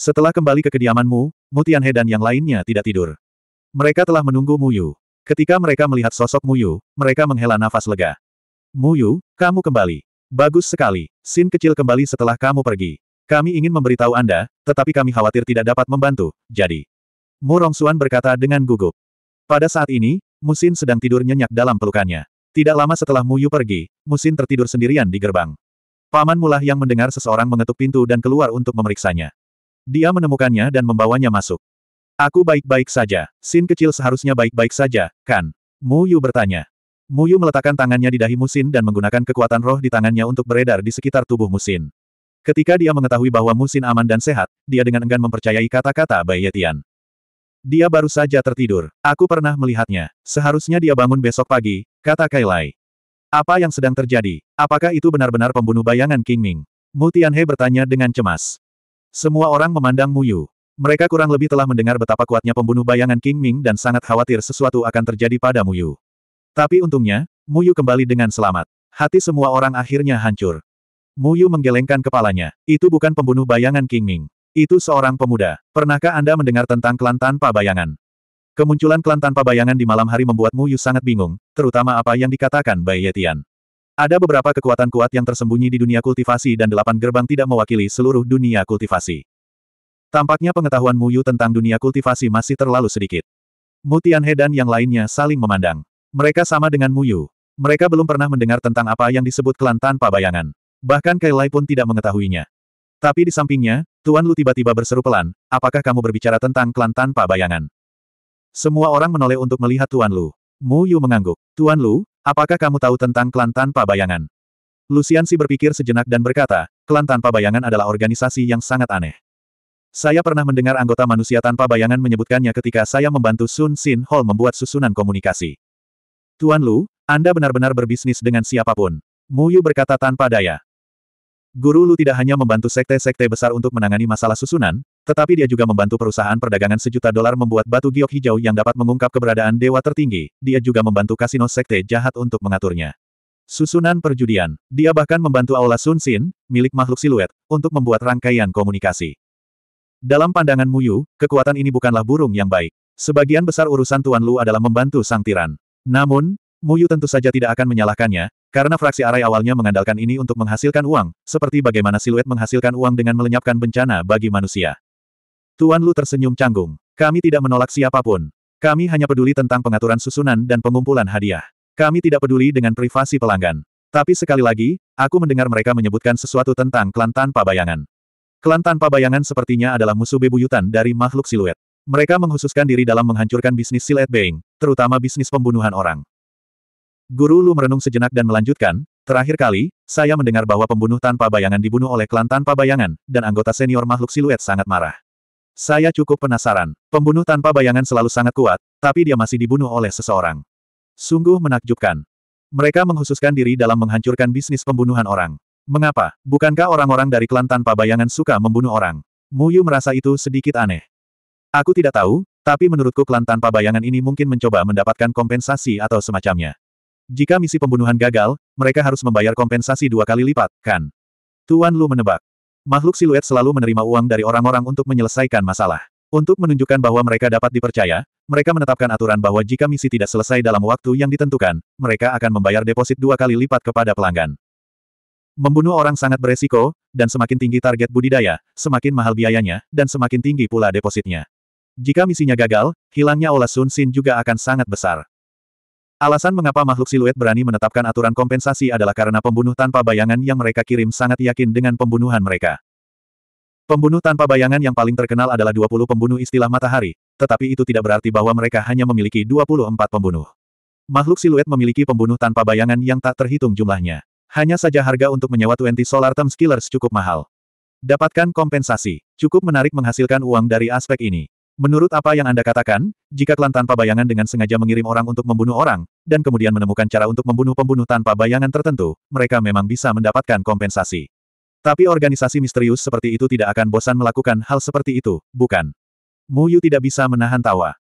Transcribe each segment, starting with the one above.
Setelah kembali ke kediamanmu, Mu Tianhe dan yang lainnya tidak tidur. Mereka telah menunggu Mu Yu. Ketika mereka melihat sosok Mu Yu, mereka menghela nafas lega. Mu Yu, kamu kembali. Bagus sekali. Sin kecil kembali setelah kamu pergi. Kami ingin memberitahu Anda, tetapi kami khawatir tidak dapat membantu, jadi. Mu Rongsuan berkata dengan gugup. Pada saat ini, Musin sedang tidur nyenyak dalam pelukannya. Tidak lama setelah Mu Yu pergi, Musin tertidur sendirian di gerbang. Paman Mulah yang mendengar seseorang mengetuk pintu dan keluar untuk memeriksanya. Dia menemukannya dan membawanya masuk. Aku baik-baik saja. Sin kecil seharusnya baik-baik saja, kan? Mu Yu bertanya. Mu Yu meletakkan tangannya di dahi Musin dan menggunakan kekuatan roh di tangannya untuk beredar di sekitar tubuh Musin. Ketika dia mengetahui bahwa Musin aman dan sehat, dia dengan enggan mempercayai kata-kata Bai Yetian. Dia baru saja tertidur. Aku pernah melihatnya. Seharusnya dia bangun besok pagi, kata Kailai. Apa yang sedang terjadi? Apakah itu benar-benar pembunuh bayangan King Ming? Mu Tianhe bertanya dengan cemas. Semua orang memandang Mu Yu. Mereka kurang lebih telah mendengar betapa kuatnya pembunuh bayangan King Ming dan sangat khawatir sesuatu akan terjadi pada Mu Yu. Tapi untungnya, Mu Yu kembali dengan selamat. Hati semua orang akhirnya hancur. Mu Yu menggelengkan kepalanya. Itu bukan pembunuh bayangan King Ming. Itu seorang pemuda. Pernahkah Anda mendengar tentang klan tanpa bayangan? Kemunculan klan tanpa bayangan di malam hari membuat Mu Yu sangat bingung, terutama apa yang dikatakan Bai Yetian. Ada beberapa kekuatan kuat yang tersembunyi di dunia kultivasi dan delapan gerbang tidak mewakili seluruh dunia kultivasi. Tampaknya pengetahuan Mu Yu tentang dunia kultivasi masih terlalu sedikit. Mutianhe dan yang lainnya saling memandang. Mereka sama dengan Mu Yu. Mereka belum pernah mendengar tentang apa yang disebut klan tanpa bayangan. Bahkan Kailai pun tidak mengetahuinya. Tapi di sampingnya, Tuan Lu tiba-tiba berseru pelan, apakah kamu berbicara tentang klan tanpa bayangan? Semua orang menoleh untuk melihat Tuan Lu. Mu Yu mengangguk. Tuan Lu, Apakah kamu tahu tentang klan tanpa bayangan? Lucian Si berpikir sejenak dan berkata, klan tanpa bayangan adalah organisasi yang sangat aneh. Saya pernah mendengar anggota manusia tanpa bayangan menyebutkannya ketika saya membantu Sun Sin Hall membuat susunan komunikasi. Tuan Lu, Anda benar-benar berbisnis dengan siapapun. Mu Yu berkata tanpa daya. Guru Lu tidak hanya membantu sekte-sekte besar untuk menangani masalah susunan, tetapi dia juga membantu perusahaan perdagangan sejuta dolar membuat batu giok hijau yang dapat mengungkap keberadaan dewa tertinggi, dia juga membantu kasino sekte jahat untuk mengaturnya. Susunan perjudian, dia bahkan membantu Aula Sun Sin, milik makhluk siluet, untuk membuat rangkaian komunikasi. Dalam pandangan Muyu, kekuatan ini bukanlah burung yang baik. Sebagian besar urusan Tuan Lu adalah membantu sang tiran. Namun, Muyu tentu saja tidak akan menyalahkannya, karena fraksi Arai awalnya mengandalkan ini untuk menghasilkan uang, seperti bagaimana siluet menghasilkan uang dengan melenyapkan bencana bagi manusia. Tuan Lu tersenyum canggung. Kami tidak menolak siapapun. Kami hanya peduli tentang pengaturan susunan dan pengumpulan hadiah. Kami tidak peduli dengan privasi pelanggan. Tapi sekali lagi, aku mendengar mereka menyebutkan sesuatu tentang klan tanpa bayangan. Klan tanpa bayangan sepertinya adalah musuh bebuyutan dari makhluk siluet. Mereka menghususkan diri dalam menghancurkan bisnis siluet Being, terutama bisnis pembunuhan orang. Guru Lu merenung sejenak dan melanjutkan, terakhir kali, saya mendengar bahwa pembunuh tanpa bayangan dibunuh oleh klan tanpa bayangan, dan anggota senior makhluk siluet sangat marah. Saya cukup penasaran, pembunuh tanpa bayangan selalu sangat kuat, tapi dia masih dibunuh oleh seseorang. Sungguh menakjubkan. Mereka menghususkan diri dalam menghancurkan bisnis pembunuhan orang. Mengapa? Bukankah orang-orang dari klan tanpa bayangan suka membunuh orang? Muyu merasa itu sedikit aneh. Aku tidak tahu, tapi menurutku klan tanpa bayangan ini mungkin mencoba mendapatkan kompensasi atau semacamnya. Jika misi pembunuhan gagal, mereka harus membayar kompensasi dua kali lipat, kan? Tuan Lu menebak. Makhluk siluet selalu menerima uang dari orang-orang untuk menyelesaikan masalah. Untuk menunjukkan bahwa mereka dapat dipercaya, mereka menetapkan aturan bahwa jika misi tidak selesai dalam waktu yang ditentukan, mereka akan membayar deposit dua kali lipat kepada pelanggan. Membunuh orang sangat beresiko, dan semakin tinggi target budidaya, semakin mahal biayanya, dan semakin tinggi pula depositnya. Jika misinya gagal, hilangnya Ola Sun Sin juga akan sangat besar. Alasan mengapa makhluk siluet berani menetapkan aturan kompensasi adalah karena pembunuh tanpa bayangan yang mereka kirim sangat yakin dengan pembunuhan mereka. Pembunuh tanpa bayangan yang paling terkenal adalah 20 pembunuh istilah matahari, tetapi itu tidak berarti bahwa mereka hanya memiliki 24 pembunuh. Makhluk siluet memiliki pembunuh tanpa bayangan yang tak terhitung jumlahnya. Hanya saja harga untuk menyewa 20 Solar Term Skillers cukup mahal. Dapatkan kompensasi. Cukup menarik menghasilkan uang dari aspek ini. Menurut apa yang Anda katakan, jika klan tanpa bayangan dengan sengaja mengirim orang untuk membunuh orang, dan kemudian menemukan cara untuk membunuh pembunuh tanpa bayangan tertentu, mereka memang bisa mendapatkan kompensasi. Tapi organisasi misterius seperti itu tidak akan bosan melakukan hal seperti itu, bukan? Mu Yu tidak bisa menahan tawa.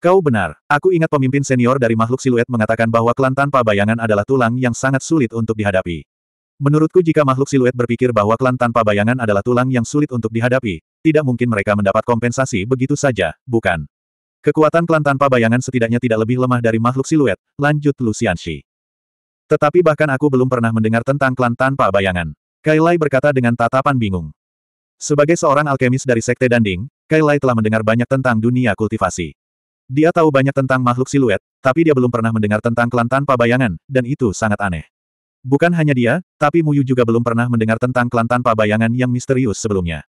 Kau benar, aku ingat pemimpin senior dari makhluk siluet mengatakan bahwa klan tanpa bayangan adalah tulang yang sangat sulit untuk dihadapi. Menurutku jika makhluk siluet berpikir bahwa klan tanpa bayangan adalah tulang yang sulit untuk dihadapi, tidak mungkin mereka mendapat kompensasi begitu saja, bukan? Kekuatan klan tanpa bayangan setidaknya tidak lebih lemah dari makhluk siluet, lanjut Shi. Tetapi bahkan aku belum pernah mendengar tentang klan tanpa bayangan. Kailai berkata dengan tatapan bingung. Sebagai seorang alkemis dari Sekte Danding, Kailai telah mendengar banyak tentang dunia kultivasi. Dia tahu banyak tentang makhluk siluet, tapi dia belum pernah mendengar tentang klan tanpa bayangan, dan itu sangat aneh. Bukan hanya dia, tapi Muyu juga belum pernah mendengar tentang klan tanpa bayangan yang misterius sebelumnya.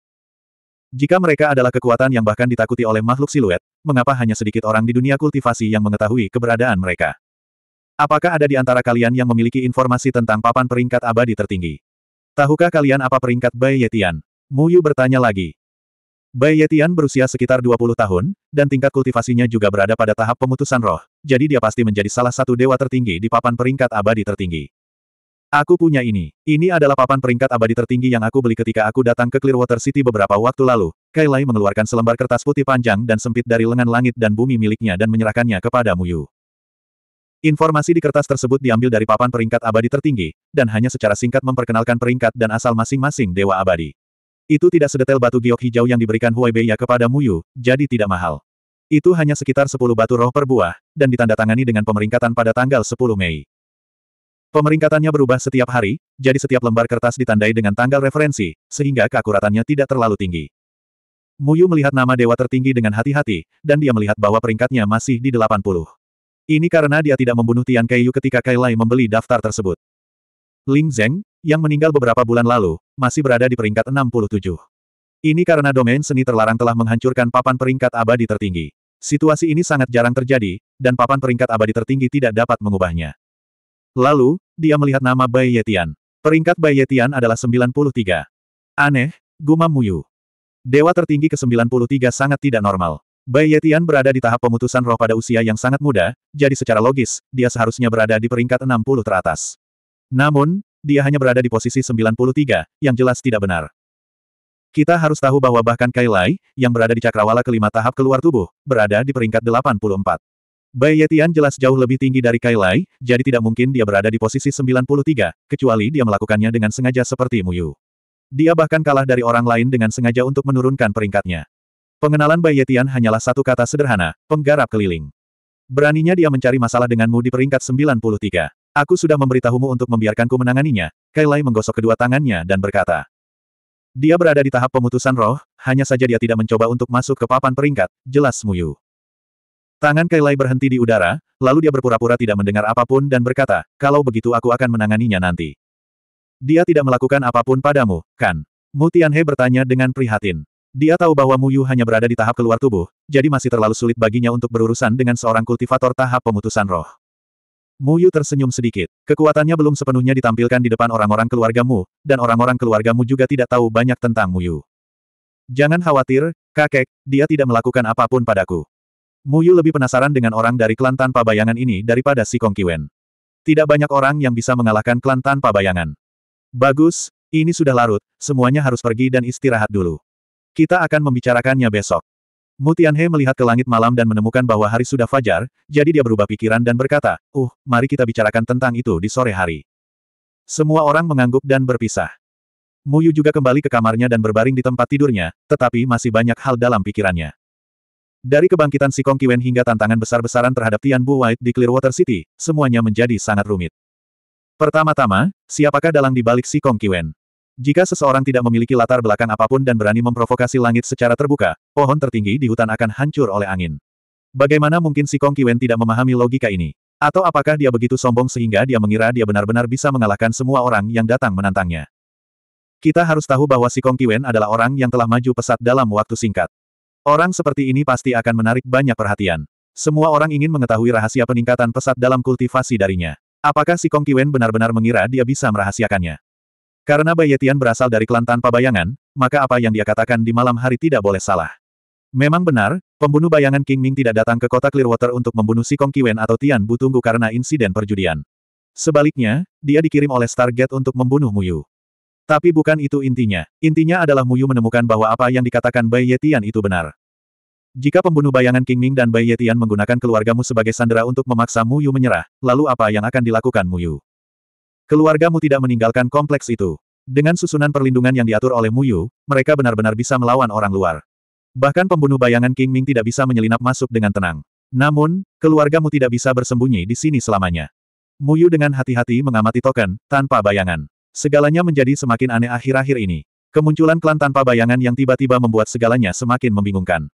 Jika mereka adalah kekuatan yang bahkan ditakuti oleh makhluk siluet, mengapa hanya sedikit orang di dunia kultivasi yang mengetahui keberadaan mereka? Apakah ada di antara kalian yang memiliki informasi tentang papan peringkat abadi tertinggi? Tahukah kalian apa peringkat Bai Yetian? Muyu bertanya lagi. Bai Yetian berusia sekitar 20 tahun, dan tingkat kultivasinya juga berada pada tahap pemutusan roh, jadi dia pasti menjadi salah satu dewa tertinggi di papan peringkat abadi tertinggi. Aku punya ini. Ini adalah papan peringkat abadi tertinggi yang aku beli ketika aku datang ke Clearwater City beberapa waktu lalu. Kailai mengeluarkan selembar kertas putih panjang dan sempit dari lengan langit dan bumi miliknya dan menyerahkannya kepada Muyu. Informasi di kertas tersebut diambil dari papan peringkat abadi tertinggi, dan hanya secara singkat memperkenalkan peringkat dan asal masing-masing dewa abadi. Itu tidak sedetail batu giok hijau yang diberikan Huaibeya kepada Muyu, jadi tidak mahal. Itu hanya sekitar 10 batu roh per buah, dan ditandatangani dengan pemeringkatan pada tanggal 10 Mei. Pemeringkatannya berubah setiap hari, jadi setiap lembar kertas ditandai dengan tanggal referensi, sehingga keakuratannya tidak terlalu tinggi. Muyu melihat nama dewa tertinggi dengan hati-hati, dan dia melihat bahwa peringkatnya masih di 80. Ini karena dia tidak membunuh Tian Keiyu ketika Kai Lai membeli daftar tersebut. Ling Zeng, yang meninggal beberapa bulan lalu, masih berada di peringkat 67. Ini karena domain seni terlarang telah menghancurkan papan peringkat abadi tertinggi. Situasi ini sangat jarang terjadi, dan papan peringkat abadi tertinggi tidak dapat mengubahnya. Lalu, dia melihat nama Bai Yetian. Peringkat Bai Yetian adalah 93. Aneh, gumam Muyu. Dewa tertinggi ke-93 sangat tidak normal. Bai Yetian berada di tahap pemutusan roh pada usia yang sangat muda, jadi secara logis, dia seharusnya berada di peringkat 60 teratas. Namun, dia hanya berada di posisi 93, yang jelas tidak benar. Kita harus tahu bahwa bahkan Kailai, yang berada di cakrawala kelima tahap keluar tubuh, berada di peringkat 84. Bai Yetian jelas jauh lebih tinggi dari Kailai, jadi tidak mungkin dia berada di posisi 93, kecuali dia melakukannya dengan sengaja seperti Muyu. Dia bahkan kalah dari orang lain dengan sengaja untuk menurunkan peringkatnya. Pengenalan Bai Yetian hanyalah satu kata sederhana, penggarap keliling. Beraninya dia mencari masalah denganmu di peringkat 93. Aku sudah memberitahumu untuk membiarkanku menanganinya, Kailai menggosok kedua tangannya dan berkata. Dia berada di tahap pemutusan roh, hanya saja dia tidak mencoba untuk masuk ke papan peringkat, jelas Muyu. Tangan Kailai berhenti di udara, lalu dia berpura-pura tidak mendengar apapun dan berkata, kalau begitu aku akan menanganinya nanti. Dia tidak melakukan apapun padamu, kan? Mu Tianhe bertanya dengan prihatin. Dia tahu bahwa Mu Yu hanya berada di tahap keluar tubuh, jadi masih terlalu sulit baginya untuk berurusan dengan seorang kultivator tahap pemutusan roh. Mu Yu tersenyum sedikit. Kekuatannya belum sepenuhnya ditampilkan di depan orang-orang keluargamu, dan orang-orang keluargamu juga tidak tahu banyak tentang Mu Yu. Jangan khawatir, kakek, dia tidak melakukan apapun padaku. Muyu lebih penasaran dengan orang dari klan tanpa bayangan ini daripada si Kong Kiwen. Tidak banyak orang yang bisa mengalahkan klan tanpa bayangan. Bagus, ini sudah larut, semuanya harus pergi dan istirahat dulu. Kita akan membicarakannya besok. Mutianhe melihat ke langit malam dan menemukan bahwa hari sudah fajar, jadi dia berubah pikiran dan berkata, Uh, mari kita bicarakan tentang itu di sore hari. Semua orang mengangguk dan berpisah. Muyu juga kembali ke kamarnya dan berbaring di tempat tidurnya, tetapi masih banyak hal dalam pikirannya. Dari kebangkitan si Kong Kiwen hingga tantangan besar-besaran terhadap Tian Bu White di Clearwater City, semuanya menjadi sangat rumit. Pertama-tama, siapakah dalang di balik si Kong Kiwen? Jika seseorang tidak memiliki latar belakang apapun dan berani memprovokasi langit secara terbuka, pohon tertinggi di hutan akan hancur oleh angin. Bagaimana mungkin si Kong Kiwen tidak memahami logika ini? Atau apakah dia begitu sombong sehingga dia mengira dia benar-benar bisa mengalahkan semua orang yang datang menantangnya? Kita harus tahu bahwa si Kong Kiwen adalah orang yang telah maju pesat dalam waktu singkat. Orang seperti ini pasti akan menarik banyak perhatian. Semua orang ingin mengetahui rahasia peningkatan pesat dalam kultivasi darinya. Apakah si Kong Kiwen benar-benar mengira dia bisa merahasiakannya? Karena Bai berasal dari klan tanpa bayangan, maka apa yang dia katakan di malam hari tidak boleh salah. Memang benar, pembunuh bayangan King Ming tidak datang ke kota Clearwater untuk membunuh si Kong Kiwen atau Tian Butunggu karena insiden perjudian. Sebaliknya, dia dikirim oleh Stargate untuk membunuh Muyu. Tapi bukan itu intinya. Intinya adalah Muyu menemukan bahwa apa yang dikatakan Bai Yetian itu benar. Jika pembunuh bayangan King Ming dan Bai Yetian menggunakan keluargamu sebagai sandera untuk memaksa Muyu menyerah, lalu apa yang akan dilakukan Muyu? Keluargamu tidak meninggalkan kompleks itu. Dengan susunan perlindungan yang diatur oleh Muyu, mereka benar-benar bisa melawan orang luar. Bahkan pembunuh bayangan King Ming tidak bisa menyelinap masuk dengan tenang. Namun, keluargamu tidak bisa bersembunyi di sini selamanya. Muyu dengan hati-hati mengamati token, tanpa bayangan. Segalanya menjadi semakin aneh akhir-akhir ini. Kemunculan klan tanpa bayangan yang tiba-tiba membuat segalanya semakin membingungkan.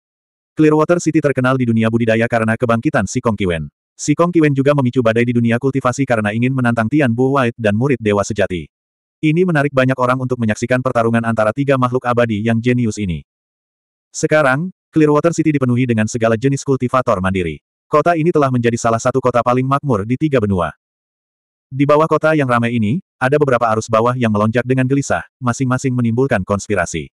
Clearwater City terkenal di dunia budidaya karena kebangkitan si Sikong Kiwen. Kong Kiwen juga memicu badai di dunia kultivasi karena ingin menantang Tian Bu White dan murid Dewa Sejati. Ini menarik banyak orang untuk menyaksikan pertarungan antara tiga makhluk abadi yang jenius ini. Sekarang, Clearwater City dipenuhi dengan segala jenis kultivator mandiri. Kota ini telah menjadi salah satu kota paling makmur di tiga benua. Di bawah kota yang ramai ini, ada beberapa arus bawah yang melonjak dengan gelisah, masing-masing menimbulkan konspirasi.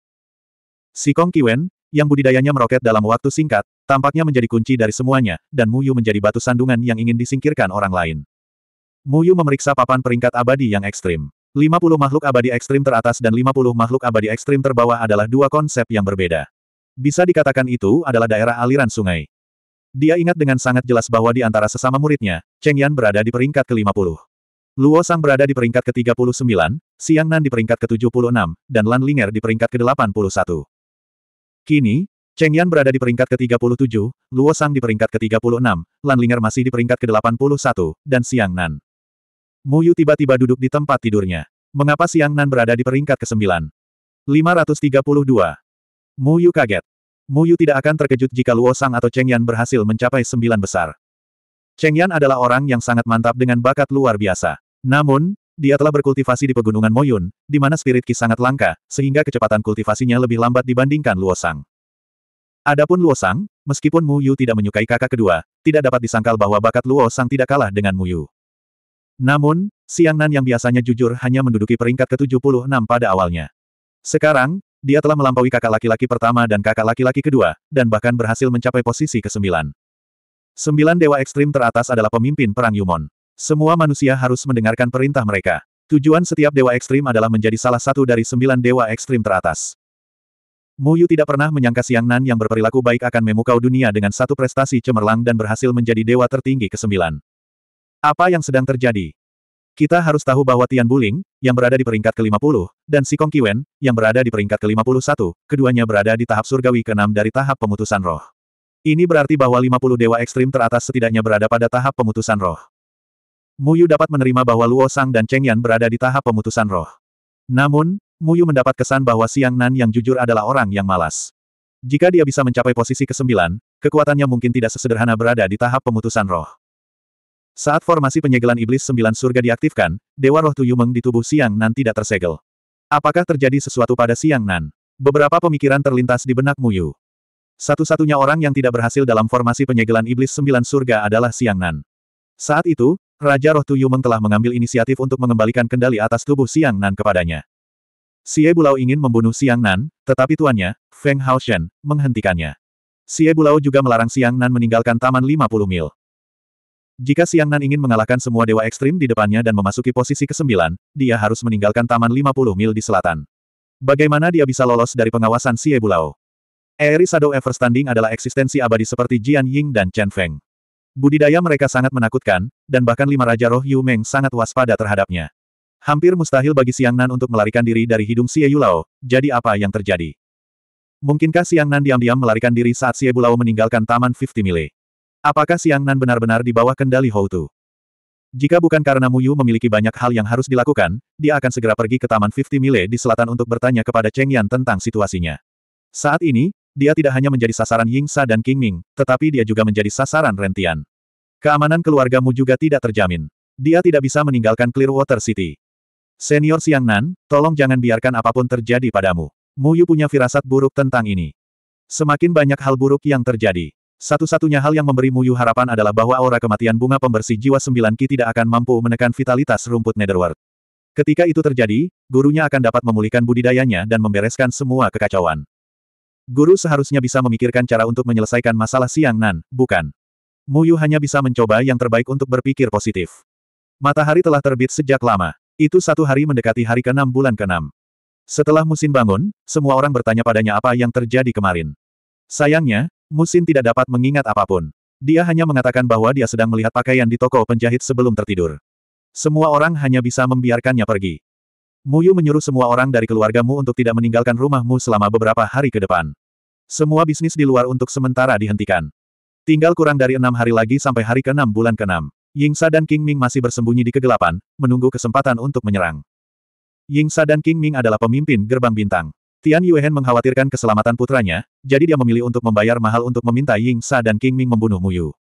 Si Kong Kiwen, yang budidayanya meroket dalam waktu singkat, tampaknya menjadi kunci dari semuanya, dan Muyu menjadi batu sandungan yang ingin disingkirkan orang lain. Muyu memeriksa papan peringkat abadi yang ekstrim. 50 makhluk abadi ekstrim teratas dan 50 makhluk abadi ekstrim terbawah adalah dua konsep yang berbeda. Bisa dikatakan itu adalah daerah aliran sungai. Dia ingat dengan sangat jelas bahwa di antara sesama muridnya, Cheng Yan berada di peringkat ke-50. Luo Sang berada di peringkat ke-39, Siang Nan di peringkat ke-76, dan Lan Linger di peringkat ke-81. Kini, Cheng Yan berada di peringkat ke-37, Luo Sang di peringkat ke-36, Lan Linger masih di peringkat ke-81, dan Siang Nan. Mu Yu tiba-tiba duduk di tempat tidurnya. Mengapa Siang Nan berada di peringkat ke-9? 532. Yu kaget. Mu Yu tidak akan terkejut jika Luo Sang atau Cheng Yan berhasil mencapai sembilan besar. Cheng Yan adalah orang yang sangat mantap dengan bakat luar biasa. Namun, dia telah berkultivasi di pegunungan Moyun, di mana spirit ki sangat langka, sehingga kecepatan kultivasinya lebih lambat dibandingkan Luosang. Adapun Luosang, meskipun Mu Yu tidak menyukai kakak kedua, tidak dapat disangkal bahwa bakat Luosang tidak kalah dengan Mu Yu. Namun, Siang Nan yang biasanya jujur hanya menduduki peringkat ke-76 pada awalnya. Sekarang, dia telah melampaui kakak laki-laki pertama dan kakak laki-laki kedua, dan bahkan berhasil mencapai posisi ke-9. Sembilan dewa ekstrim teratas adalah pemimpin perang Yumon. Semua manusia harus mendengarkan perintah mereka. Tujuan setiap dewa ekstrim adalah menjadi salah satu dari sembilan dewa ekstrim teratas. Muyu tidak pernah menyangka Siang Nan yang berperilaku baik akan memukau dunia dengan satu prestasi cemerlang dan berhasil menjadi dewa tertinggi ke-9. Apa yang sedang terjadi? Kita harus tahu bahwa Tian Buling, yang berada di peringkat ke-50, dan Si Kong Kiwen, yang berada di peringkat ke-51, keduanya berada di tahap surgawi ke-6 dari tahap pemutusan roh. Ini berarti bahwa 50 dewa ekstrim teratas setidaknya berada pada tahap pemutusan roh. Muyu dapat menerima bahwa Luo Sang dan Cheng Yan berada di tahap pemutusan roh. Namun, Muyu mendapat kesan bahwa Siang Nan yang jujur adalah orang yang malas. Jika dia bisa mencapai posisi ke-9, kekuatannya mungkin tidak sesederhana berada di tahap pemutusan roh. Saat formasi penyegelan iblis sembilan surga diaktifkan, Dewa Roh Tuyu Meng di tubuh Siang Nan tidak tersegel. Apakah terjadi sesuatu pada Siang Nan? Beberapa pemikiran terlintas di benak Muyu. Satu-satunya orang yang tidak berhasil dalam formasi penyegelan iblis sembilan surga adalah Siang Nan. Saat itu, Raja Roh Tuyumeng telah mengambil inisiatif untuk mengembalikan kendali atas tubuh Siang Nan kepadanya. Xie Bulao ingin membunuh Siang Nan, tetapi tuannya, Feng Haoshen, menghentikannya. Xie Bulao juga melarang Siang Nan meninggalkan taman 50 mil. Jika Siang Nan ingin mengalahkan semua dewa ekstrim di depannya dan memasuki posisi ke-9, dia harus meninggalkan taman 50 mil di selatan. Bagaimana dia bisa lolos dari pengawasan Xie Bulao? Eri Shadow Everstanding adalah eksistensi abadi seperti Jian Ying dan Chen Feng. Budidaya mereka sangat menakutkan, dan bahkan lima Raja Roh Yu Meng sangat waspada terhadapnya. Hampir mustahil bagi Siang Nan untuk melarikan diri dari hidung Xie Yulao, jadi apa yang terjadi? Mungkinkah Siang Nan diam-diam melarikan diri saat Xie Bulao meninggalkan Taman Fifty Mile? Apakah Siang Nan benar-benar di bawah kendali Hou Tu? Jika bukan karena Mu Yu memiliki banyak hal yang harus dilakukan, dia akan segera pergi ke Taman Fifty Mile di selatan untuk bertanya kepada Cheng Yan tentang situasinya. Saat ini, dia tidak hanya menjadi sasaran Ying Sa dan King Ming, tetapi dia juga menjadi sasaran Rentian. Keamanan keluargamu juga tidak terjamin. Dia tidak bisa meninggalkan Clearwater City. Senior Siang Nan, tolong jangan biarkan apapun terjadi padamu. Muyu punya firasat buruk tentang ini. Semakin banyak hal buruk yang terjadi. Satu-satunya hal yang memberi Muyu harapan adalah bahwa aura kematian bunga pembersih jiwa sembilan Ki tidak akan mampu menekan vitalitas rumput Netherworld. Ketika itu terjadi, gurunya akan dapat memulihkan budidayanya dan membereskan semua kekacauan. Guru seharusnya bisa memikirkan cara untuk menyelesaikan masalah Siang Nan, bukan? Muyu hanya bisa mencoba yang terbaik untuk berpikir positif. Matahari telah terbit sejak lama. Itu satu hari mendekati hari ke-6 bulan ke-6. Setelah Musin bangun, semua orang bertanya padanya apa yang terjadi kemarin. Sayangnya, Musin tidak dapat mengingat apapun. Dia hanya mengatakan bahwa dia sedang melihat pakaian di toko penjahit sebelum tertidur. Semua orang hanya bisa membiarkannya pergi. Muyu menyuruh semua orang dari keluargamu untuk tidak meninggalkan rumahmu selama beberapa hari ke depan. Semua bisnis di luar untuk sementara dihentikan. Tinggal kurang dari enam hari lagi sampai hari ke-6 bulan ke-6. Sa dan King Ming masih bersembunyi di kegelapan, menunggu kesempatan untuk menyerang. Ying Sa dan King Ming adalah pemimpin gerbang bintang. Tian Yuehen mengkhawatirkan keselamatan putranya, jadi dia memilih untuk membayar mahal untuk meminta Ying Sa dan King Ming membunuh Muyu.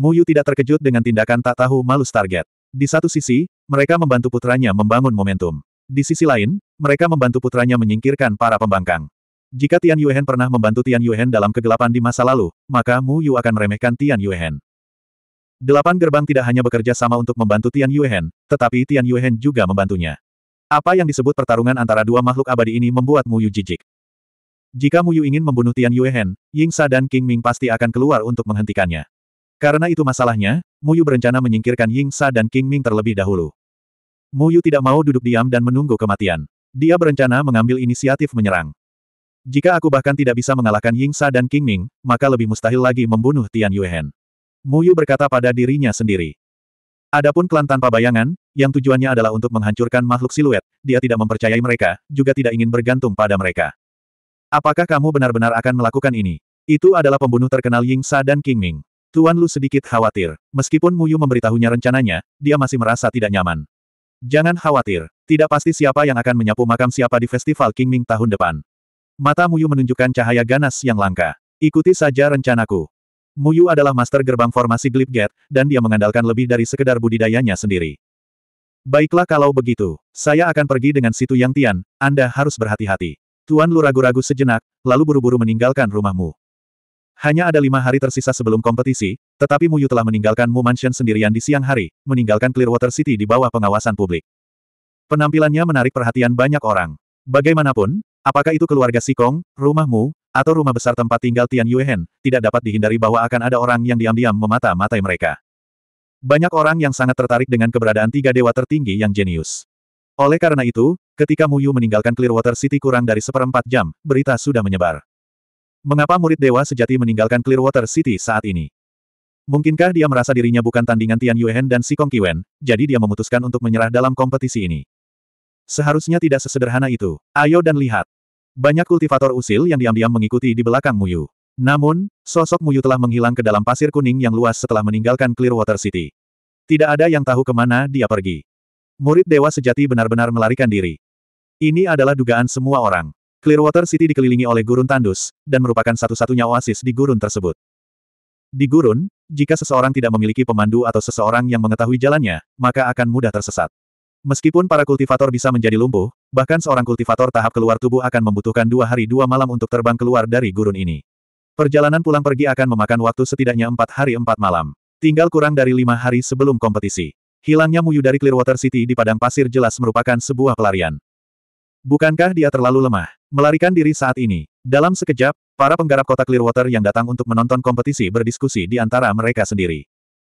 Muyu tidak terkejut dengan tindakan tak tahu malu target. Di satu sisi, mereka membantu putranya membangun momentum. Di sisi lain, mereka membantu putranya menyingkirkan para pembangkang. Jika Tian Yuehen pernah membantu Tian Yuehen dalam kegelapan di masa lalu, maka Mu Yu akan meremehkan Tian Yuehen. Delapan gerbang tidak hanya bekerja sama untuk membantu Tian Yuehen, tetapi Tian Yuehen juga membantunya. Apa yang disebut pertarungan antara dua makhluk abadi ini membuat Mu Yu jijik. Jika Mu Yu ingin membunuh Tian Yuehen, Ying Sa dan King Ming pasti akan keluar untuk menghentikannya. Karena itu masalahnya, Mu Yu berencana menyingkirkan Ying Sa dan King Ming terlebih dahulu. Mu Yu tidak mau duduk diam dan menunggu kematian. Dia berencana mengambil inisiatif menyerang. Jika aku bahkan tidak bisa mengalahkan Ying Sa dan King Ming, maka lebih mustahil lagi membunuh Tian Yuehen. Mu Yu berkata pada dirinya sendiri. Adapun klan tanpa bayangan, yang tujuannya adalah untuk menghancurkan makhluk siluet, dia tidak mempercayai mereka, juga tidak ingin bergantung pada mereka. Apakah kamu benar-benar akan melakukan ini? Itu adalah pembunuh terkenal Ying Sa dan King Ming. Tuan Lu sedikit khawatir. Meskipun Mu Yu memberitahunya rencananya, dia masih merasa tidak nyaman. Jangan khawatir, tidak pasti siapa yang akan menyapu makam siapa di Festival King Ming tahun depan. Mata Muyu menunjukkan cahaya ganas yang langka. Ikuti saja rencanaku. Muyu adalah master gerbang formasi Glip Gate, dan dia mengandalkan lebih dari sekedar budidayanya sendiri. Baiklah kalau begitu, saya akan pergi dengan Situ Yang Tian, Anda harus berhati-hati. Tuan Lu ragu-ragu sejenak, lalu buru-buru meninggalkan rumahmu. Hanya ada lima hari tersisa sebelum kompetisi, tetapi Mu Yu telah meninggalkan Mu Mansion sendirian di siang hari, meninggalkan Clearwater City di bawah pengawasan publik. Penampilannya menarik perhatian banyak orang. Bagaimanapun, apakah itu keluarga Sikong, rumahmu, atau rumah besar tempat tinggal Tian Yuehen, tidak dapat dihindari bahwa akan ada orang yang diam-diam memata-matai mereka. Banyak orang yang sangat tertarik dengan keberadaan tiga dewa tertinggi yang jenius. Oleh karena itu, ketika Mu Yu meninggalkan Clearwater City kurang dari seperempat jam, berita sudah menyebar. Mengapa murid dewa sejati meninggalkan Clearwater City saat ini? Mungkinkah dia merasa dirinya bukan tandingan Tian Yuehen dan Si Kong Kiwen, jadi dia memutuskan untuk menyerah dalam kompetisi ini. Seharusnya tidak sesederhana itu. Ayo dan lihat. Banyak kultivator usil yang diam-diam mengikuti di belakang Muyu. Namun, sosok Muyu telah menghilang ke dalam pasir kuning yang luas setelah meninggalkan Clearwater City. Tidak ada yang tahu kemana dia pergi. Murid dewa sejati benar-benar melarikan diri. Ini adalah dugaan semua orang. Clearwater City dikelilingi oleh gurun tandus, dan merupakan satu-satunya oasis di gurun tersebut. Di gurun, jika seseorang tidak memiliki pemandu atau seseorang yang mengetahui jalannya, maka akan mudah tersesat. Meskipun para kultivator bisa menjadi lumpuh, bahkan seorang kultivator tahap keluar tubuh akan membutuhkan dua hari dua malam untuk terbang keluar dari gurun ini. Perjalanan pulang pergi akan memakan waktu setidaknya empat hari empat malam. Tinggal kurang dari lima hari sebelum kompetisi. Hilangnya Muyu dari Clearwater City di padang pasir jelas merupakan sebuah pelarian. Bukankah dia terlalu lemah? Melarikan diri saat ini. Dalam sekejap, para penggarap kota Clearwater yang datang untuk menonton kompetisi berdiskusi di antara mereka sendiri.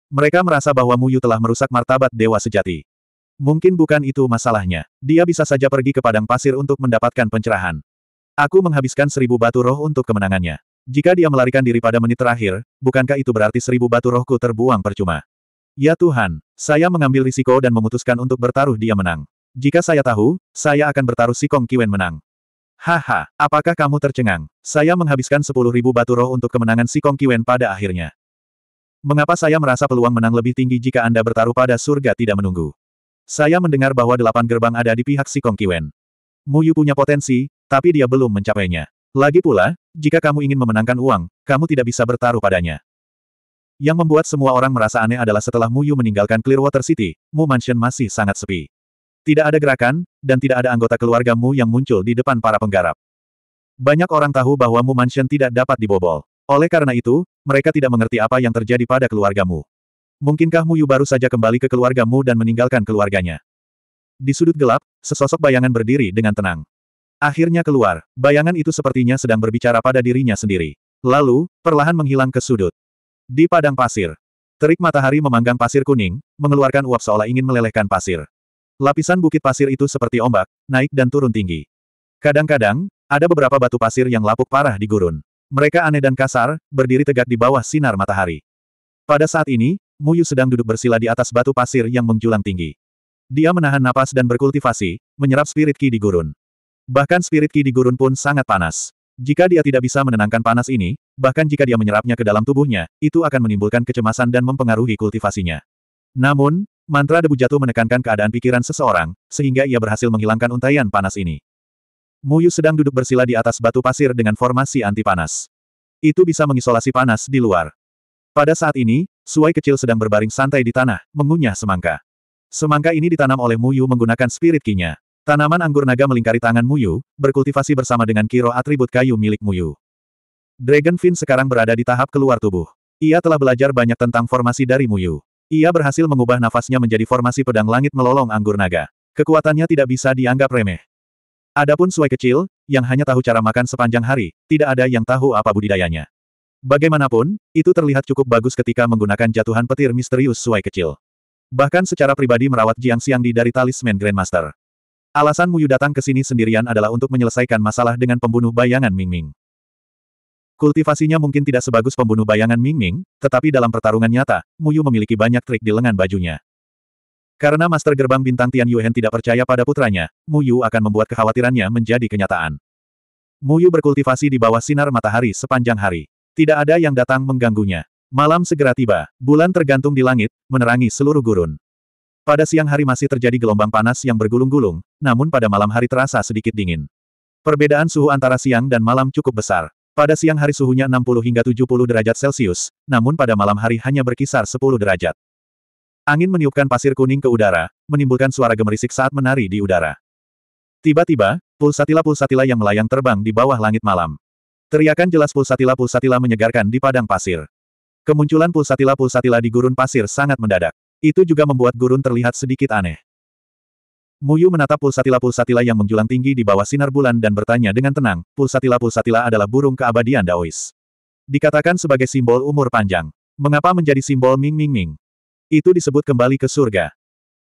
Mereka merasa bahwa Muyu telah merusak martabat dewa sejati. Mungkin bukan itu masalahnya. Dia bisa saja pergi ke padang pasir untuk mendapatkan pencerahan. Aku menghabiskan seribu batu roh untuk kemenangannya. Jika dia melarikan diri pada menit terakhir, bukankah itu berarti seribu batu rohku terbuang percuma? Ya Tuhan, saya mengambil risiko dan memutuskan untuk bertaruh dia menang. Jika saya tahu, saya akan bertaruh si Kong Kiwen menang. Haha, apakah kamu tercengang? Saya menghabiskan sepuluh ribu batu roh untuk kemenangan si Kong Kiwen pada akhirnya. Mengapa saya merasa peluang menang lebih tinggi jika Anda bertaruh pada surga tidak menunggu? Saya mendengar bahwa delapan gerbang ada di pihak si Kong Kiwen. Muyu punya potensi, tapi dia belum mencapainya. Lagi pula, jika kamu ingin memenangkan uang, kamu tidak bisa bertaruh padanya. Yang membuat semua orang merasa aneh adalah setelah Muyu meninggalkan Clearwater City, Mu Mansion masih sangat sepi. Tidak ada gerakan, dan tidak ada anggota keluargamu yang muncul di depan para penggarap. Banyak orang tahu bahwa Mu Mansion tidak dapat dibobol. Oleh karena itu, mereka tidak mengerti apa yang terjadi pada keluargamu. Mungkinkah Mu Yu baru saja kembali ke keluargamu dan meninggalkan keluarganya? Di sudut gelap, sesosok bayangan berdiri dengan tenang. Akhirnya keluar, bayangan itu sepertinya sedang berbicara pada dirinya sendiri. Lalu, perlahan menghilang ke sudut. Di padang pasir, terik matahari memanggang pasir kuning, mengeluarkan uap seolah ingin melelehkan pasir. Lapisan bukit pasir itu seperti ombak, naik dan turun tinggi. Kadang-kadang, ada beberapa batu pasir yang lapuk parah di gurun. Mereka aneh dan kasar, berdiri tegak di bawah sinar matahari. Pada saat ini, Muyu sedang duduk bersila di atas batu pasir yang menjulang tinggi. Dia menahan napas dan berkultivasi, menyerap spirit ki di gurun. Bahkan spirit ki di gurun pun sangat panas. Jika dia tidak bisa menenangkan panas ini, bahkan jika dia menyerapnya ke dalam tubuhnya, itu akan menimbulkan kecemasan dan mempengaruhi kultivasinya. Namun, Mantra debu jatuh menekankan keadaan pikiran seseorang, sehingga ia berhasil menghilangkan untaian panas ini. Muyu sedang duduk bersila di atas batu pasir dengan formasi anti panas. Itu bisa mengisolasi panas di luar. Pada saat ini, suai kecil sedang berbaring santai di tanah, mengunyah semangka. Semangka ini ditanam oleh Muyu menggunakan spirit kinya. Tanaman anggur naga melingkari tangan Muyu, berkultivasi bersama dengan kiro atribut kayu milik Muyu. fin sekarang berada di tahap keluar tubuh. Ia telah belajar banyak tentang formasi dari Muyu. Ia berhasil mengubah nafasnya menjadi formasi pedang langit melolong anggur naga. Kekuatannya tidak bisa dianggap remeh. Adapun Suai kecil, yang hanya tahu cara makan sepanjang hari, tidak ada yang tahu apa budidayanya. Bagaimanapun, itu terlihat cukup bagus ketika menggunakan jatuhan petir misterius Suai kecil. Bahkan secara pribadi merawat Jiang Xiangdi dari talisman Grandmaster. Alasan Muyu datang ke sini sendirian adalah untuk menyelesaikan masalah dengan pembunuh bayangan Ming Ming. Kultivasinya mungkin tidak sebagus pembunuh bayangan Ming Ming, tetapi dalam pertarungan nyata, Muyu memiliki banyak trik di lengan bajunya. Karena Master Gerbang Bintang Tian Yuhen tidak percaya pada putranya, Muyu akan membuat kekhawatirannya menjadi kenyataan. Muyu berkultivasi di bawah sinar matahari sepanjang hari. Tidak ada yang datang mengganggunya. Malam segera tiba, bulan tergantung di langit, menerangi seluruh gurun. Pada siang hari masih terjadi gelombang panas yang bergulung-gulung, namun pada malam hari terasa sedikit dingin. Perbedaan suhu antara siang dan malam cukup besar. Pada siang hari suhunya 60 hingga 70 derajat Celcius, namun pada malam hari hanya berkisar 10 derajat. Angin meniupkan pasir kuning ke udara, menimbulkan suara gemerisik saat menari di udara. Tiba-tiba, pulsatila-pulsatila yang melayang terbang di bawah langit malam. Teriakan jelas pulsatila-pulsatila menyegarkan di padang pasir. Kemunculan pulsatila-pulsatila di gurun pasir sangat mendadak. Itu juga membuat gurun terlihat sedikit aneh. Muyu menatap pulsatila-pulsatila yang menjulang tinggi di bawah sinar bulan dan bertanya dengan tenang, pulsatila-pulsatila adalah burung keabadian Daois. Dikatakan sebagai simbol umur panjang. Mengapa menjadi simbol Ming Ming Ming? Itu disebut kembali ke surga.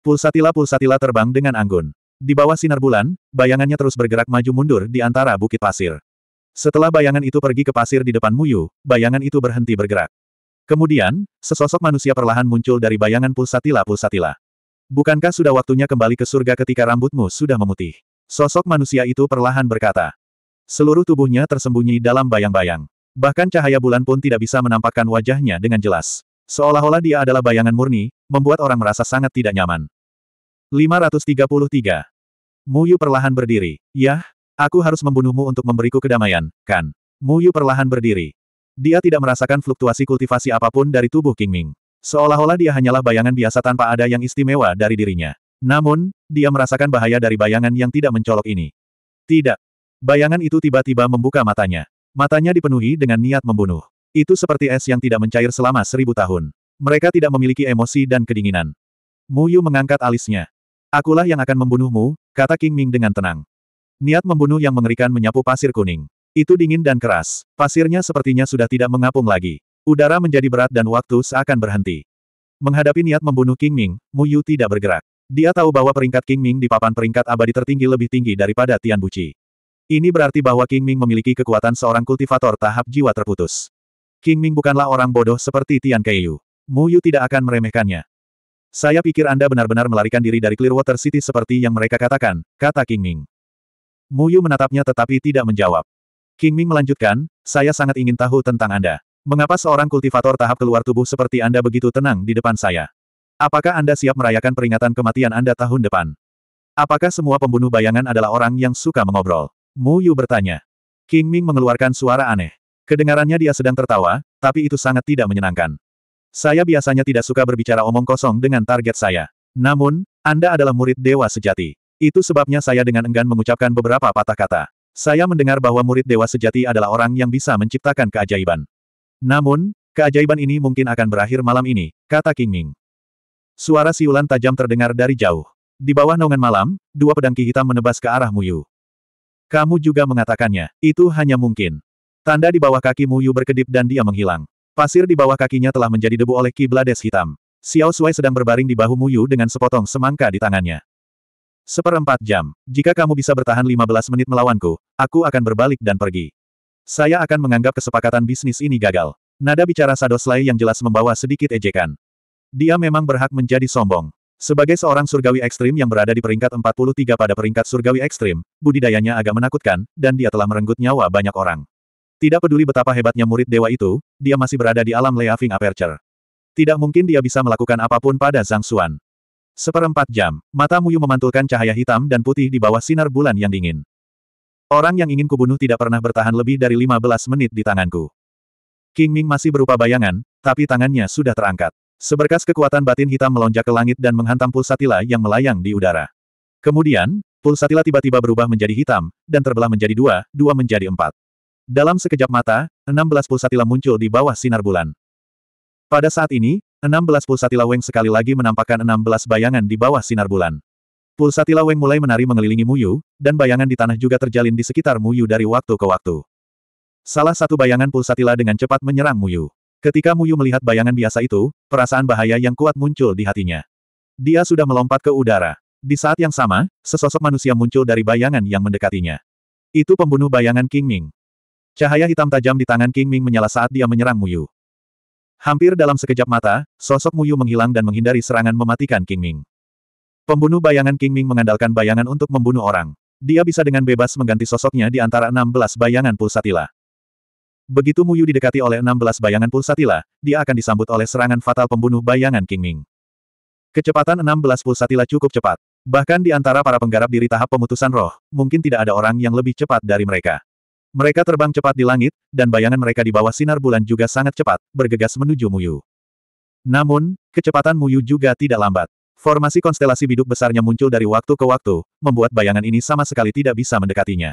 Pulsatila-pulsatila terbang dengan anggun. Di bawah sinar bulan, bayangannya terus bergerak maju mundur di antara bukit pasir. Setelah bayangan itu pergi ke pasir di depan Muyu, bayangan itu berhenti bergerak. Kemudian, sesosok manusia perlahan muncul dari bayangan pulsatila-pulsatila. Bukankah sudah waktunya kembali ke surga ketika rambutmu sudah memutih? Sosok manusia itu perlahan berkata. Seluruh tubuhnya tersembunyi dalam bayang-bayang. Bahkan cahaya bulan pun tidak bisa menampakkan wajahnya dengan jelas. Seolah-olah dia adalah bayangan murni, membuat orang merasa sangat tidak nyaman. 533. Muyu perlahan berdiri. Yah, aku harus membunuhmu untuk memberiku kedamaian, kan? Muyu perlahan berdiri. Dia tidak merasakan fluktuasi kultivasi apapun dari tubuh King Ming. Seolah-olah dia hanyalah bayangan biasa tanpa ada yang istimewa dari dirinya. Namun, dia merasakan bahaya dari bayangan yang tidak mencolok ini. Tidak. Bayangan itu tiba-tiba membuka matanya. Matanya dipenuhi dengan niat membunuh. Itu seperti es yang tidak mencair selama seribu tahun. Mereka tidak memiliki emosi dan kedinginan. Muyu mengangkat alisnya. Akulah yang akan membunuhmu, kata King Ming dengan tenang. Niat membunuh yang mengerikan menyapu pasir kuning. Itu dingin dan keras. Pasirnya sepertinya sudah tidak mengapung lagi. Udara menjadi berat dan waktu seakan berhenti. Menghadapi niat membunuh King Ming, Mu Yu tidak bergerak. Dia tahu bahwa peringkat King Ming di papan peringkat abadi tertinggi lebih tinggi daripada Tian Buci. Ini berarti bahwa King Ming memiliki kekuatan seorang kultivator tahap jiwa terputus. King Ming bukanlah orang bodoh seperti Tian Keiyu. Yu tidak akan meremehkannya. Saya pikir Anda benar-benar melarikan diri dari Clearwater City seperti yang mereka katakan, kata King Ming. Mu Yu menatapnya tetapi tidak menjawab. King Ming melanjutkan, saya sangat ingin tahu tentang Anda. Mengapa seorang kultivator tahap keluar tubuh seperti Anda begitu tenang di depan saya? Apakah Anda siap merayakan peringatan kematian Anda tahun depan? Apakah semua pembunuh bayangan adalah orang yang suka mengobrol? Mu Yu bertanya. King Ming mengeluarkan suara aneh. Kedengarannya dia sedang tertawa, tapi itu sangat tidak menyenangkan. Saya biasanya tidak suka berbicara omong kosong dengan target saya. Namun, Anda adalah murid dewa sejati. Itu sebabnya saya dengan enggan mengucapkan beberapa patah kata. Saya mendengar bahwa murid dewa sejati adalah orang yang bisa menciptakan keajaiban. Namun, keajaiban ini mungkin akan berakhir malam ini, kata King Ming. Suara siulan tajam terdengar dari jauh. Di bawah naungan malam, dua pedangki hitam menebas ke arah Muyu. Kamu juga mengatakannya, itu hanya mungkin. Tanda di bawah kaki Muyu berkedip dan dia menghilang. Pasir di bawah kakinya telah menjadi debu oleh des hitam. Xiao Shuai sedang berbaring di bahu Muyu dengan sepotong semangka di tangannya. Seperempat jam, jika kamu bisa bertahan 15 menit melawanku, aku akan berbalik dan pergi. Saya akan menganggap kesepakatan bisnis ini gagal. Nada bicara Sadoslay yang jelas membawa sedikit ejekan. Dia memang berhak menjadi sombong. Sebagai seorang surgawi ekstrim yang berada di peringkat 43 pada peringkat surgawi ekstrim, budidayanya agak menakutkan, dan dia telah merenggut nyawa banyak orang. Tidak peduli betapa hebatnya murid dewa itu, dia masih berada di alam Leaving Aperture. Tidak mungkin dia bisa melakukan apapun pada Zhang Xuan. Seperempat jam, mata Muyu memantulkan cahaya hitam dan putih di bawah sinar bulan yang dingin. Orang yang ingin kubunuh tidak pernah bertahan lebih dari 15 menit di tanganku. King Ming masih berupa bayangan, tapi tangannya sudah terangkat. Seberkas kekuatan batin hitam melonjak ke langit dan menghantam pulsatila yang melayang di udara. Kemudian, pulsatila tiba-tiba berubah menjadi hitam, dan terbelah menjadi dua, dua menjadi empat. Dalam sekejap mata, 16 pulsatila muncul di bawah sinar bulan. Pada saat ini, 16 pulsatila Weng sekali lagi menampakkan 16 bayangan di bawah sinar bulan. Pulsatila Weng mulai menari mengelilingi Muyu, dan bayangan di tanah juga terjalin di sekitar Muyu dari waktu ke waktu. Salah satu bayangan Pulsatila dengan cepat menyerang Muyu. Ketika Muyu melihat bayangan biasa itu, perasaan bahaya yang kuat muncul di hatinya. Dia sudah melompat ke udara. Di saat yang sama, sesosok manusia muncul dari bayangan yang mendekatinya. Itu pembunuh bayangan King Ming. Cahaya hitam tajam di tangan King Ming menyala saat dia menyerang Muyu. Hampir dalam sekejap mata, sosok Muyu menghilang dan menghindari serangan mematikan King Ming. Pembunuh bayangan King Ming mengandalkan bayangan untuk membunuh orang. Dia bisa dengan bebas mengganti sosoknya di antara 16 bayangan pulsatila. Begitu Muyu didekati oleh 16 bayangan pulsatila, dia akan disambut oleh serangan fatal pembunuh bayangan King Ming. Kecepatan 16 pulsatila cukup cepat. Bahkan di antara para penggarap diri tahap pemutusan roh, mungkin tidak ada orang yang lebih cepat dari mereka. Mereka terbang cepat di langit, dan bayangan mereka di bawah sinar bulan juga sangat cepat, bergegas menuju Muyu. Namun, kecepatan Muyu juga tidak lambat. Formasi konstelasi biduk besarnya muncul dari waktu ke waktu, membuat bayangan ini sama sekali tidak bisa mendekatinya.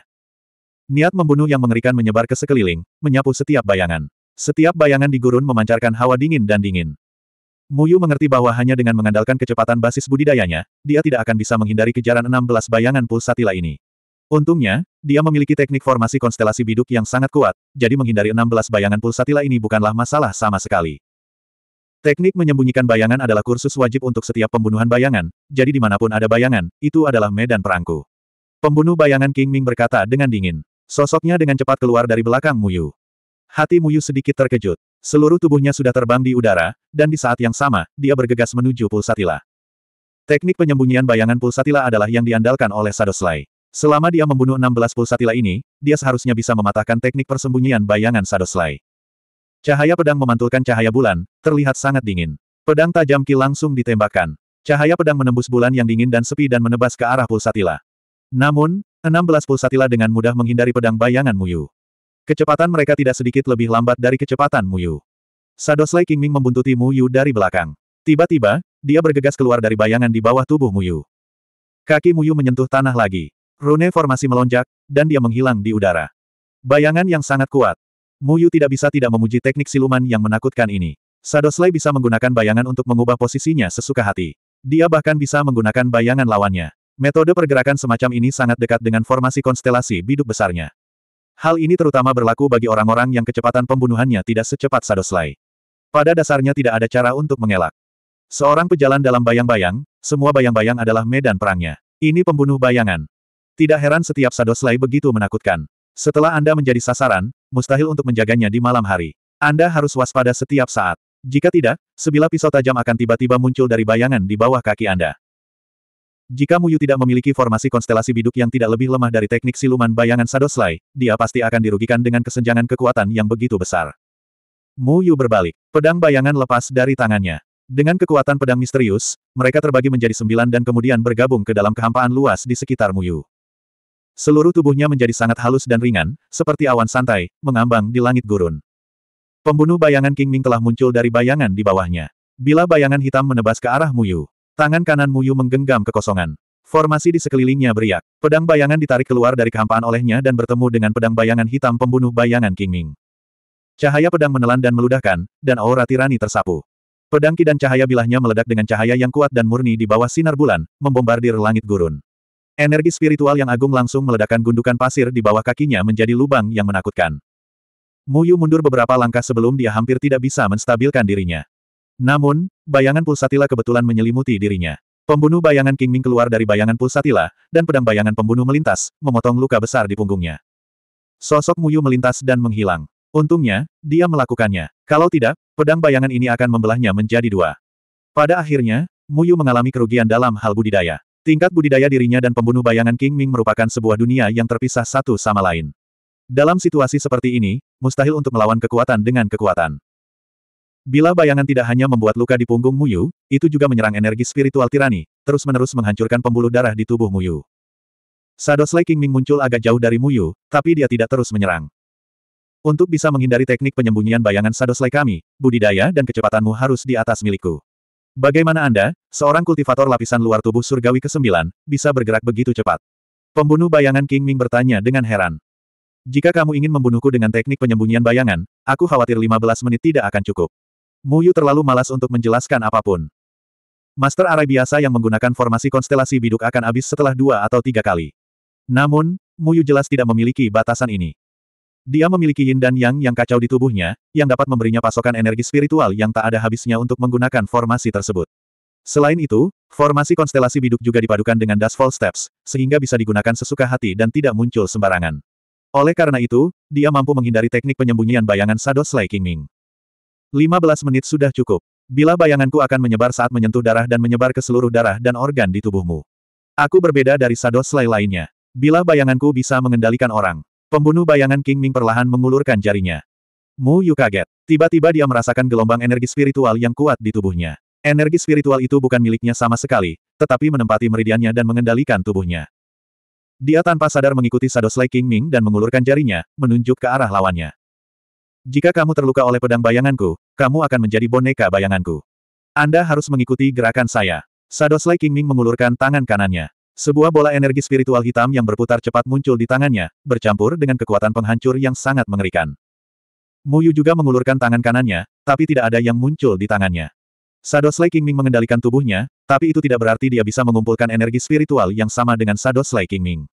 Niat membunuh yang mengerikan menyebar ke sekeliling, menyapu setiap bayangan. Setiap bayangan di gurun memancarkan hawa dingin dan dingin. Muyu mengerti bahwa hanya dengan mengandalkan kecepatan basis budidayanya, dia tidak akan bisa menghindari kejaran 16 bayangan pulsatila ini. Untungnya, dia memiliki teknik formasi konstelasi biduk yang sangat kuat, jadi menghindari 16 bayangan pulsatila ini bukanlah masalah sama sekali. Teknik menyembunyikan bayangan adalah kursus wajib untuk setiap pembunuhan bayangan, jadi dimanapun ada bayangan, itu adalah medan perangku. Pembunuh bayangan King Ming berkata dengan dingin. Sosoknya dengan cepat keluar dari belakang Muyu. Hati Muyu sedikit terkejut. Seluruh tubuhnya sudah terbang di udara, dan di saat yang sama, dia bergegas menuju pulsatila. Teknik penyembunyian bayangan pulsatila adalah yang diandalkan oleh Sadoslay. Selama dia membunuh 16 pulsatila ini, dia seharusnya bisa mematahkan teknik persembunyian bayangan Sadoslay. Cahaya pedang memantulkan cahaya bulan, terlihat sangat dingin. Pedang tajam Ki langsung ditembakkan. Cahaya pedang menembus bulan yang dingin dan sepi dan menebas ke arah pulsatila. Namun, 16 pulsatila dengan mudah menghindari pedang bayangan Muyu. Kecepatan mereka tidak sedikit lebih lambat dari kecepatan Muyu. Sadosley Kingming membuntuti Muyu dari belakang. Tiba-tiba, dia bergegas keluar dari bayangan di bawah tubuh Muyu. Kaki Muyu menyentuh tanah lagi. Rune formasi melonjak, dan dia menghilang di udara. Bayangan yang sangat kuat, Muyu tidak bisa tidak memuji teknik siluman yang menakutkan ini. Sadosley bisa menggunakan bayangan untuk mengubah posisinya sesuka hati. Dia bahkan bisa menggunakan bayangan lawannya. Metode pergerakan semacam ini sangat dekat dengan formasi konstelasi biduk besarnya. Hal ini terutama berlaku bagi orang-orang yang kecepatan pembunuhannya tidak secepat Sadosley. Pada dasarnya tidak ada cara untuk mengelak. Seorang pejalan dalam bayang-bayang, semua bayang-bayang adalah medan perangnya. Ini pembunuh bayangan. Tidak heran setiap Sadosley begitu menakutkan. Setelah Anda menjadi sasaran, mustahil untuk menjaganya di malam hari. Anda harus waspada setiap saat. Jika tidak, sebilah pisau tajam akan tiba-tiba muncul dari bayangan di bawah kaki Anda. Jika Muyu tidak memiliki formasi konstelasi biduk yang tidak lebih lemah dari teknik siluman bayangan sadoslai, dia pasti akan dirugikan dengan kesenjangan kekuatan yang begitu besar. Muyu berbalik. Pedang bayangan lepas dari tangannya. Dengan kekuatan pedang misterius, mereka terbagi menjadi sembilan dan kemudian bergabung ke dalam kehampaan luas di sekitar Muyu. Seluruh tubuhnya menjadi sangat halus dan ringan, seperti awan santai, mengambang di langit gurun. Pembunuh bayangan King Ming telah muncul dari bayangan di bawahnya. Bila bayangan hitam menebas ke arah Muyu, tangan kanan Muyu menggenggam kekosongan. Formasi di sekelilingnya beriak. Pedang bayangan ditarik keluar dari kehampaan olehnya dan bertemu dengan pedang bayangan hitam pembunuh bayangan King Ming. Cahaya pedang menelan dan meludahkan, dan aura tirani tersapu. Pedang ki dan cahaya bilahnya meledak dengan cahaya yang kuat dan murni di bawah sinar bulan, membombardir langit gurun. Energi spiritual yang agung langsung meledakkan gundukan pasir di bawah kakinya menjadi lubang yang menakutkan. Muyu mundur beberapa langkah sebelum dia hampir tidak bisa menstabilkan dirinya. Namun, bayangan pulsatila kebetulan menyelimuti dirinya. Pembunuh bayangan King Ming keluar dari bayangan pulsatila, dan pedang bayangan pembunuh melintas, memotong luka besar di punggungnya. Sosok Muyu melintas dan menghilang. Untungnya, dia melakukannya. Kalau tidak, pedang bayangan ini akan membelahnya menjadi dua. Pada akhirnya, Muyu mengalami kerugian dalam hal budidaya. Tingkat budidaya dirinya dan pembunuh bayangan King Ming merupakan sebuah dunia yang terpisah satu sama lain. Dalam situasi seperti ini, mustahil untuk melawan kekuatan dengan kekuatan. Bila bayangan tidak hanya membuat luka di punggung Muyu, itu juga menyerang energi spiritual tirani, terus-menerus menghancurkan pembuluh darah di tubuh Muyu. Sadosley King Ming muncul agak jauh dari Muyu, tapi dia tidak terus menyerang. Untuk bisa menghindari teknik penyembunyian bayangan Sadosley kami, budidaya dan kecepatanmu harus di atas milikku. Bagaimana Anda, seorang kultivator lapisan luar tubuh surgawi ke-9, bisa bergerak begitu cepat? Pembunuh bayangan King Ming bertanya dengan heran. Jika kamu ingin membunuhku dengan teknik penyembunyian bayangan, aku khawatir 15 menit tidak akan cukup. Mu Yu terlalu malas untuk menjelaskan apapun. Master Arai biasa yang menggunakan formasi konstelasi biduk akan habis setelah dua atau tiga kali. Namun, Mu Yu jelas tidak memiliki batasan ini. Dia memiliki yin dan yang yang kacau di tubuhnya, yang dapat memberinya pasokan energi spiritual yang tak ada habisnya untuk menggunakan formasi tersebut. Selain itu, formasi konstelasi biduk juga dipadukan dengan Das Fall steps, sehingga bisa digunakan sesuka hati dan tidak muncul sembarangan. Oleh karena itu, dia mampu menghindari teknik penyembunyian bayangan Sado Slay King Ming. 15 menit sudah cukup. Bila bayanganku akan menyebar saat menyentuh darah dan menyebar ke seluruh darah dan organ di tubuhmu. Aku berbeda dari Sado Slay lainnya. Bila bayanganku bisa mengendalikan orang, Pembunuh bayangan King Ming perlahan mengulurkan jarinya. Mu Yu kaget. Tiba-tiba dia merasakan gelombang energi spiritual yang kuat di tubuhnya. Energi spiritual itu bukan miliknya sama sekali, tetapi menempati meridiannya dan mengendalikan tubuhnya. Dia tanpa sadar mengikuti Sadosley King Ming dan mengulurkan jarinya, menunjuk ke arah lawannya. Jika kamu terluka oleh pedang bayanganku, kamu akan menjadi boneka bayanganku. Anda harus mengikuti gerakan saya. Sadosley King Ming mengulurkan tangan kanannya. Sebuah bola energi spiritual hitam yang berputar cepat muncul di tangannya, bercampur dengan kekuatan penghancur yang sangat mengerikan. Muyu juga mengulurkan tangan kanannya, tapi tidak ada yang muncul di tangannya. Sado Slay Ming mengendalikan tubuhnya, tapi itu tidak berarti dia bisa mengumpulkan energi spiritual yang sama dengan Sado Slay Ming.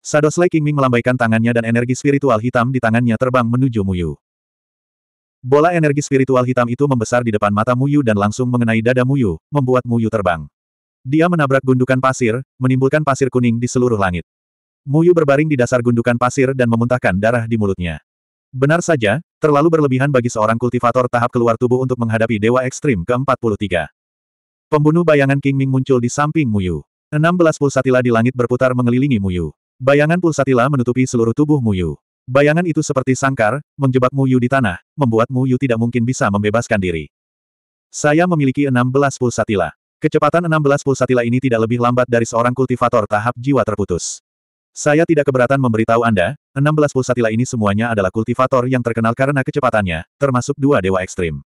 Sado Slay Ming melambaikan tangannya dan energi spiritual hitam di tangannya terbang menuju Muyu. Bola energi spiritual hitam itu membesar di depan mata Muyu dan langsung mengenai dada Muyu, membuat Muyu terbang. Dia menabrak gundukan pasir, menimbulkan pasir kuning di seluruh langit. Muyu berbaring di dasar gundukan pasir dan memuntahkan darah di mulutnya. Benar saja, terlalu berlebihan bagi seorang kultivator tahap keluar tubuh untuk menghadapi dewa ekstrim ke-43. Pembunuh bayangan King Ming muncul di samping Muyu. 16 pulsatila di langit berputar mengelilingi Muyu. Bayangan pulsatila menutupi seluruh tubuh Muyu. Bayangan itu seperti sangkar, menjebak Muyu di tanah, membuat Muyu tidak mungkin bisa membebaskan diri. Saya memiliki 16 pulsatila. Kecepatan 16 pulsatila ini tidak lebih lambat dari seorang kultivator tahap jiwa terputus. Saya tidak keberatan memberitahu Anda, 16 pulsatila ini semuanya adalah kultivator yang terkenal karena kecepatannya, termasuk dua dewa ekstrim.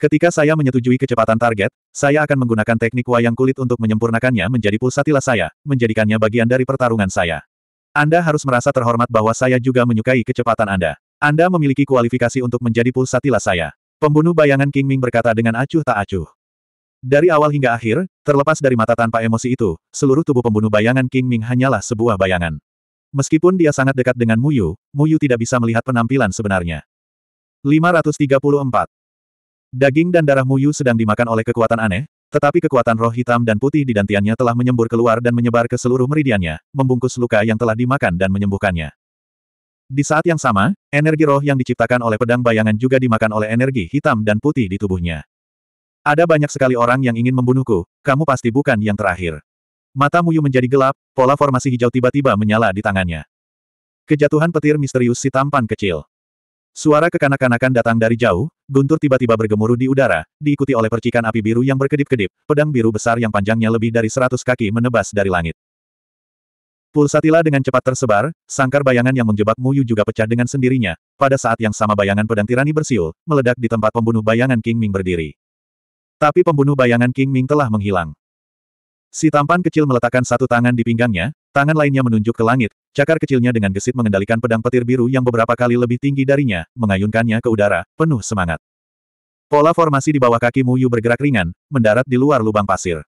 Ketika saya menyetujui kecepatan target, saya akan menggunakan teknik wayang kulit untuk menyempurnakannya menjadi pulsatila saya, menjadikannya bagian dari pertarungan saya. Anda harus merasa terhormat bahwa saya juga menyukai kecepatan Anda. Anda memiliki kualifikasi untuk menjadi pulsatila saya. Pembunuh bayangan King Ming berkata dengan acuh tak acuh. Dari awal hingga akhir, terlepas dari mata tanpa emosi itu, seluruh tubuh pembunuh bayangan King Ming hanyalah sebuah bayangan. Meskipun dia sangat dekat dengan Muyu, Muyu tidak bisa melihat penampilan sebenarnya. 534. Daging dan darah Muyu sedang dimakan oleh kekuatan aneh, tetapi kekuatan roh hitam dan putih di dantiannya telah menyembur keluar dan menyebar ke seluruh meridiannya, membungkus luka yang telah dimakan dan menyembuhkannya. Di saat yang sama, energi roh yang diciptakan oleh pedang bayangan juga dimakan oleh energi hitam dan putih di tubuhnya. Ada banyak sekali orang yang ingin membunuhku, kamu pasti bukan yang terakhir. Mata Muyu menjadi gelap, pola formasi hijau tiba-tiba menyala di tangannya. Kejatuhan petir misterius si tampan kecil. Suara kekanak-kanakan datang dari jauh, guntur tiba-tiba bergemuruh di udara, diikuti oleh percikan api biru yang berkedip-kedip, pedang biru besar yang panjangnya lebih dari seratus kaki menebas dari langit. Pulsatila dengan cepat tersebar, sangkar bayangan yang menjebak Muyu juga pecah dengan sendirinya, pada saat yang sama bayangan pedang tirani bersiul, meledak di tempat pembunuh bayangan King Ming berdiri. Tapi pembunuh bayangan King Ming telah menghilang. Si tampan kecil meletakkan satu tangan di pinggangnya, tangan lainnya menunjuk ke langit, cakar kecilnya dengan gesit mengendalikan pedang petir biru yang beberapa kali lebih tinggi darinya, mengayunkannya ke udara, penuh semangat. Pola formasi di bawah kaki Muyu bergerak ringan, mendarat di luar lubang pasir.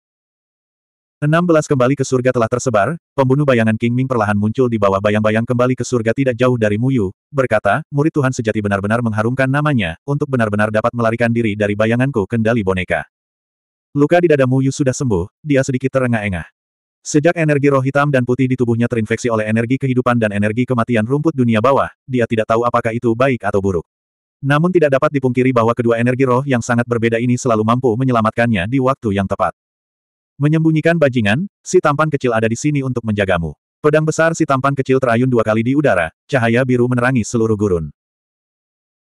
16 kembali ke surga telah tersebar, pembunuh bayangan King Ming perlahan muncul di bawah bayang-bayang kembali ke surga tidak jauh dari Muyu, berkata, murid Tuhan sejati benar-benar mengharumkan namanya, untuk benar-benar dapat melarikan diri dari bayanganku kendali boneka. Luka di dada Muyu sudah sembuh, dia sedikit terengah-engah. Sejak energi roh hitam dan putih di tubuhnya terinfeksi oleh energi kehidupan dan energi kematian rumput dunia bawah, dia tidak tahu apakah itu baik atau buruk. Namun tidak dapat dipungkiri bahwa kedua energi roh yang sangat berbeda ini selalu mampu menyelamatkannya di waktu yang tepat. Menyembunyikan bajingan, si tampan kecil ada di sini untuk menjagamu. Pedang besar si tampan kecil terayun dua kali di udara, cahaya biru menerangi seluruh gurun.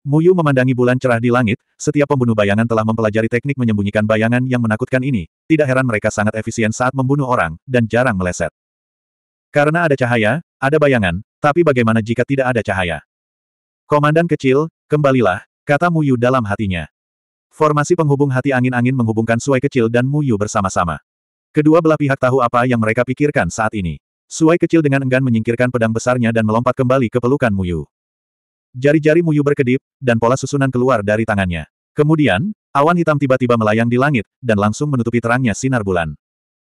Muyu memandangi bulan cerah di langit, setiap pembunuh bayangan telah mempelajari teknik menyembunyikan bayangan yang menakutkan ini, tidak heran mereka sangat efisien saat membunuh orang, dan jarang meleset. Karena ada cahaya, ada bayangan, tapi bagaimana jika tidak ada cahaya? Komandan kecil, kembalilah, kata Muyu dalam hatinya. Formasi penghubung hati angin-angin menghubungkan suai kecil dan Muyu bersama-sama. Kedua belah pihak tahu apa yang mereka pikirkan saat ini. Suai kecil dengan enggan menyingkirkan pedang besarnya dan melompat kembali ke pelukan Muyu. Jari-jari Muyu berkedip, dan pola susunan keluar dari tangannya. Kemudian, awan hitam tiba-tiba melayang di langit, dan langsung menutupi terangnya sinar bulan.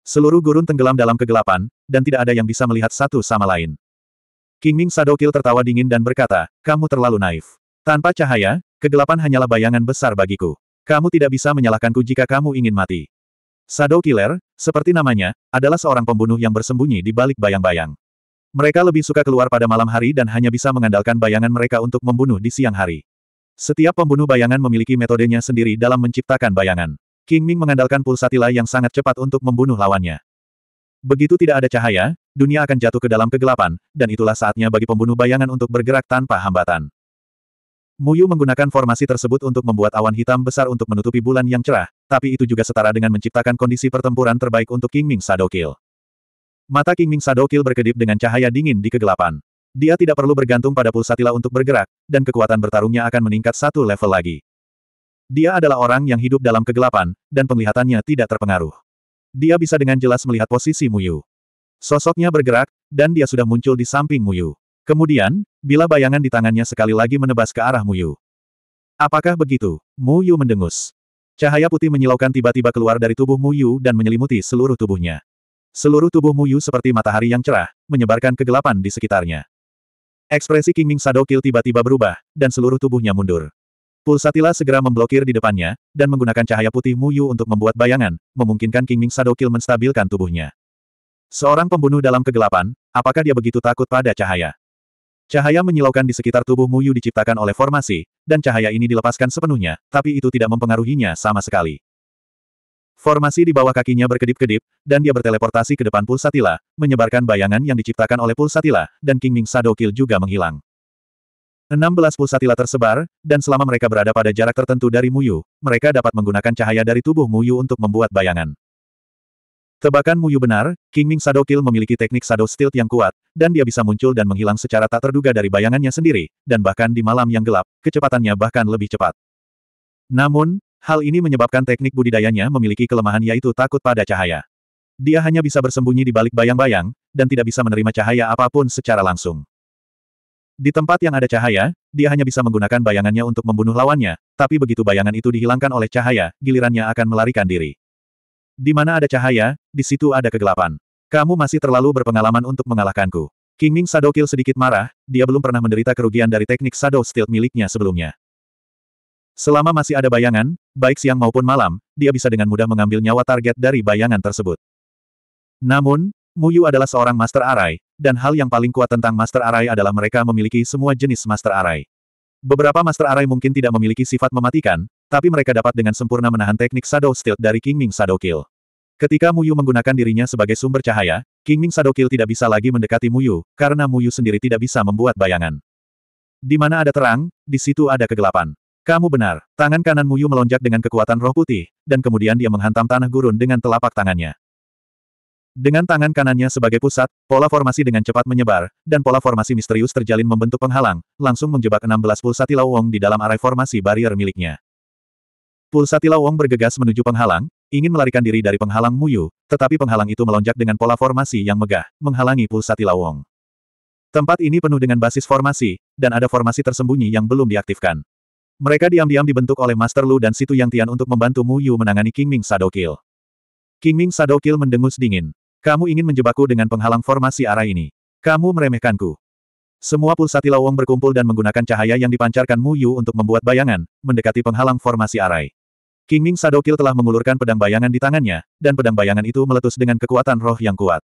Seluruh gurun tenggelam dalam kegelapan, dan tidak ada yang bisa melihat satu sama lain. King Ming Sadokil tertawa dingin dan berkata, kamu terlalu naif. Tanpa cahaya, kegelapan hanyalah bayangan besar bagiku. Kamu tidak bisa menyalahkanku jika kamu ingin mati. Shadow Killer, seperti namanya, adalah seorang pembunuh yang bersembunyi di balik bayang-bayang. Mereka lebih suka keluar pada malam hari dan hanya bisa mengandalkan bayangan mereka untuk membunuh di siang hari. Setiap pembunuh bayangan memiliki metodenya sendiri dalam menciptakan bayangan. King Ming mengandalkan pulsatila yang sangat cepat untuk membunuh lawannya. Begitu tidak ada cahaya, dunia akan jatuh ke dalam kegelapan, dan itulah saatnya bagi pembunuh bayangan untuk bergerak tanpa hambatan. Muyu menggunakan formasi tersebut untuk membuat awan hitam besar untuk menutupi bulan yang cerah, tapi itu juga setara dengan menciptakan kondisi pertempuran terbaik untuk King Ming Sadokil. Mata King Ming Sadokil berkedip dengan cahaya dingin di kegelapan. Dia tidak perlu bergantung pada pulsatila untuk bergerak, dan kekuatan bertarungnya akan meningkat satu level lagi. Dia adalah orang yang hidup dalam kegelapan, dan penglihatannya tidak terpengaruh. Dia bisa dengan jelas melihat posisi Muyu. Sosoknya bergerak, dan dia sudah muncul di samping Muyu. Kemudian, bila bayangan di tangannya sekali lagi menebas ke arah Muyu. Apakah begitu? Muyu mendengus. Cahaya putih menyilaukan tiba-tiba keluar dari tubuh Muyu dan menyelimuti seluruh tubuhnya. Seluruh tubuh Muyu seperti matahari yang cerah, menyebarkan kegelapan di sekitarnya. Ekspresi King Ming Sadokil tiba-tiba berubah, dan seluruh tubuhnya mundur. Pulsatila segera memblokir di depannya, dan menggunakan cahaya putih Muyu untuk membuat bayangan, memungkinkan King Ming Sadokil menstabilkan tubuhnya. Seorang pembunuh dalam kegelapan, apakah dia begitu takut pada cahaya? Cahaya menyilaukan di sekitar tubuh Muyu diciptakan oleh formasi, dan cahaya ini dilepaskan sepenuhnya, tapi itu tidak mempengaruhinya sama sekali. Formasi di bawah kakinya berkedip-kedip, dan dia berteleportasi ke depan pulsatila, menyebarkan bayangan yang diciptakan oleh pulsatila, dan King Ming Shadow Kill juga menghilang. 16 pulsatila tersebar, dan selama mereka berada pada jarak tertentu dari Muyu, mereka dapat menggunakan cahaya dari tubuh Muyu untuk membuat bayangan. Tebakan Muyu benar, King Ming Shadow Kill memiliki teknik Shadow Stilt yang kuat, dan dia bisa muncul dan menghilang secara tak terduga dari bayangannya sendiri, dan bahkan di malam yang gelap, kecepatannya bahkan lebih cepat. Namun, hal ini menyebabkan teknik budidayanya memiliki kelemahan yaitu takut pada cahaya. Dia hanya bisa bersembunyi di balik bayang-bayang, dan tidak bisa menerima cahaya apapun secara langsung. Di tempat yang ada cahaya, dia hanya bisa menggunakan bayangannya untuk membunuh lawannya, tapi begitu bayangan itu dihilangkan oleh cahaya, gilirannya akan melarikan diri. Di mana ada cahaya, di situ ada kegelapan. Kamu masih terlalu berpengalaman untuk mengalahkanku. King Ming Shadow Kill sedikit marah, dia belum pernah menderita kerugian dari teknik Shadow Steel miliknya sebelumnya. Selama masih ada bayangan, baik siang maupun malam, dia bisa dengan mudah mengambil nyawa target dari bayangan tersebut. Namun, Mu Yu adalah seorang Master arai, dan hal yang paling kuat tentang Master arai adalah mereka memiliki semua jenis Master arai. Beberapa Master arai mungkin tidak memiliki sifat mematikan, tapi mereka dapat dengan sempurna menahan teknik Shadow Stilt dari King Ming Shadow Kill. Ketika Muyu menggunakan dirinya sebagai sumber cahaya, King Ming Shadow Kill tidak bisa lagi mendekati Muyu, karena Muyu sendiri tidak bisa membuat bayangan. Di mana ada terang, di situ ada kegelapan. Kamu benar. Tangan kanan Muyu melonjak dengan kekuatan roh putih, dan kemudian dia menghantam tanah gurun dengan telapak tangannya. Dengan tangan kanannya sebagai pusat, pola formasi dengan cepat menyebar, dan pola formasi misterius terjalin membentuk penghalang, langsung menjebak 16 pulsatila Wong di dalam arai formasi barier miliknya. Pulsatila Wong bergegas menuju penghalang, ingin melarikan diri dari penghalang Muyu, tetapi penghalang itu melonjak dengan pola formasi yang megah, menghalangi Pulsatila Wong. Tempat ini penuh dengan basis formasi, dan ada formasi tersembunyi yang belum diaktifkan. Mereka diam-diam dibentuk oleh Master Lu dan Situ Yang Tian untuk membantu Yu menangani King Ming Sadokil. King Ming Sadokil mendengus dingin. Kamu ingin menjebakku dengan penghalang formasi arah ini. Kamu meremehkanku. Semua pulsatila Wong berkumpul dan menggunakan cahaya yang dipancarkan Mu Yu untuk membuat bayangan, mendekati penghalang formasi arai. King Ning Sadokil telah mengulurkan pedang bayangan di tangannya, dan pedang bayangan itu meletus dengan kekuatan roh yang kuat.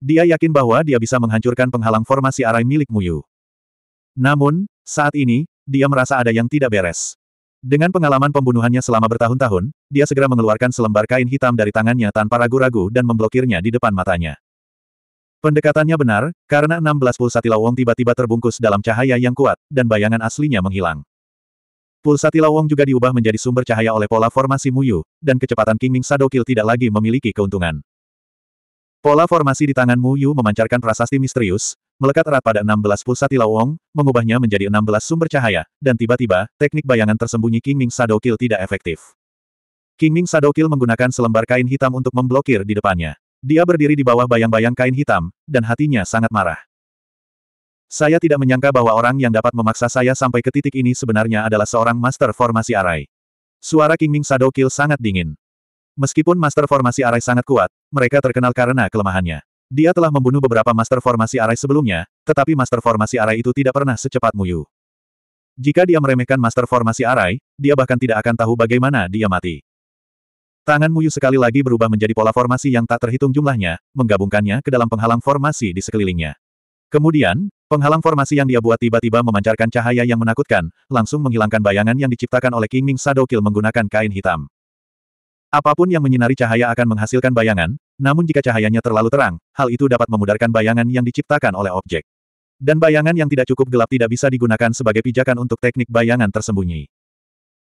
Dia yakin bahwa dia bisa menghancurkan penghalang formasi arai milik Muyu. Namun, saat ini, dia merasa ada yang tidak beres. Dengan pengalaman pembunuhannya selama bertahun-tahun, dia segera mengeluarkan selembar kain hitam dari tangannya tanpa ragu-ragu dan memblokirnya di depan matanya. Pendekatannya benar, karena 16 pulsa tilawong tiba-tiba terbungkus dalam cahaya yang kuat, dan bayangan aslinya menghilang. Pulsa tilawong juga diubah menjadi sumber cahaya oleh pola formasi Muyu, dan kecepatan King Ming Sadokil tidak lagi memiliki keuntungan. Pola formasi di tangan Muyu memancarkan prasasti misterius, melekat erat pada 16 pulsa tilawong, mengubahnya menjadi 16 sumber cahaya, dan tiba-tiba, teknik bayangan tersembunyi King Ming Sadokil tidak efektif. King Ming Sadokil menggunakan selembar kain hitam untuk memblokir di depannya. Dia berdiri di bawah bayang-bayang kain hitam, dan hatinya sangat marah. Saya tidak menyangka bahwa orang yang dapat memaksa saya sampai ke titik ini sebenarnya adalah seorang master formasi arai. Suara King Shadow Kill sangat dingin. Meskipun master formasi arai sangat kuat, mereka terkenal karena kelemahannya. Dia telah membunuh beberapa master formasi arai sebelumnya, tetapi master formasi arai itu tidak pernah secepat Muyu. Jika dia meremehkan master formasi arai, dia bahkan tidak akan tahu bagaimana dia mati. Tangan Muyu sekali lagi berubah menjadi pola formasi yang tak terhitung jumlahnya, menggabungkannya ke dalam penghalang formasi di sekelilingnya. Kemudian, penghalang formasi yang dia buat tiba-tiba memancarkan cahaya yang menakutkan, langsung menghilangkan bayangan yang diciptakan oleh King Ming Shadow Kill menggunakan kain hitam. Apapun yang menyinari cahaya akan menghasilkan bayangan, namun jika cahayanya terlalu terang, hal itu dapat memudarkan bayangan yang diciptakan oleh objek. Dan bayangan yang tidak cukup gelap tidak bisa digunakan sebagai pijakan untuk teknik bayangan tersembunyi.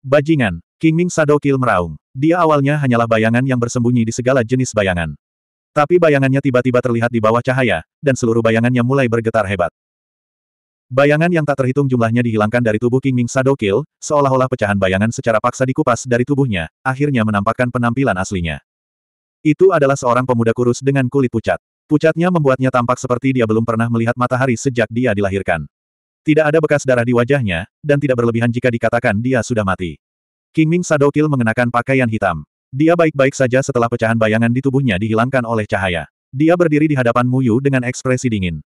Bajingan, King Ming Shadow Kill meraung. Dia awalnya hanyalah bayangan yang bersembunyi di segala jenis bayangan. Tapi bayangannya tiba-tiba terlihat di bawah cahaya, dan seluruh bayangannya mulai bergetar hebat. Bayangan yang tak terhitung jumlahnya dihilangkan dari tubuh King Ming Sadokil, seolah-olah pecahan bayangan secara paksa dikupas dari tubuhnya, akhirnya menampakkan penampilan aslinya. Itu adalah seorang pemuda kurus dengan kulit pucat. Pucatnya membuatnya tampak seperti dia belum pernah melihat matahari sejak dia dilahirkan. Tidak ada bekas darah di wajahnya, dan tidak berlebihan jika dikatakan dia sudah mati. King Ming Sadokil mengenakan pakaian hitam. Dia baik-baik saja setelah pecahan bayangan di tubuhnya dihilangkan oleh cahaya. Dia berdiri di hadapan Muyu dengan ekspresi dingin.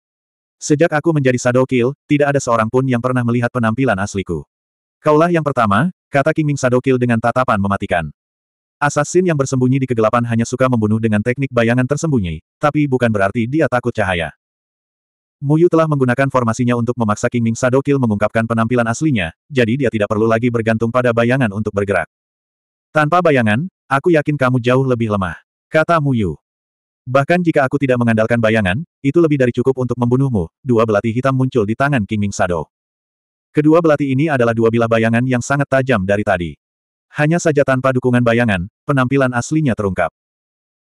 Sejak aku menjadi Sadokil, tidak ada seorang pun yang pernah melihat penampilan asliku. Kaulah yang pertama, kata King Ming Sadokil dengan tatapan mematikan. Asasin yang bersembunyi di kegelapan hanya suka membunuh dengan teknik bayangan tersembunyi, tapi bukan berarti dia takut cahaya. Muyu telah menggunakan formasinya untuk memaksa King Ming Sadokil mengungkapkan penampilan aslinya, jadi dia tidak perlu lagi bergantung pada bayangan untuk bergerak. Tanpa bayangan, aku yakin kamu jauh lebih lemah. Kata Muyu. Bahkan jika aku tidak mengandalkan bayangan, itu lebih dari cukup untuk membunuhmu. Dua belati hitam muncul di tangan King Ming Sado. Kedua belati ini adalah dua bilah bayangan yang sangat tajam dari tadi. Hanya saja tanpa dukungan bayangan, penampilan aslinya terungkap.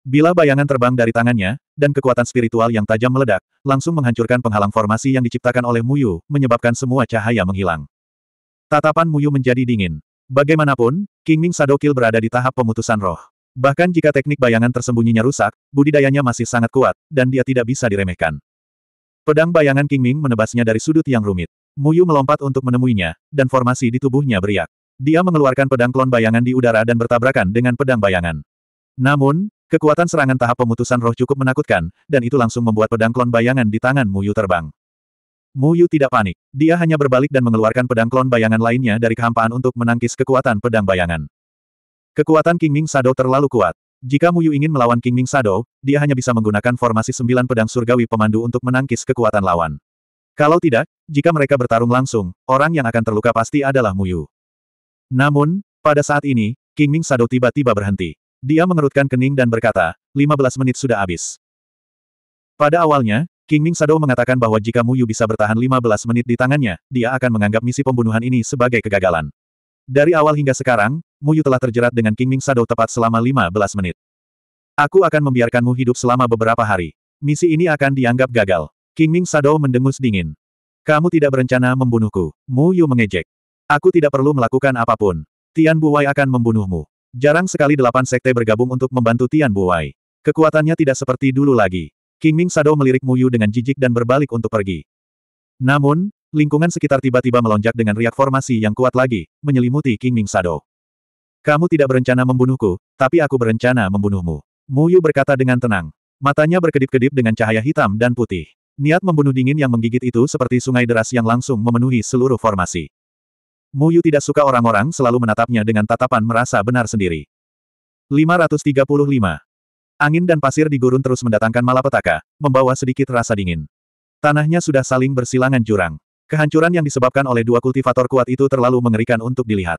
Bila bayangan terbang dari tangannya, dan kekuatan spiritual yang tajam meledak, langsung menghancurkan penghalang formasi yang diciptakan oleh Muyu, menyebabkan semua cahaya menghilang. Tatapan Muyu menjadi dingin. Bagaimanapun, King Ming Sadokil berada di tahap pemutusan roh. Bahkan jika teknik bayangan tersembunyinya rusak, budidayanya masih sangat kuat, dan dia tidak bisa diremehkan. Pedang bayangan King Ming menebasnya dari sudut yang rumit. Muyu melompat untuk menemuinya, dan formasi di tubuhnya beriak. Dia mengeluarkan pedang klon bayangan di udara dan bertabrakan dengan pedang bayangan. Namun, kekuatan serangan tahap pemutusan roh cukup menakutkan, dan itu langsung membuat pedang klon bayangan di tangan Muyu terbang. Mu Yu tidak panik. Dia hanya berbalik dan mengeluarkan pedang klon bayangan lainnya dari kehampaan untuk menangkis kekuatan pedang bayangan. Kekuatan King Ming Shadow terlalu kuat. Jika Mu Yu ingin melawan King Ming Shadow, dia hanya bisa menggunakan formasi sembilan pedang surgawi pemandu untuk menangkis kekuatan lawan. Kalau tidak, jika mereka bertarung langsung, orang yang akan terluka pasti adalah Mu Yu. Namun, pada saat ini, King Ming Shadow tiba-tiba berhenti. Dia mengerutkan kening dan berkata, 15 menit sudah habis. Pada awalnya, King Ming Sado mengatakan bahwa jika Mu Yu bisa bertahan 15 menit di tangannya, dia akan menganggap misi pembunuhan ini sebagai kegagalan. Dari awal hingga sekarang, Mu Yu telah terjerat dengan King Ming Sado tepat selama 15 menit. Aku akan membiarkanmu hidup selama beberapa hari. Misi ini akan dianggap gagal. King Ming Sado mendengus dingin. Kamu tidak berencana membunuhku. Mu Yu mengejek. Aku tidak perlu melakukan apapun. Tian Buwai akan membunuhmu. Jarang sekali delapan sekte bergabung untuk membantu Tian Buwai. Kekuatannya tidak seperti dulu lagi. King Ming Sado melirik Muyu dengan jijik dan berbalik untuk pergi. Namun, lingkungan sekitar tiba-tiba melonjak dengan riak formasi yang kuat lagi, menyelimuti King Ming Sado. Kamu tidak berencana membunuhku, tapi aku berencana membunuhmu. Muyu berkata dengan tenang. Matanya berkedip-kedip dengan cahaya hitam dan putih. Niat membunuh dingin yang menggigit itu seperti sungai deras yang langsung memenuhi seluruh formasi. Muyu tidak suka orang-orang selalu menatapnya dengan tatapan merasa benar sendiri. 535. Angin dan pasir di gurun terus mendatangkan malapetaka, membawa sedikit rasa dingin. Tanahnya sudah saling bersilangan jurang. Kehancuran yang disebabkan oleh dua kultivator kuat itu terlalu mengerikan untuk dilihat.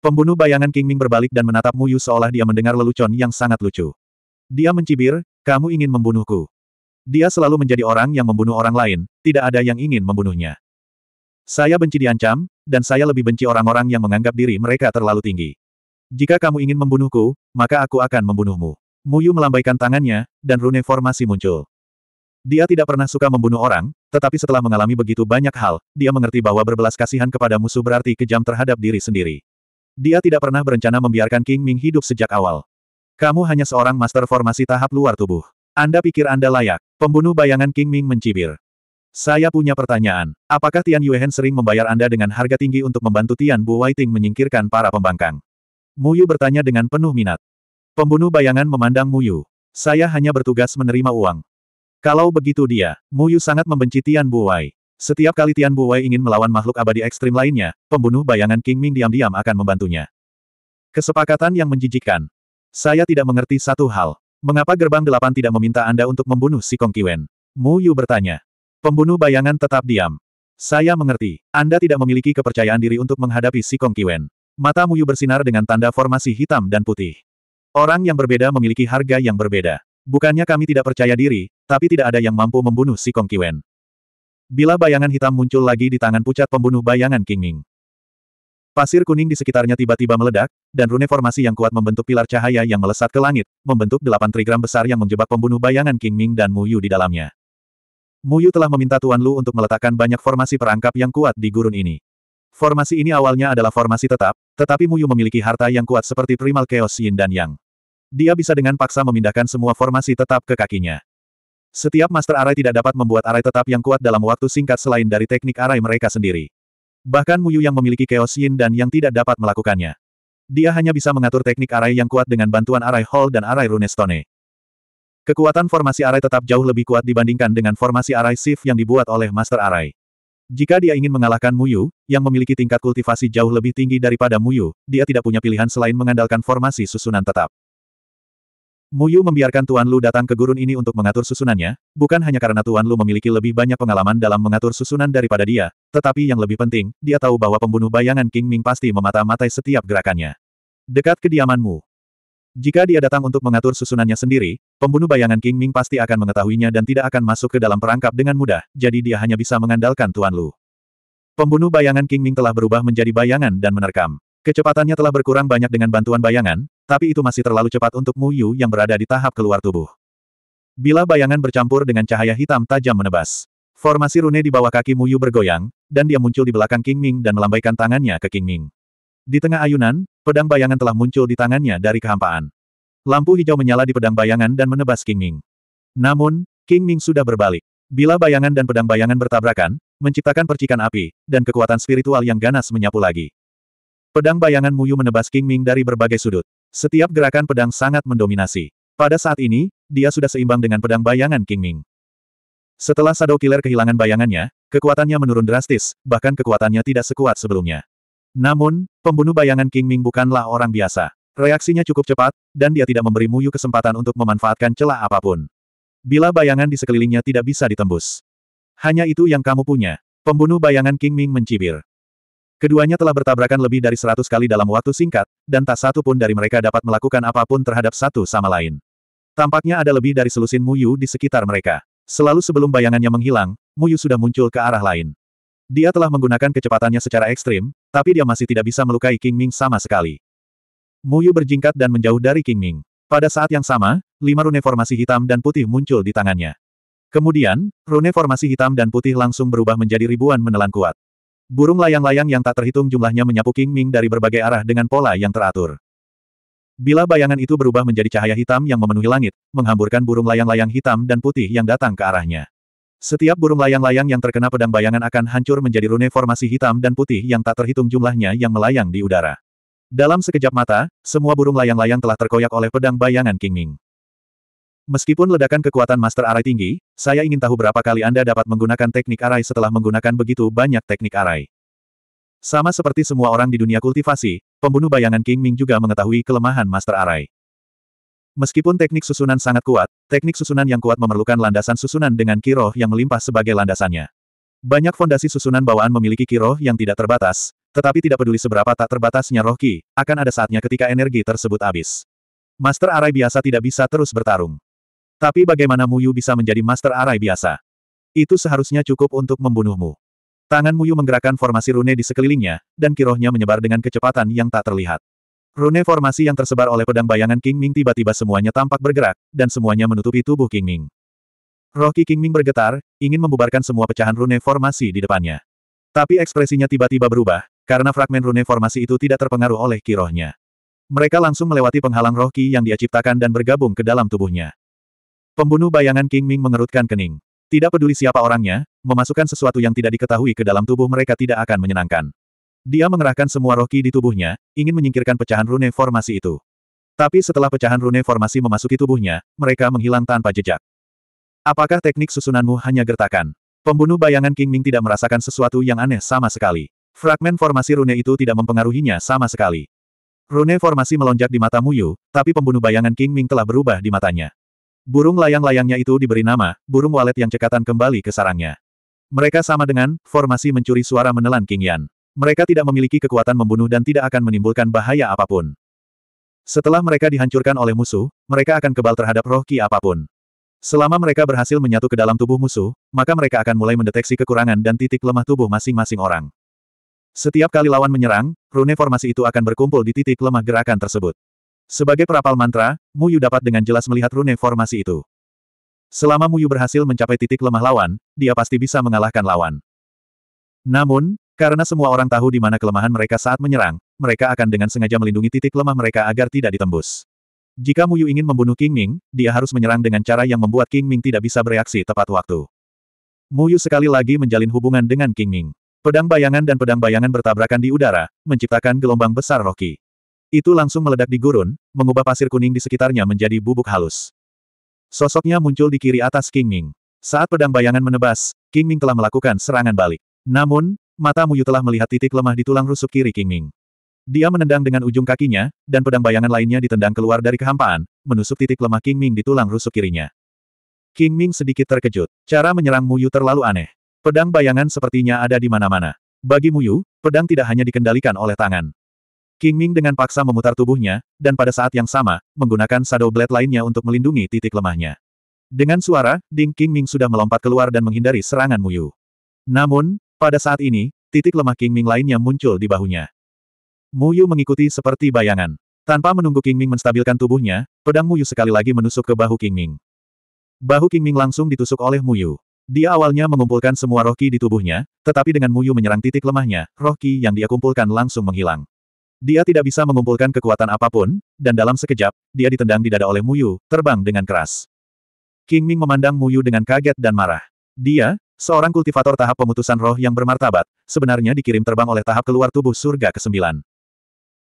Pembunuh bayangan King Ming berbalik dan menatap Muyu seolah dia mendengar lelucon yang sangat lucu. Dia mencibir, kamu ingin membunuhku. Dia selalu menjadi orang yang membunuh orang lain, tidak ada yang ingin membunuhnya. Saya benci diancam, dan saya lebih benci orang-orang yang menganggap diri mereka terlalu tinggi. Jika kamu ingin membunuhku, maka aku akan membunuhmu. Muyu melambaikan tangannya, dan rune formasi muncul. Dia tidak pernah suka membunuh orang, tetapi setelah mengalami begitu banyak hal, dia mengerti bahwa berbelas kasihan kepada musuh berarti kejam terhadap diri sendiri. Dia tidak pernah berencana membiarkan King Ming hidup sejak awal. Kamu hanya seorang master formasi tahap luar tubuh. Anda pikir Anda layak? Pembunuh bayangan King Ming mencibir. Saya punya pertanyaan. Apakah Tian Yuehen sering membayar Anda dengan harga tinggi untuk membantu Tian Bu Waiting menyingkirkan para pembangkang? Muyu bertanya dengan penuh minat. Pembunuh bayangan memandang Muyu. Saya hanya bertugas menerima uang. Kalau begitu dia, Muyu sangat membenci Tian Buwei. Setiap kali Tian Buwei ingin melawan makhluk abadi ekstrim lainnya, pembunuh bayangan King Ming diam-diam akan membantunya. Kesepakatan yang menjijikkan. Saya tidak mengerti satu hal. Mengapa gerbang delapan tidak meminta Anda untuk membunuh si Kong Kiwen? Yu bertanya. Pembunuh bayangan tetap diam. Saya mengerti. Anda tidak memiliki kepercayaan diri untuk menghadapi si Kong Kiwen. Mata Yu bersinar dengan tanda formasi hitam dan putih. Orang yang berbeda memiliki harga yang berbeda. Bukannya kami tidak percaya diri, tapi tidak ada yang mampu membunuh si Kong Kiwen. Bila bayangan hitam muncul lagi di tangan pucat pembunuh bayangan King Ming. Pasir kuning di sekitarnya tiba-tiba meledak, dan rune formasi yang kuat membentuk pilar cahaya yang melesat ke langit, membentuk delapan trigram besar yang menjebak pembunuh bayangan King Ming dan Mu Yu di dalamnya. Mu Yu telah meminta Tuan Lu untuk meletakkan banyak formasi perangkap yang kuat di gurun ini. Formasi ini awalnya adalah formasi tetap, tetapi Muyu memiliki harta yang kuat seperti primal chaos yin dan yang. Dia bisa dengan paksa memindahkan semua formasi tetap ke kakinya. Setiap master arai tidak dapat membuat arai tetap yang kuat dalam waktu singkat selain dari teknik arai mereka sendiri. Bahkan Muyu yang memiliki chaos yin dan yang tidak dapat melakukannya. Dia hanya bisa mengatur teknik arai yang kuat dengan bantuan arai hall dan arai runestone. Kekuatan formasi arai tetap jauh lebih kuat dibandingkan dengan formasi arai shift yang dibuat oleh master arai. Jika dia ingin mengalahkan Muyu, yang memiliki tingkat kultivasi jauh lebih tinggi daripada Muyu, dia tidak punya pilihan selain mengandalkan formasi susunan tetap. Muyu membiarkan Tuan Lu datang ke gurun ini untuk mengatur susunannya, bukan hanya karena Tuan Lu memiliki lebih banyak pengalaman dalam mengatur susunan daripada dia, tetapi yang lebih penting, dia tahu bahwa pembunuh bayangan King Ming pasti memata-matai setiap gerakannya. Dekat kediamanmu. Jika dia datang untuk mengatur susunannya sendiri, Pembunuh bayangan King Ming pasti akan mengetahuinya dan tidak akan masuk ke dalam perangkap dengan mudah, jadi dia hanya bisa mengandalkan Tuan Lu. Pembunuh bayangan King Ming telah berubah menjadi bayangan dan menerkam. Kecepatannya telah berkurang banyak dengan bantuan bayangan, tapi itu masih terlalu cepat untuk Mu Yu yang berada di tahap keluar tubuh. Bila bayangan bercampur dengan cahaya hitam tajam menebas, formasi rune di bawah kaki Mu Yu bergoyang, dan dia muncul di belakang King Ming dan melambaikan tangannya ke King Ming. Di tengah ayunan, pedang bayangan telah muncul di tangannya dari kehampaan. Lampu hijau menyala di pedang bayangan dan menebas King Ming. Namun, King Ming sudah berbalik. Bila bayangan dan pedang bayangan bertabrakan, menciptakan percikan api, dan kekuatan spiritual yang ganas menyapu lagi. Pedang bayangan Muyu menebas King Ming dari berbagai sudut. Setiap gerakan pedang sangat mendominasi. Pada saat ini, dia sudah seimbang dengan pedang bayangan King Ming. Setelah Shadow Killer kehilangan bayangannya, kekuatannya menurun drastis, bahkan kekuatannya tidak sekuat sebelumnya. Namun, pembunuh bayangan King Ming bukanlah orang biasa. Reaksinya cukup cepat, dan dia tidak memberi Muyu kesempatan untuk memanfaatkan celah apapun. Bila bayangan di sekelilingnya tidak bisa ditembus. Hanya itu yang kamu punya. Pembunuh bayangan King Ming mencibir. Keduanya telah bertabrakan lebih dari seratus kali dalam waktu singkat, dan tak satu pun dari mereka dapat melakukan apapun terhadap satu sama lain. Tampaknya ada lebih dari selusin Muyu di sekitar mereka. Selalu sebelum bayangannya menghilang, Muyu sudah muncul ke arah lain. Dia telah menggunakan kecepatannya secara ekstrim, tapi dia masih tidak bisa melukai King Ming sama sekali. Muyu berjingkat dan menjauh dari King Ming. Pada saat yang sama, lima rune formasi hitam dan putih muncul di tangannya. Kemudian, rune formasi hitam dan putih langsung berubah menjadi ribuan menelan kuat. Burung layang-layang yang tak terhitung jumlahnya menyapu King Ming dari berbagai arah dengan pola yang teratur. Bila bayangan itu berubah menjadi cahaya hitam yang memenuhi langit, menghamburkan burung layang-layang hitam dan putih yang datang ke arahnya. Setiap burung layang-layang yang terkena pedang bayangan akan hancur menjadi rune formasi hitam dan putih yang tak terhitung jumlahnya yang melayang di udara. Dalam sekejap mata, semua burung layang-layang telah terkoyak oleh pedang bayangan King Ming. Meskipun ledakan kekuatan Master Arai tinggi, saya ingin tahu berapa kali Anda dapat menggunakan teknik Arai setelah menggunakan begitu banyak teknik Arai. Sama seperti semua orang di dunia kultivasi, pembunuh bayangan King Ming juga mengetahui kelemahan Master Arai. Meskipun teknik susunan sangat kuat, teknik susunan yang kuat memerlukan landasan susunan dengan kiroh yang melimpah sebagai landasannya. Banyak fondasi susunan bawaan memiliki kiroh yang tidak terbatas, tetapi tidak peduli seberapa tak terbatasnya roh akan ada saatnya ketika energi tersebut habis. Master Arai biasa tidak bisa terus bertarung. Tapi bagaimana Muyu bisa menjadi Master Arai biasa? Itu seharusnya cukup untuk membunuhmu. Tangan Muyu menggerakkan formasi rune di sekelilingnya, dan kirohnya menyebar dengan kecepatan yang tak terlihat. Rune formasi yang tersebar oleh pedang bayangan King Ming tiba-tiba semuanya tampak bergerak, dan semuanya menutupi tubuh King Ming. Rohki King Ming bergetar, ingin membubarkan semua pecahan rune formasi di depannya. Tapi ekspresinya tiba-tiba berubah, karena fragmen rune formasi itu tidak terpengaruh oleh kirohnya. Mereka langsung melewati penghalang roh ki yang dia ciptakan dan bergabung ke dalam tubuhnya. Pembunuh bayangan King Ming mengerutkan kening. Tidak peduli siapa orangnya, memasukkan sesuatu yang tidak diketahui ke dalam tubuh mereka tidak akan menyenangkan. Dia mengerahkan semua roh ki di tubuhnya, ingin menyingkirkan pecahan rune formasi itu. Tapi setelah pecahan rune formasi memasuki tubuhnya, mereka menghilang tanpa jejak. Apakah teknik susunanmu hanya gertakan? Pembunuh bayangan King Ming tidak merasakan sesuatu yang aneh sama sekali. Fragmen formasi rune itu tidak mempengaruhinya sama sekali. Rune formasi melonjak di mata Muyu, tapi pembunuh bayangan King Ming telah berubah di matanya. Burung layang-layangnya itu diberi nama, burung walet yang cekatan kembali ke sarangnya. Mereka sama dengan, formasi mencuri suara menelan King Yan. Mereka tidak memiliki kekuatan membunuh dan tidak akan menimbulkan bahaya apapun. Setelah mereka dihancurkan oleh musuh, mereka akan kebal terhadap roh ki apapun. Selama mereka berhasil menyatu ke dalam tubuh musuh, maka mereka akan mulai mendeteksi kekurangan dan titik lemah tubuh masing-masing orang. Setiap kali lawan menyerang, rune formasi itu akan berkumpul di titik lemah gerakan tersebut. Sebagai perapal mantra, Yu dapat dengan jelas melihat rune formasi itu. Selama Mu Yu berhasil mencapai titik lemah lawan, dia pasti bisa mengalahkan lawan. Namun, karena semua orang tahu di mana kelemahan mereka saat menyerang, mereka akan dengan sengaja melindungi titik lemah mereka agar tidak ditembus. Jika Mu Yu ingin membunuh King Ming, dia harus menyerang dengan cara yang membuat King Ming tidak bisa bereaksi tepat waktu. Mu Yu sekali lagi menjalin hubungan dengan King Ming. Pedang bayangan dan pedang bayangan bertabrakan di udara, menciptakan gelombang besar roki. Itu langsung meledak di gurun, mengubah pasir kuning di sekitarnya menjadi bubuk halus. Sosoknya muncul di kiri atas King Ming. Saat pedang bayangan menebas, King Ming telah melakukan serangan balik. Namun, mata Muyu telah melihat titik lemah di tulang rusuk kiri King Ming. Dia menendang dengan ujung kakinya, dan pedang bayangan lainnya ditendang keluar dari kehampaan, menusuk titik lemah King Ming di tulang rusuk kirinya. King Ming sedikit terkejut. Cara menyerang Muyu terlalu aneh. Pedang bayangan sepertinya ada di mana-mana. Bagi Muyu, pedang tidak hanya dikendalikan oleh tangan. King Ming dengan paksa memutar tubuhnya, dan pada saat yang sama, menggunakan shadow blade lainnya untuk melindungi titik lemahnya. Dengan suara, Ding King Ming sudah melompat keluar dan menghindari serangan Muyu. Namun, pada saat ini, titik lemah King Ming lainnya muncul di bahunya. Muyu mengikuti seperti bayangan. Tanpa menunggu King Ming menstabilkan tubuhnya, pedang Muyu sekali lagi menusuk ke bahu King Ming. Bahu King Ming langsung ditusuk oleh Muyu. Dia awalnya mengumpulkan semua roh ki di tubuhnya, tetapi dengan Muyu menyerang titik lemahnya, roh ki yang dia kumpulkan langsung menghilang. Dia tidak bisa mengumpulkan kekuatan apapun, dan dalam sekejap, dia ditendang di dada oleh Muyu, terbang dengan keras. King Ming memandang Muyu dengan kaget dan marah. Dia, seorang kultivator tahap pemutusan roh yang bermartabat, sebenarnya dikirim terbang oleh tahap keluar tubuh surga ke-9.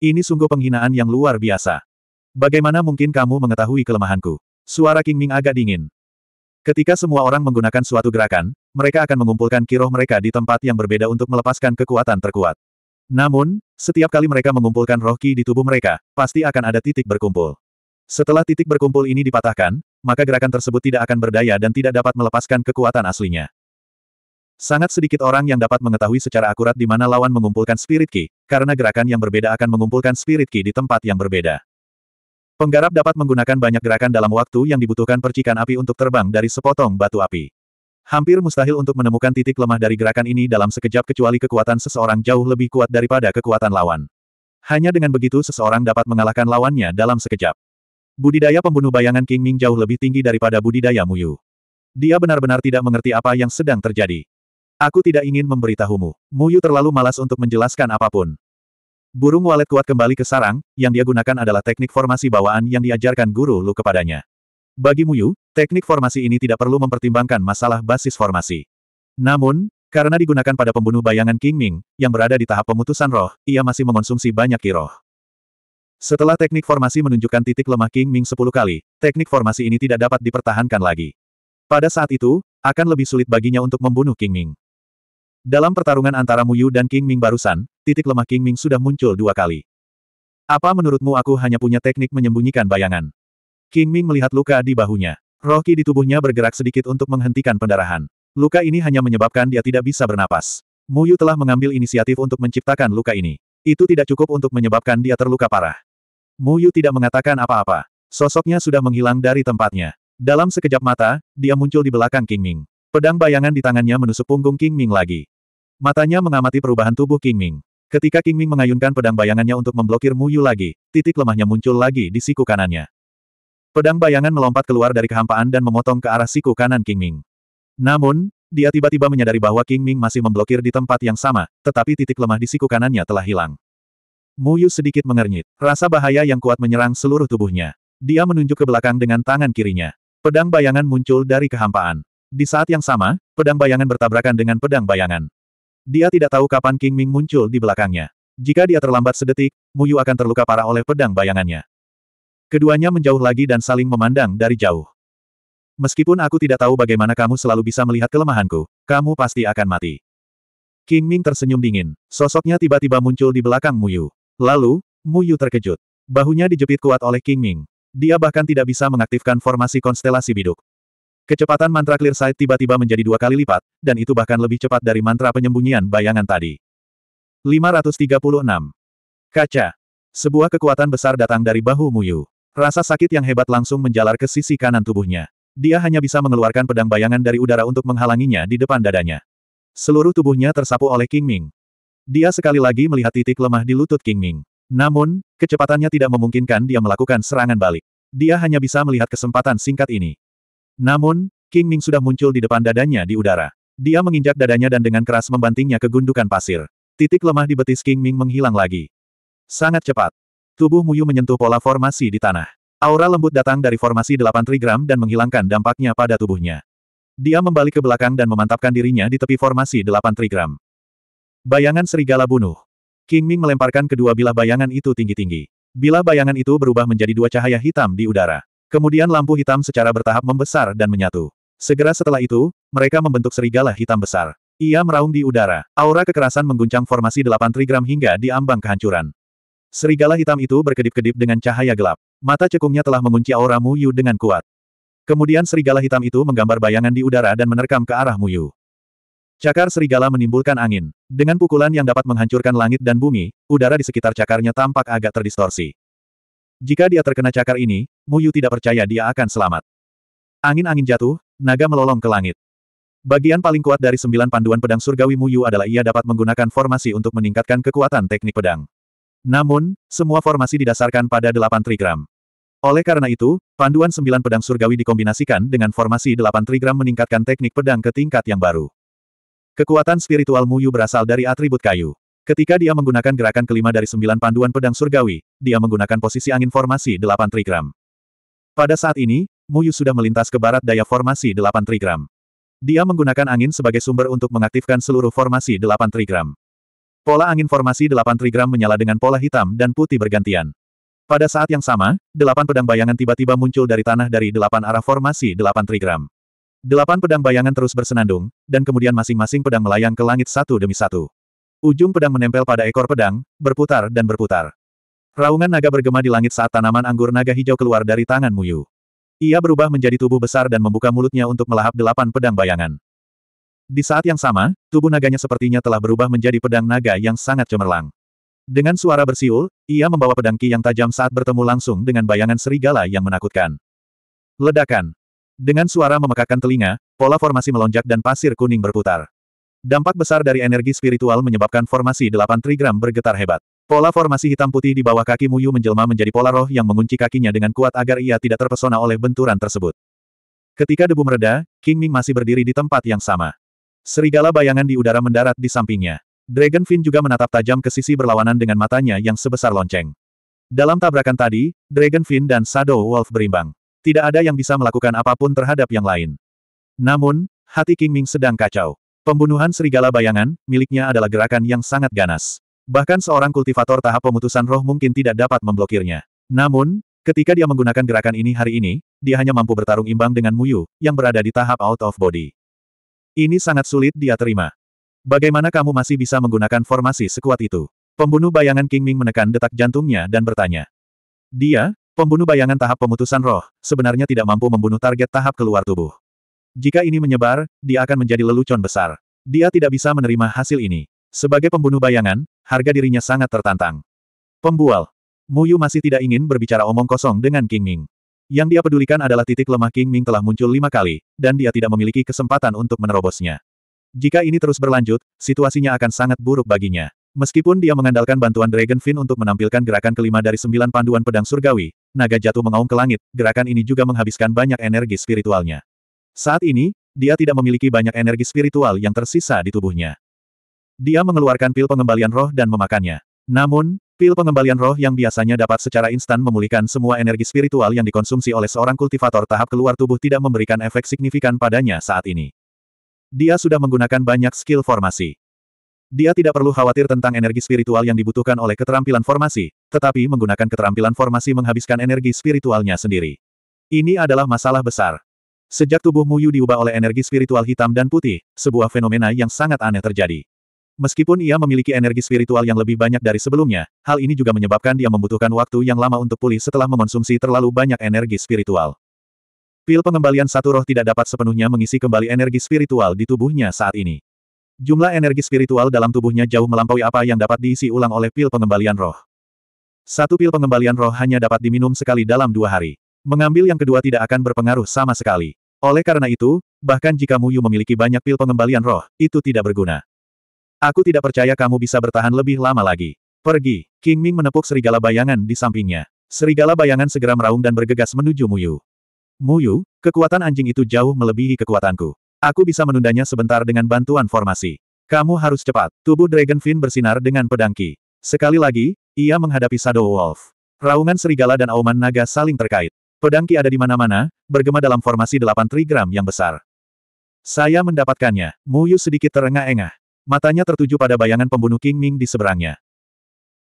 Ini sungguh penghinaan yang luar biasa. Bagaimana mungkin kamu mengetahui kelemahanku? Suara King Ming agak dingin. Ketika semua orang menggunakan suatu gerakan, mereka akan mengumpulkan kiroh mereka di tempat yang berbeda untuk melepaskan kekuatan terkuat. Namun, setiap kali mereka mengumpulkan roh ki di tubuh mereka, pasti akan ada titik berkumpul. Setelah titik berkumpul ini dipatahkan, maka gerakan tersebut tidak akan berdaya dan tidak dapat melepaskan kekuatan aslinya. Sangat sedikit orang yang dapat mengetahui secara akurat di mana lawan mengumpulkan spirit ki, karena gerakan yang berbeda akan mengumpulkan spirit ki di tempat yang berbeda. Penggarap dapat menggunakan banyak gerakan dalam waktu yang dibutuhkan percikan api untuk terbang dari sepotong batu api. Hampir mustahil untuk menemukan titik lemah dari gerakan ini dalam sekejap kecuali kekuatan seseorang jauh lebih kuat daripada kekuatan lawan. Hanya dengan begitu seseorang dapat mengalahkan lawannya dalam sekejap. Budidaya pembunuh bayangan King Ming jauh lebih tinggi daripada budidaya Muyu. Dia benar-benar tidak mengerti apa yang sedang terjadi. Aku tidak ingin memberitahumu. Muyu terlalu malas untuk menjelaskan apapun. Burung walet kuat kembali ke sarang, yang dia gunakan adalah teknik formasi bawaan yang diajarkan guru Lu kepadanya. Bagi Muyu, teknik formasi ini tidak perlu mempertimbangkan masalah basis formasi. Namun, karena digunakan pada pembunuh bayangan King Ming, yang berada di tahap pemutusan roh, ia masih mengonsumsi banyak kiroh. Setelah teknik formasi menunjukkan titik lemah King Ming 10 kali, teknik formasi ini tidak dapat dipertahankan lagi. Pada saat itu, akan lebih sulit baginya untuk membunuh King Ming. Dalam pertarungan antara Muyu dan King Ming barusan, titik lemah King Ming sudah muncul dua kali. Apa menurutmu aku hanya punya teknik menyembunyikan bayangan? King Ming melihat luka di bahunya. Rocky di tubuhnya bergerak sedikit untuk menghentikan pendarahan. Luka ini hanya menyebabkan dia tidak bisa bernapas. Mu Yu telah mengambil inisiatif untuk menciptakan luka ini. Itu tidak cukup untuk menyebabkan dia terluka parah. Mu Yu tidak mengatakan apa-apa. Sosoknya sudah menghilang dari tempatnya. Dalam sekejap mata, dia muncul di belakang King Ming. Pedang bayangan di tangannya menusuk punggung King Ming lagi. Matanya mengamati perubahan tubuh King Ming. Ketika King Ming mengayunkan pedang bayangannya untuk memblokir Mu Yu lagi, titik lemahnya muncul lagi di siku kanannya. Pedang bayangan melompat keluar dari kehampaan dan memotong ke arah siku kanan King Ming. Namun, dia tiba-tiba menyadari bahwa King Ming masih memblokir di tempat yang sama, tetapi titik lemah di siku kanannya telah hilang. Mu Yu sedikit mengernyit. Rasa bahaya yang kuat menyerang seluruh tubuhnya. Dia menunjuk ke belakang dengan tangan kirinya. Pedang bayangan muncul dari kehampaan. Di saat yang sama, pedang bayangan bertabrakan dengan pedang bayangan. Dia tidak tahu kapan King Ming muncul di belakangnya. Jika dia terlambat sedetik, Muyu akan terluka parah oleh pedang bayangannya. Keduanya menjauh lagi dan saling memandang dari jauh. Meskipun aku tidak tahu bagaimana kamu selalu bisa melihat kelemahanku, kamu pasti akan mati. King Ming tersenyum dingin. Sosoknya tiba-tiba muncul di belakang Muyu. Lalu, Muyu terkejut. Bahunya dijepit kuat oleh King Ming. Dia bahkan tidak bisa mengaktifkan formasi konstelasi biduk. Kecepatan mantra Clear Sight tiba-tiba menjadi dua kali lipat, dan itu bahkan lebih cepat dari mantra penyembunyian bayangan tadi. 536. Kaca. Sebuah kekuatan besar datang dari bahu Muyu. Rasa sakit yang hebat langsung menjalar ke sisi kanan tubuhnya. Dia hanya bisa mengeluarkan pedang bayangan dari udara untuk menghalanginya di depan dadanya. Seluruh tubuhnya tersapu oleh King Ming. Dia sekali lagi melihat titik lemah di lutut King Ming. Namun, kecepatannya tidak memungkinkan dia melakukan serangan balik. Dia hanya bisa melihat kesempatan singkat ini. Namun, King Ming sudah muncul di depan dadanya di udara. Dia menginjak dadanya dan dengan keras membantingnya ke gundukan pasir. Titik lemah di betis King Ming menghilang lagi. Sangat cepat. Tubuh Muyu menyentuh pola formasi di tanah. Aura lembut datang dari formasi delapan trigram dan menghilangkan dampaknya pada tubuhnya. Dia membalik ke belakang dan memantapkan dirinya di tepi formasi delapan trigram. Bayangan serigala bunuh. King Ming melemparkan kedua bilah bayangan itu tinggi-tinggi. Bilah bayangan itu berubah menjadi dua cahaya hitam di udara. Kemudian lampu hitam secara bertahap membesar dan menyatu. Segera setelah itu, mereka membentuk serigala hitam besar. Ia meraung di udara. Aura kekerasan mengguncang formasi delapan trigram hingga di ambang kehancuran. Serigala hitam itu berkedip-kedip dengan cahaya gelap. Mata cekungnya telah mengunci aura Mu Yu dengan kuat. Kemudian serigala hitam itu menggambar bayangan di udara dan menerkam ke arah Mu Yu. Cakar serigala menimbulkan angin. Dengan pukulan yang dapat menghancurkan langit dan bumi, udara di sekitar cakarnya tampak agak terdistorsi. Jika dia terkena cakar ini, Muyu tidak percaya dia akan selamat. Angin-angin jatuh, naga melolong ke langit. Bagian paling kuat dari sembilan panduan pedang surgawi Muyu adalah ia dapat menggunakan formasi untuk meningkatkan kekuatan teknik pedang. Namun, semua formasi didasarkan pada delapan trigram. Oleh karena itu, panduan sembilan pedang surgawi dikombinasikan dengan formasi delapan trigram meningkatkan teknik pedang ke tingkat yang baru. Kekuatan spiritual Muyu berasal dari atribut kayu. Ketika dia menggunakan gerakan kelima dari sembilan panduan pedang surgawi, dia menggunakan posisi angin formasi delapan trigram. Pada saat ini, Muyu sudah melintas ke barat daya formasi 8 trigram. Dia menggunakan angin sebagai sumber untuk mengaktifkan seluruh formasi 8 trigram. Pola angin formasi 8 trigram menyala dengan pola hitam dan putih bergantian. Pada saat yang sama, delapan pedang bayangan tiba-tiba muncul dari tanah dari delapan arah formasi delapan trigram. Delapan pedang bayangan terus bersenandung, dan kemudian masing-masing pedang melayang ke langit satu demi satu. Ujung pedang menempel pada ekor pedang, berputar dan berputar. Raungan naga bergema di langit saat tanaman anggur naga hijau keluar dari tangan Muyu. Ia berubah menjadi tubuh besar dan membuka mulutnya untuk melahap delapan pedang bayangan. Di saat yang sama, tubuh naganya sepertinya telah berubah menjadi pedang naga yang sangat cemerlang. Dengan suara bersiul, ia membawa pedang ki yang tajam saat bertemu langsung dengan bayangan serigala yang menakutkan. Ledakan. Dengan suara memekakan telinga, pola formasi melonjak dan pasir kuning berputar. Dampak besar dari energi spiritual menyebabkan formasi delapan trigram bergetar hebat. Pola formasi hitam putih di bawah kaki Muyu menjelma menjadi pola roh yang mengunci kakinya dengan kuat agar ia tidak terpesona oleh benturan tersebut. Ketika debu mereda, King Ming masih berdiri di tempat yang sama. Serigala bayangan di udara mendarat di sampingnya. Dragon Fin juga menatap tajam ke sisi berlawanan dengan matanya yang sebesar lonceng. Dalam tabrakan tadi, Dragon Fin dan Shadow Wolf berimbang. Tidak ada yang bisa melakukan apapun terhadap yang lain. Namun, hati King Ming sedang kacau. Pembunuhan serigala bayangan, miliknya adalah gerakan yang sangat ganas. Bahkan seorang kultivator tahap pemutusan roh mungkin tidak dapat memblokirnya. Namun, ketika dia menggunakan gerakan ini hari ini, dia hanya mampu bertarung imbang dengan Muyu, yang berada di tahap out of body. Ini sangat sulit dia terima. Bagaimana kamu masih bisa menggunakan formasi sekuat itu? Pembunuh bayangan King Ming menekan detak jantungnya dan bertanya. Dia, pembunuh bayangan tahap pemutusan roh, sebenarnya tidak mampu membunuh target tahap keluar tubuh. Jika ini menyebar, dia akan menjadi lelucon besar. Dia tidak bisa menerima hasil ini. Sebagai pembunuh bayangan, harga dirinya sangat tertantang. Pembual. Mu Yu masih tidak ingin berbicara omong kosong dengan King Ming. Yang dia pedulikan adalah titik lemah King Ming telah muncul lima kali, dan dia tidak memiliki kesempatan untuk menerobosnya. Jika ini terus berlanjut, situasinya akan sangat buruk baginya. Meskipun dia mengandalkan bantuan Dragon Fin untuk menampilkan gerakan kelima dari sembilan panduan pedang surgawi, naga jatuh mengaum ke langit, gerakan ini juga menghabiskan banyak energi spiritualnya. Saat ini, dia tidak memiliki banyak energi spiritual yang tersisa di tubuhnya. Dia mengeluarkan pil pengembalian roh dan memakannya. Namun, pil pengembalian roh yang biasanya dapat secara instan memulihkan semua energi spiritual yang dikonsumsi oleh seorang kultivator tahap keluar tubuh tidak memberikan efek signifikan padanya saat ini. Dia sudah menggunakan banyak skill formasi. Dia tidak perlu khawatir tentang energi spiritual yang dibutuhkan oleh keterampilan formasi, tetapi menggunakan keterampilan formasi menghabiskan energi spiritualnya sendiri. Ini adalah masalah besar. Sejak tubuh Muyu diubah oleh energi spiritual hitam dan putih, sebuah fenomena yang sangat aneh terjadi. Meskipun ia memiliki energi spiritual yang lebih banyak dari sebelumnya, hal ini juga menyebabkan dia membutuhkan waktu yang lama untuk pulih setelah mengonsumsi terlalu banyak energi spiritual. Pil pengembalian satu roh tidak dapat sepenuhnya mengisi kembali energi spiritual di tubuhnya saat ini. Jumlah energi spiritual dalam tubuhnya jauh melampaui apa yang dapat diisi ulang oleh pil pengembalian roh. Satu pil pengembalian roh hanya dapat diminum sekali dalam dua hari. Mengambil yang kedua tidak akan berpengaruh sama sekali. Oleh karena itu, bahkan jika Muyu memiliki banyak pil pengembalian roh, itu tidak berguna. Aku tidak percaya kamu bisa bertahan lebih lama lagi. Pergi. King Ming menepuk serigala bayangan di sampingnya. Serigala bayangan segera meraung dan bergegas menuju Muyu. Muyu, kekuatan anjing itu jauh melebihi kekuatanku. Aku bisa menundanya sebentar dengan bantuan formasi. Kamu harus cepat. Tubuh Dragon Fin bersinar dengan pedangki. Sekali lagi, ia menghadapi Shadow Wolf. Raungan serigala dan auman naga saling terkait. Pedangki ada di mana-mana, bergema dalam formasi delapan trigram yang besar. Saya mendapatkannya. Muyu sedikit terengah-engah. Matanya tertuju pada bayangan pembunuh King Ming di seberangnya.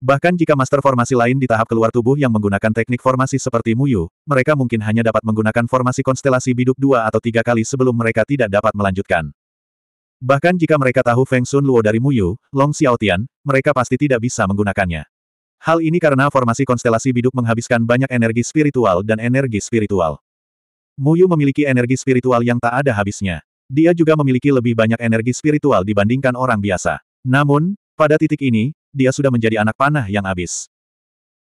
Bahkan jika master formasi lain di tahap keluar tubuh yang menggunakan teknik formasi seperti Muyu, mereka mungkin hanya dapat menggunakan formasi konstelasi biduk dua atau tiga kali sebelum mereka tidak dapat melanjutkan. Bahkan jika mereka tahu Feng Sun Luo dari Muyu, Long Xiao Tian, mereka pasti tidak bisa menggunakannya. Hal ini karena formasi konstelasi biduk menghabiskan banyak energi spiritual dan energi spiritual. Muyu memiliki energi spiritual yang tak ada habisnya. Dia juga memiliki lebih banyak energi spiritual dibandingkan orang biasa. Namun, pada titik ini, dia sudah menjadi anak panah yang habis.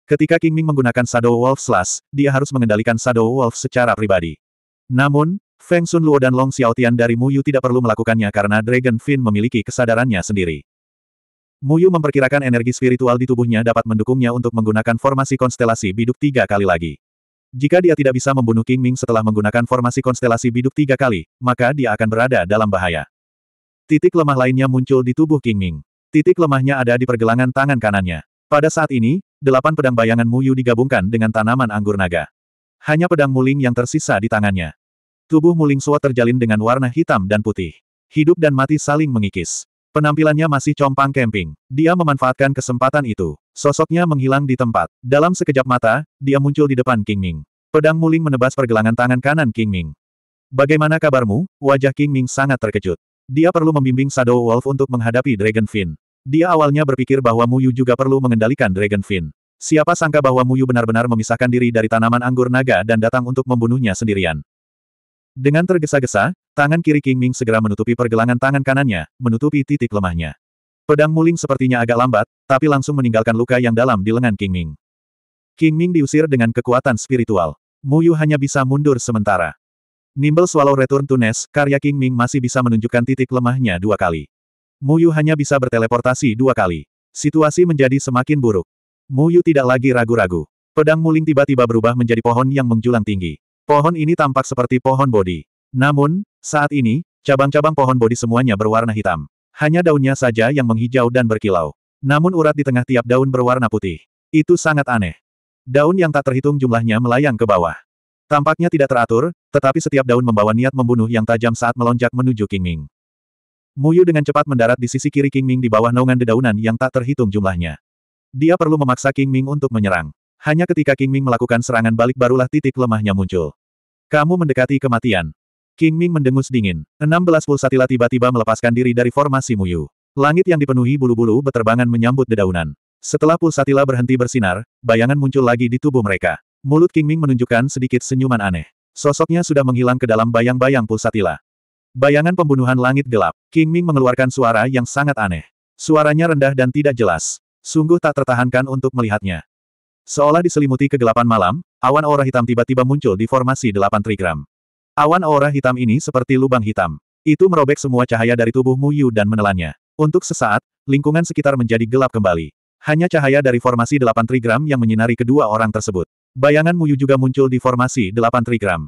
Ketika King Ming menggunakan Shadow Wolf Slash, dia harus mengendalikan Shadow Wolf secara pribadi. Namun, Feng Sun Luo dan Long Xiaotian dari Mu Yu tidak perlu melakukannya karena Dragon Fin memiliki kesadarannya sendiri. Mu Yu memperkirakan energi spiritual di tubuhnya dapat mendukungnya untuk menggunakan formasi konstelasi biduk tiga kali lagi. Jika dia tidak bisa membunuh King Ming setelah menggunakan formasi konstelasi biduk tiga kali, maka dia akan berada dalam bahaya. Titik lemah lainnya muncul di tubuh King Ming. Titik lemahnya ada di pergelangan tangan kanannya. Pada saat ini, delapan pedang bayangan Muyu digabungkan dengan tanaman anggur naga. Hanya pedang muling yang tersisa di tangannya. Tubuh muling Suo terjalin dengan warna hitam dan putih. Hidup dan mati saling mengikis. Penampilannya masih compang camping. Dia memanfaatkan kesempatan itu. Sosoknya menghilang di tempat. Dalam sekejap mata, dia muncul di depan King Ming. Pedang Muling menebas pergelangan tangan kanan King Ming. Bagaimana kabarmu? Wajah King Ming sangat terkejut. Dia perlu membimbing Shadow Wolf untuk menghadapi Dragon Fin. Dia awalnya berpikir bahwa Mu Yu juga perlu mengendalikan Dragon Fin. Siapa sangka bahwa Mu Yu benar-benar memisahkan diri dari tanaman anggur naga dan datang untuk membunuhnya sendirian. Dengan tergesa-gesa, tangan kiri King Ming segera menutupi pergelangan tangan kanannya, menutupi titik lemahnya. Pedang Muling sepertinya agak lambat, tapi langsung meninggalkan luka yang dalam di lengan King Ming. King Ming diusir dengan kekuatan spiritual. Mu Yu hanya bisa mundur sementara. Nimble Swallow Return to Nest, karya King Ming masih bisa menunjukkan titik lemahnya dua kali. Mu Yu hanya bisa berteleportasi dua kali. Situasi menjadi semakin buruk. Mu Yu tidak lagi ragu-ragu. Pedang Muling tiba-tiba berubah menjadi pohon yang menjulang tinggi. Pohon ini tampak seperti pohon bodi. Namun, saat ini, cabang-cabang pohon bodi semuanya berwarna hitam. Hanya daunnya saja yang menghijau dan berkilau. Namun urat di tengah tiap daun berwarna putih. Itu sangat aneh. Daun yang tak terhitung jumlahnya melayang ke bawah. Tampaknya tidak teratur, tetapi setiap daun membawa niat membunuh yang tajam saat melonjak menuju King Ming. Muyu dengan cepat mendarat di sisi kiri King Ming di bawah naungan dedaunan yang tak terhitung jumlahnya. Dia perlu memaksa King Ming untuk menyerang. Hanya ketika King Ming melakukan serangan balik barulah titik lemahnya muncul. Kamu mendekati kematian. King Ming mendengus dingin. 16 pulsatila tiba-tiba melepaskan diri dari formasi Muyu. Langit yang dipenuhi bulu-bulu beterbangan menyambut dedaunan. Setelah pulsatila berhenti bersinar, bayangan muncul lagi di tubuh mereka. Mulut King Ming menunjukkan sedikit senyuman aneh. Sosoknya sudah menghilang ke dalam bayang-bayang pulsatila. Bayangan pembunuhan langit gelap. King Ming mengeluarkan suara yang sangat aneh. Suaranya rendah dan tidak jelas. Sungguh tak tertahankan untuk melihatnya. Seolah diselimuti kegelapan malam, awan aura hitam tiba-tiba muncul di formasi delapan trigram. Awan aura hitam ini seperti lubang hitam. Itu merobek semua cahaya dari tubuh Mu Yu dan menelannya. Untuk sesaat, lingkungan sekitar menjadi gelap kembali. Hanya cahaya dari formasi delapan trigram yang menyinari kedua orang tersebut. Bayangan Mu Yu juga muncul di formasi delapan trigram.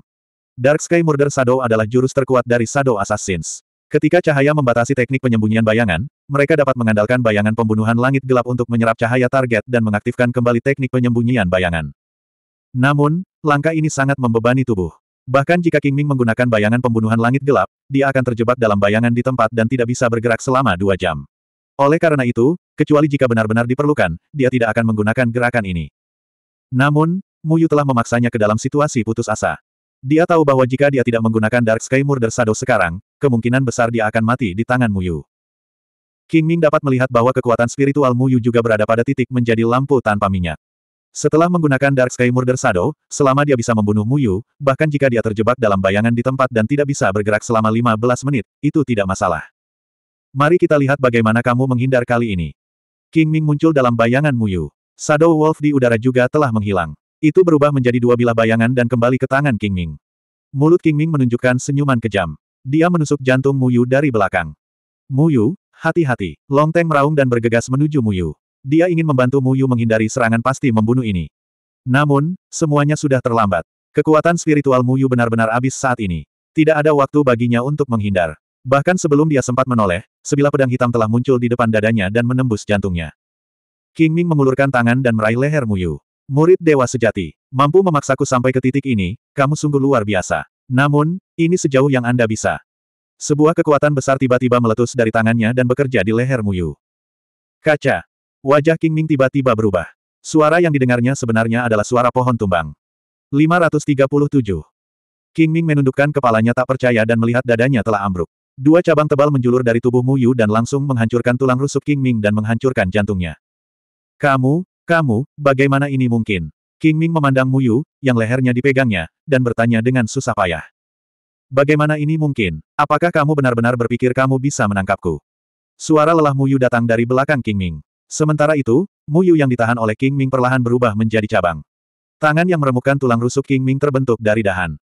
Dark Sky Murder Shadow adalah jurus terkuat dari Shadow Assassins. Ketika cahaya membatasi teknik penyembunyian bayangan, mereka dapat mengandalkan bayangan pembunuhan langit gelap untuk menyerap cahaya target dan mengaktifkan kembali teknik penyembunyian bayangan. Namun, langkah ini sangat membebani tubuh. Bahkan jika King Ming menggunakan bayangan pembunuhan langit gelap, dia akan terjebak dalam bayangan di tempat dan tidak bisa bergerak selama dua jam. Oleh karena itu, kecuali jika benar-benar diperlukan, dia tidak akan menggunakan gerakan ini. Namun, Muyu telah memaksanya ke dalam situasi putus asa. Dia tahu bahwa jika dia tidak menggunakan Dark Sky Murder Shadow sekarang, kemungkinan besar dia akan mati di tangan Muyu. King Ming dapat melihat bahwa kekuatan spiritual Muyu juga berada pada titik menjadi lampu tanpa minyak. Setelah menggunakan Dark Sky Murder Shadow, selama dia bisa membunuh Muyu, bahkan jika dia terjebak dalam bayangan di tempat dan tidak bisa bergerak selama 15 menit, itu tidak masalah. Mari kita lihat bagaimana kamu menghindar kali ini. King Ming muncul dalam bayangan Muyu. Shadow Wolf di udara juga telah menghilang. Itu berubah menjadi dua bilah bayangan dan kembali ke tangan King Ming. Mulut King Ming menunjukkan senyuman kejam. Dia menusuk jantung Muyu dari belakang. Muyu, hati-hati. Long Longteng meraung dan bergegas menuju Muyu. Dia ingin membantu Mu Yu menghindari serangan pasti membunuh ini. Namun, semuanya sudah terlambat. Kekuatan spiritual Mu Yu benar-benar habis saat ini. Tidak ada waktu baginya untuk menghindar. Bahkan sebelum dia sempat menoleh, sebilah pedang hitam telah muncul di depan dadanya dan menembus jantungnya. King Ming mengulurkan tangan dan meraih leher Mu Yu. Murid dewa sejati, mampu memaksaku sampai ke titik ini, kamu sungguh luar biasa. Namun, ini sejauh yang Anda bisa. Sebuah kekuatan besar tiba-tiba meletus dari tangannya dan bekerja di leher Mu Yu. Kaca, Wajah King Ming tiba-tiba berubah. Suara yang didengarnya sebenarnya adalah suara pohon tumbang. 537. King Ming menundukkan kepalanya tak percaya dan melihat dadanya telah ambruk. Dua cabang tebal menjulur dari tubuh Mu Yu dan langsung menghancurkan tulang rusuk King Ming dan menghancurkan jantungnya. Kamu, kamu, bagaimana ini mungkin? King Ming memandang Mu Yu yang lehernya dipegangnya, dan bertanya dengan susah payah. Bagaimana ini mungkin? Apakah kamu benar-benar berpikir kamu bisa menangkapku? Suara lelah Mu Yu datang dari belakang King Ming. Sementara itu, Mu Yu yang ditahan oleh King Ming perlahan berubah menjadi cabang. Tangan yang meremukkan tulang rusuk King Ming terbentuk dari dahan.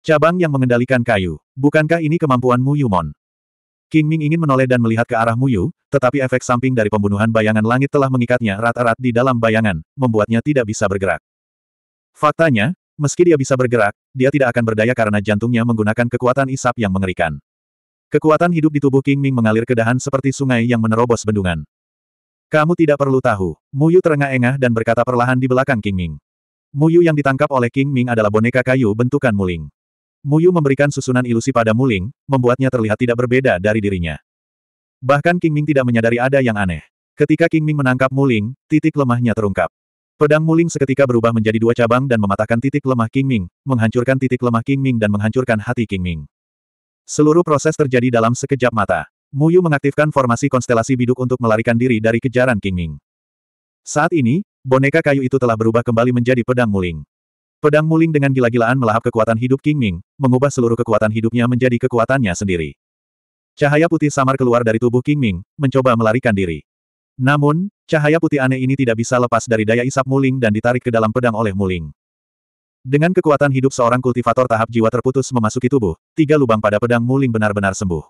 Cabang yang mengendalikan kayu. Bukankah ini kemampuan Mu Yu Mon? King Ming ingin menoleh dan melihat ke arah Mu Yu, tetapi efek samping dari pembunuhan bayangan langit telah mengikatnya erat-erat di dalam bayangan, membuatnya tidak bisa bergerak. Faktanya, meski dia bisa bergerak, dia tidak akan berdaya karena jantungnya menggunakan kekuatan isap yang mengerikan. Kekuatan hidup di tubuh King Ming mengalir ke dahan seperti sungai yang menerobos bendungan. Kamu tidak perlu tahu. Muyu terengah-engah dan berkata perlahan di belakang King Ming. Muyu yang ditangkap oleh King Ming adalah boneka kayu bentukan muling. Muyu memberikan susunan ilusi pada muling, membuatnya terlihat tidak berbeda dari dirinya. Bahkan King Ming tidak menyadari ada yang aneh. Ketika King Ming menangkap muling, titik lemahnya terungkap. Pedang muling seketika berubah menjadi dua cabang dan mematahkan titik lemah King Ming, menghancurkan titik lemah King Ming dan menghancurkan hati King Ming. Seluruh proses terjadi dalam sekejap mata. Muyu mengaktifkan formasi konstelasi biduk untuk melarikan diri dari kejaran King Ming. Saat ini, boneka kayu itu telah berubah kembali menjadi pedang muling. Pedang muling dengan gila-gilaan melahap kekuatan hidup King Ming, mengubah seluruh kekuatan hidupnya menjadi kekuatannya sendiri. Cahaya putih samar keluar dari tubuh King Ming, mencoba melarikan diri. Namun, cahaya putih aneh ini tidak bisa lepas dari daya isap Muling dan ditarik ke dalam pedang oleh Muling. Dengan kekuatan hidup seorang kultivator tahap jiwa terputus memasuki tubuh, tiga lubang pada pedang Muling benar-benar sembuh.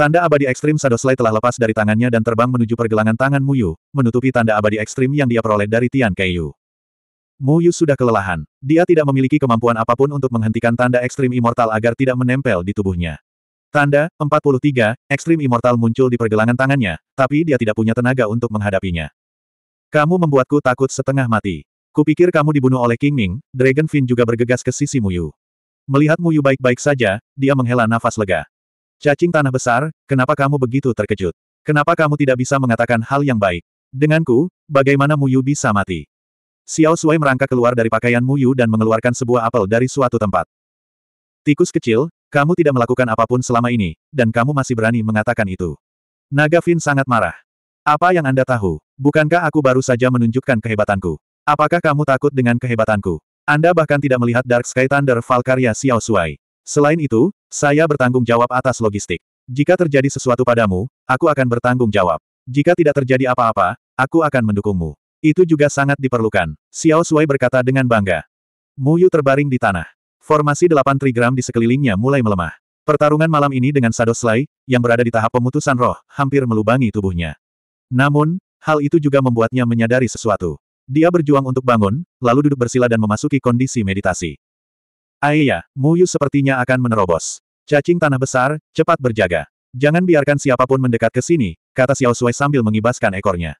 Tanda abadi ekstrim Sadoslay telah lepas dari tangannya dan terbang menuju pergelangan tangan Mu Yu, menutupi tanda abadi ekstrim yang dia peroleh dari Tian Mu Yu sudah kelelahan. Dia tidak memiliki kemampuan apapun untuk menghentikan tanda ekstrim immortal agar tidak menempel di tubuhnya. Tanda, 43, ekstrim immortal muncul di pergelangan tangannya, tapi dia tidak punya tenaga untuk menghadapinya. Kamu membuatku takut setengah mati. Kupikir kamu dibunuh oleh King Ming, Dragon Fin juga bergegas ke sisi Mu Yu. Melihat Mu Yu baik-baik saja, dia menghela nafas lega. Cacing tanah besar, kenapa kamu begitu terkejut? Kenapa kamu tidak bisa mengatakan hal yang baik? Denganku, bagaimana Muyu bisa mati? Xiao Sui merangkak keluar dari pakaian Muyu dan mengeluarkan sebuah apel dari suatu tempat. Tikus kecil, kamu tidak melakukan apapun selama ini, dan kamu masih berani mengatakan itu. Naga Fin sangat marah. Apa yang Anda tahu? Bukankah aku baru saja menunjukkan kehebatanku? Apakah kamu takut dengan kehebatanku? Anda bahkan tidak melihat Dark Sky Thunder Valkyria Xiao Sui. Selain itu, saya bertanggung jawab atas logistik. Jika terjadi sesuatu padamu, aku akan bertanggung jawab. Jika tidak terjadi apa-apa, aku akan mendukungmu. Itu juga sangat diperlukan, Xiao Sui berkata dengan bangga. Mu Yu terbaring di tanah. Formasi delapan trigram di sekelilingnya mulai melemah. Pertarungan malam ini dengan Sado Slay, yang berada di tahap pemutusan roh, hampir melubangi tubuhnya. Namun, hal itu juga membuatnya menyadari sesuatu. Dia berjuang untuk bangun, lalu duduk bersila dan memasuki kondisi meditasi. Mu Muyu sepertinya akan menerobos. Cacing tanah besar, cepat berjaga. Jangan biarkan siapapun mendekat ke sini, kata Xiao Sui sambil mengibaskan ekornya.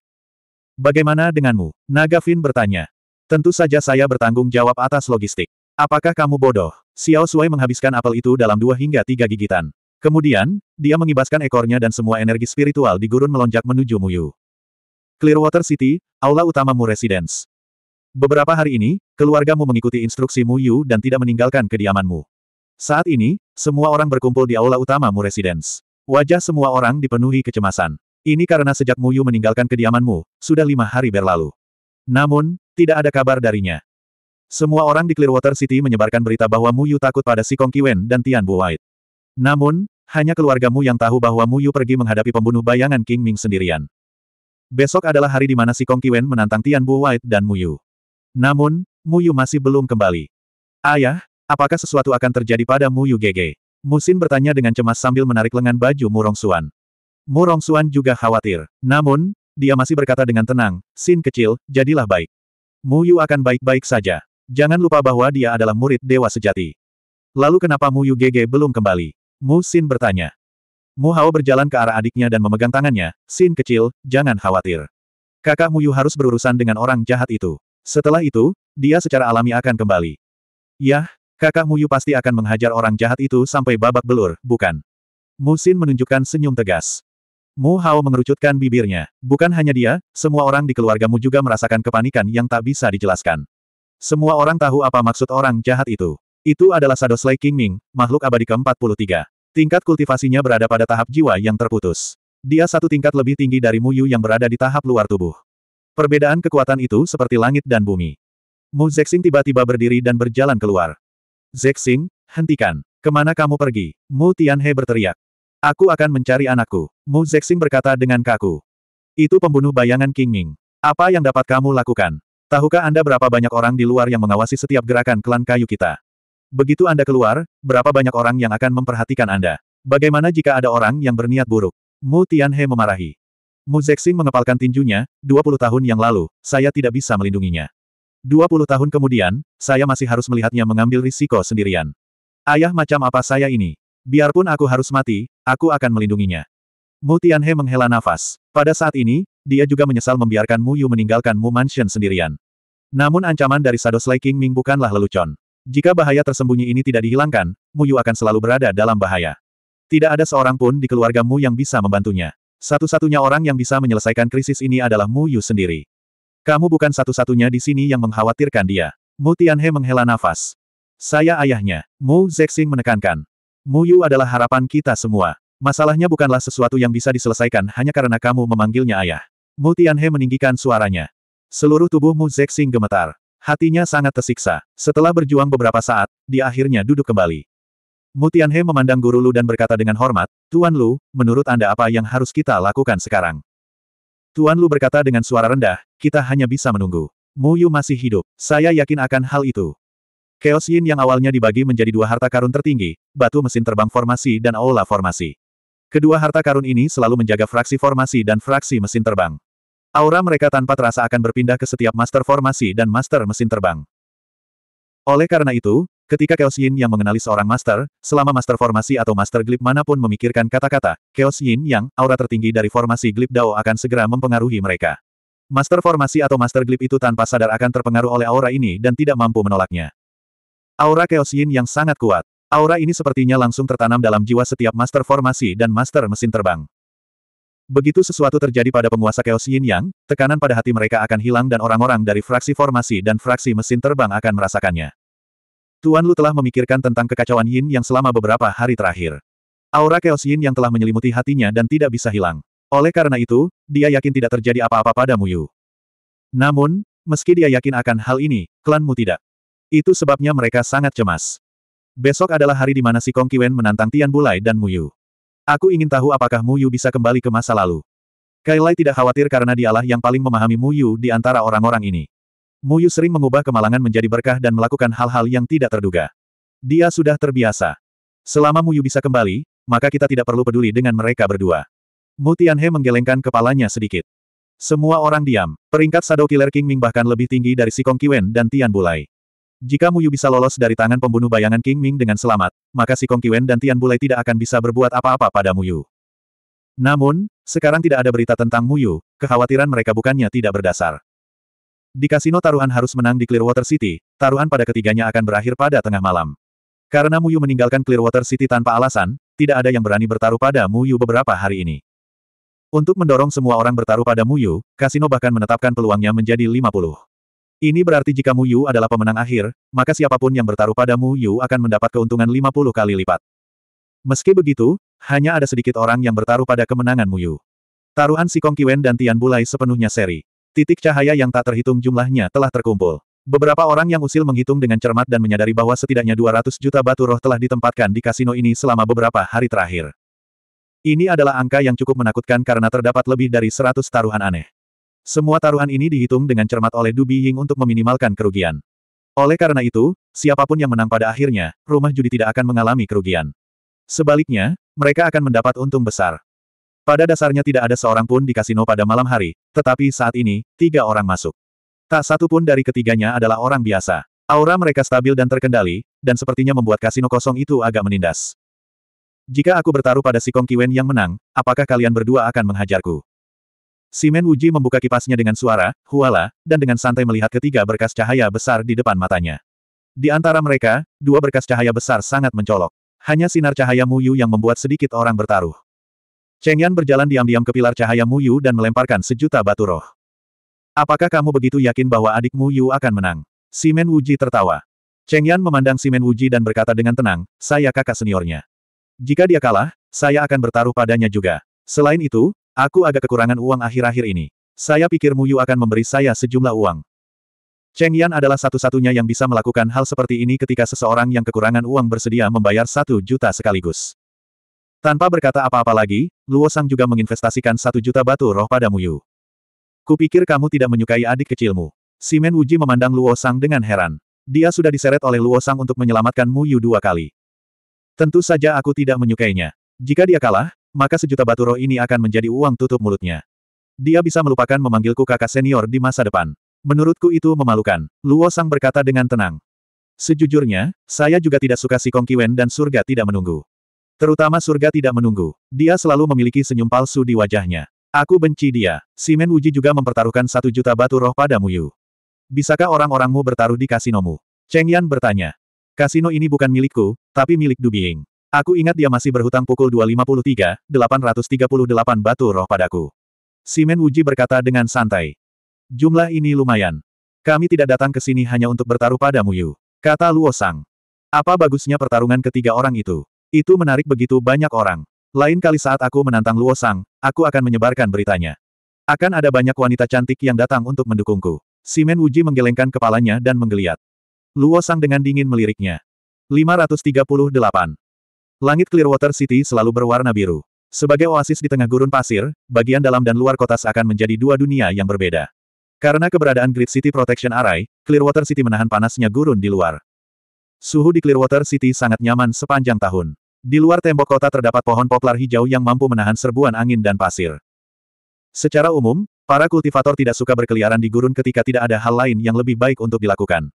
Bagaimana denganmu? Naga Fin bertanya. Tentu saja saya bertanggung jawab atas logistik. Apakah kamu bodoh? Xiao Sui menghabiskan apel itu dalam dua hingga tiga gigitan. Kemudian, dia mengibaskan ekornya dan semua energi spiritual di gurun melonjak menuju Muyu. Clearwater City, Aula Utama Mu Residence. Beberapa hari ini, keluargamu mengikuti instruksi Mu Yu dan tidak meninggalkan kediamanmu. Saat ini, semua orang berkumpul di aula utama Mu Residence. Wajah semua orang dipenuhi kecemasan. Ini karena sejak Mu Yu meninggalkan kediamanmu, sudah lima hari berlalu. Namun, tidak ada kabar darinya. Semua orang di Clearwater City menyebarkan berita bahwa Mu Yu takut pada si Kong Kiwen dan Tian Bu White. Namun, hanya keluargamu yang tahu bahwa Mu Yu pergi menghadapi pembunuh bayangan King Ming sendirian. Besok adalah hari di mana si Kong Kiwen menantang Tian Bu White dan Mu Yu. Namun, Muyu masih belum kembali. Ayah, apakah sesuatu akan terjadi pada Muyu GG? Musin bertanya dengan cemas sambil menarik lengan baju Murong Suan. Murong Suan juga khawatir. Namun, dia masih berkata dengan tenang, Sin kecil, jadilah baik. Muyu akan baik-baik saja. Jangan lupa bahwa dia adalah murid dewa sejati. Lalu kenapa Muyu GG belum kembali? Musin bertanya. Mu Hao berjalan ke arah adiknya dan memegang tangannya, Sin kecil, jangan khawatir. Kakak Muyu harus berurusan dengan orang jahat itu. Setelah itu, dia secara alami akan kembali. Yah, kakak Muyu pasti akan menghajar orang jahat itu sampai babak belur, bukan? Musin menunjukkan senyum tegas. Mu Hao mengerucutkan bibirnya. Bukan hanya dia, semua orang di keluargamu juga merasakan kepanikan yang tak bisa dijelaskan. Semua orang tahu apa maksud orang jahat itu. Itu adalah King Ming, makhluk abadi ke-43. Tingkat kultivasinya berada pada tahap jiwa yang terputus. Dia satu tingkat lebih tinggi dari Muyu yang berada di tahap luar tubuh. Perbedaan kekuatan itu seperti langit dan bumi. Mu Zexing tiba-tiba berdiri dan berjalan keluar. Zexing, hentikan. Kemana kamu pergi? Mu Tianhe berteriak. Aku akan mencari anakku. Mu Zexing berkata dengan kaku. Itu pembunuh bayangan King Ming. Apa yang dapat kamu lakukan? Tahukah Anda berapa banyak orang di luar yang mengawasi setiap gerakan klan kayu kita? Begitu Anda keluar, berapa banyak orang yang akan memperhatikan Anda? Bagaimana jika ada orang yang berniat buruk? Mu Tianhe memarahi. Mu Zexing mengepalkan tinjunya, 20 tahun yang lalu, saya tidak bisa melindunginya. 20 tahun kemudian, saya masih harus melihatnya mengambil risiko sendirian. Ayah macam apa saya ini? Biarpun aku harus mati, aku akan melindunginya. Mu Tianhe menghela nafas. Pada saat ini, dia juga menyesal membiarkan Mu Yu meninggalkan Mu Mansion sendirian. Namun ancaman dari Shadow Slay King Ming bukanlah lelucon. Jika bahaya tersembunyi ini tidak dihilangkan, Mu Yu akan selalu berada dalam bahaya. Tidak ada seorang pun di keluargamu yang bisa membantunya. Satu-satunya orang yang bisa menyelesaikan krisis ini adalah Mu Yu sendiri. Kamu bukan satu-satunya di sini yang mengkhawatirkan dia. Mu Tianhe menghela nafas. Saya ayahnya. Mu Zexing menekankan. Mu Yu adalah harapan kita semua. Masalahnya bukanlah sesuatu yang bisa diselesaikan hanya karena kamu memanggilnya ayah. Mu Tianhe meninggikan suaranya. Seluruh tubuh Mu Zexing gemetar. Hatinya sangat tersiksa. Setelah berjuang beberapa saat, dia akhirnya duduk kembali. Mutianhe memandang Guru Lu dan berkata dengan hormat, Tuan Lu, menurut Anda apa yang harus kita lakukan sekarang? Tuan Lu berkata dengan suara rendah, kita hanya bisa menunggu. Muyu masih hidup, saya yakin akan hal itu. Chaos Yin yang awalnya dibagi menjadi dua harta karun tertinggi, batu mesin terbang formasi dan aula formasi. Kedua harta karun ini selalu menjaga fraksi formasi dan fraksi mesin terbang. Aura mereka tanpa terasa akan berpindah ke setiap master formasi dan master mesin terbang. Oleh karena itu, Ketika Chaos Yin yang mengenali seorang master, selama master formasi atau master glip manapun memikirkan kata-kata, Chaos Yin yang, aura tertinggi dari formasi glip Dao akan segera mempengaruhi mereka. Master formasi atau master glip itu tanpa sadar akan terpengaruh oleh aura ini dan tidak mampu menolaknya. Aura Chaos Yin yang sangat kuat. Aura ini sepertinya langsung tertanam dalam jiwa setiap master formasi dan master mesin terbang. Begitu sesuatu terjadi pada penguasa Chaos Yin Yang, tekanan pada hati mereka akan hilang dan orang-orang dari fraksi formasi dan fraksi mesin terbang akan merasakannya. Tuan Lu telah memikirkan tentang kekacauan Yin yang selama beberapa hari terakhir. Aura Chaos Yin yang telah menyelimuti hatinya dan tidak bisa hilang. Oleh karena itu, dia yakin tidak terjadi apa-apa pada Yu. Namun, meski dia yakin akan hal ini, klanmu tidak. Itu sebabnya mereka sangat cemas. Besok adalah hari di mana si Kong Kiwen menantang Tian Bulai dan Mu Yu. Aku ingin tahu apakah Mu Yu bisa kembali ke masa lalu. Kailai tidak khawatir karena dialah yang paling memahami Mu Yu di antara orang-orang ini. Muyu sering mengubah kemalangan menjadi berkah dan melakukan hal-hal yang tidak terduga. Dia sudah terbiasa. Selama Muyu bisa kembali, maka kita tidak perlu peduli dengan mereka berdua. Mu Tianhe menggelengkan kepalanya sedikit. Semua orang diam. Peringkat Shadow Killer King Ming bahkan lebih tinggi dari Sikong Kiwen dan Tian Bulai. Jika Muyu bisa lolos dari tangan pembunuh bayangan King Ming dengan selamat, maka Sikong Kiwen dan Tian Bulai tidak akan bisa berbuat apa-apa pada Muyu. Namun, sekarang tidak ada berita tentang Muyu, kekhawatiran mereka bukannya tidak berdasar. Di kasino taruhan harus menang di Clearwater City, taruhan pada ketiganya akan berakhir pada tengah malam. Karena Muyu meninggalkan Clearwater City tanpa alasan, tidak ada yang berani bertaruh pada Muyu beberapa hari ini. Untuk mendorong semua orang bertaruh pada Muyu, kasino bahkan menetapkan peluangnya menjadi 50. Ini berarti jika Muyu adalah pemenang akhir, maka siapapun yang bertaruh pada Muyu akan mendapat keuntungan 50 kali lipat. Meski begitu, hanya ada sedikit orang yang bertaruh pada kemenangan Muyu. Taruhan Si Kong Kiwen dan Tian Bulai sepenuhnya seri. Titik cahaya yang tak terhitung jumlahnya telah terkumpul. Beberapa orang yang usil menghitung dengan cermat dan menyadari bahwa setidaknya 200 juta batu roh telah ditempatkan di kasino ini selama beberapa hari terakhir. Ini adalah angka yang cukup menakutkan karena terdapat lebih dari 100 taruhan aneh. Semua taruhan ini dihitung dengan cermat oleh Du Ying untuk meminimalkan kerugian. Oleh karena itu, siapapun yang menang pada akhirnya, rumah judi tidak akan mengalami kerugian. Sebaliknya, mereka akan mendapat untung besar. Pada dasarnya tidak ada seorang pun di kasino pada malam hari, tetapi saat ini, tiga orang masuk. Tak satu pun dari ketiganya adalah orang biasa. Aura mereka stabil dan terkendali, dan sepertinya membuat kasino kosong itu agak menindas. Jika aku bertaruh pada si Kong Kiwen yang menang, apakah kalian berdua akan menghajarku? Simen Wuji membuka kipasnya dengan suara, huala, dan dengan santai melihat ketiga berkas cahaya besar di depan matanya. Di antara mereka, dua berkas cahaya besar sangat mencolok. Hanya sinar cahaya Mu Yu yang membuat sedikit orang bertaruh. Cheng Yan berjalan diam-diam ke pilar cahaya Mu Yu dan melemparkan sejuta batu roh. Apakah kamu begitu yakin bahwa adik Mu Yu akan menang? Simen Wuji tertawa. Cheng Yan memandang Simen Wuji dan berkata dengan tenang, saya kakak seniornya. Jika dia kalah, saya akan bertaruh padanya juga. Selain itu, aku agak kekurangan uang akhir-akhir ini. Saya pikir Mu Yu akan memberi saya sejumlah uang. Cheng Yan adalah satu-satunya yang bisa melakukan hal seperti ini ketika seseorang yang kekurangan uang bersedia membayar satu juta sekaligus. Tanpa berkata apa-apa lagi, Luo Sang juga menginvestasikan satu juta batu roh pada Muyu. Kupikir kamu tidak menyukai adik kecilmu. Simen Wuji memandang Luo Sang dengan heran. Dia sudah diseret oleh Luo Sang untuk menyelamatkan Yu dua kali. Tentu saja aku tidak menyukainya. Jika dia kalah, maka sejuta batu roh ini akan menjadi uang tutup mulutnya. Dia bisa melupakan memanggilku kakak senior di masa depan. Menurutku itu memalukan, Luo Sang berkata dengan tenang. Sejujurnya, saya juga tidak suka si Kong Kiwen dan surga tidak menunggu. Terutama surga tidak menunggu. Dia selalu memiliki senyum palsu di wajahnya. Aku benci dia. Simen Wuji juga mempertaruhkan satu juta batu roh pada Muyu. Bisakah orang-orangmu bertaruh di kasinomu? Cheng Yan bertanya. Kasino ini bukan milikku, tapi milik Dubiing. Aku ingat dia masih berhutang pukul 2.53, 838 batu roh padaku. Simen Wuji berkata dengan santai. Jumlah ini lumayan. Kami tidak datang ke sini hanya untuk bertaruh pada Muyu. Kata Luo Sang. Apa bagusnya pertarungan ketiga orang itu? Itu menarik begitu banyak orang. Lain kali saat aku menantang Luo Sang, aku akan menyebarkan beritanya. Akan ada banyak wanita cantik yang datang untuk mendukungku. Simen Wuji menggelengkan kepalanya dan menggeliat. Luo Sang dengan dingin meliriknya. 538. Langit Clearwater City selalu berwarna biru. Sebagai oasis di tengah gurun pasir, bagian dalam dan luar kota seakan menjadi dua dunia yang berbeda. Karena keberadaan Grid City Protection Array, Clearwater City menahan panasnya gurun di luar. Suhu di Clearwater City sangat nyaman sepanjang tahun. Di luar tembok kota terdapat pohon poplar hijau yang mampu menahan serbuan angin dan pasir. Secara umum, para kultivator tidak suka berkeliaran di gurun ketika tidak ada hal lain yang lebih baik untuk dilakukan.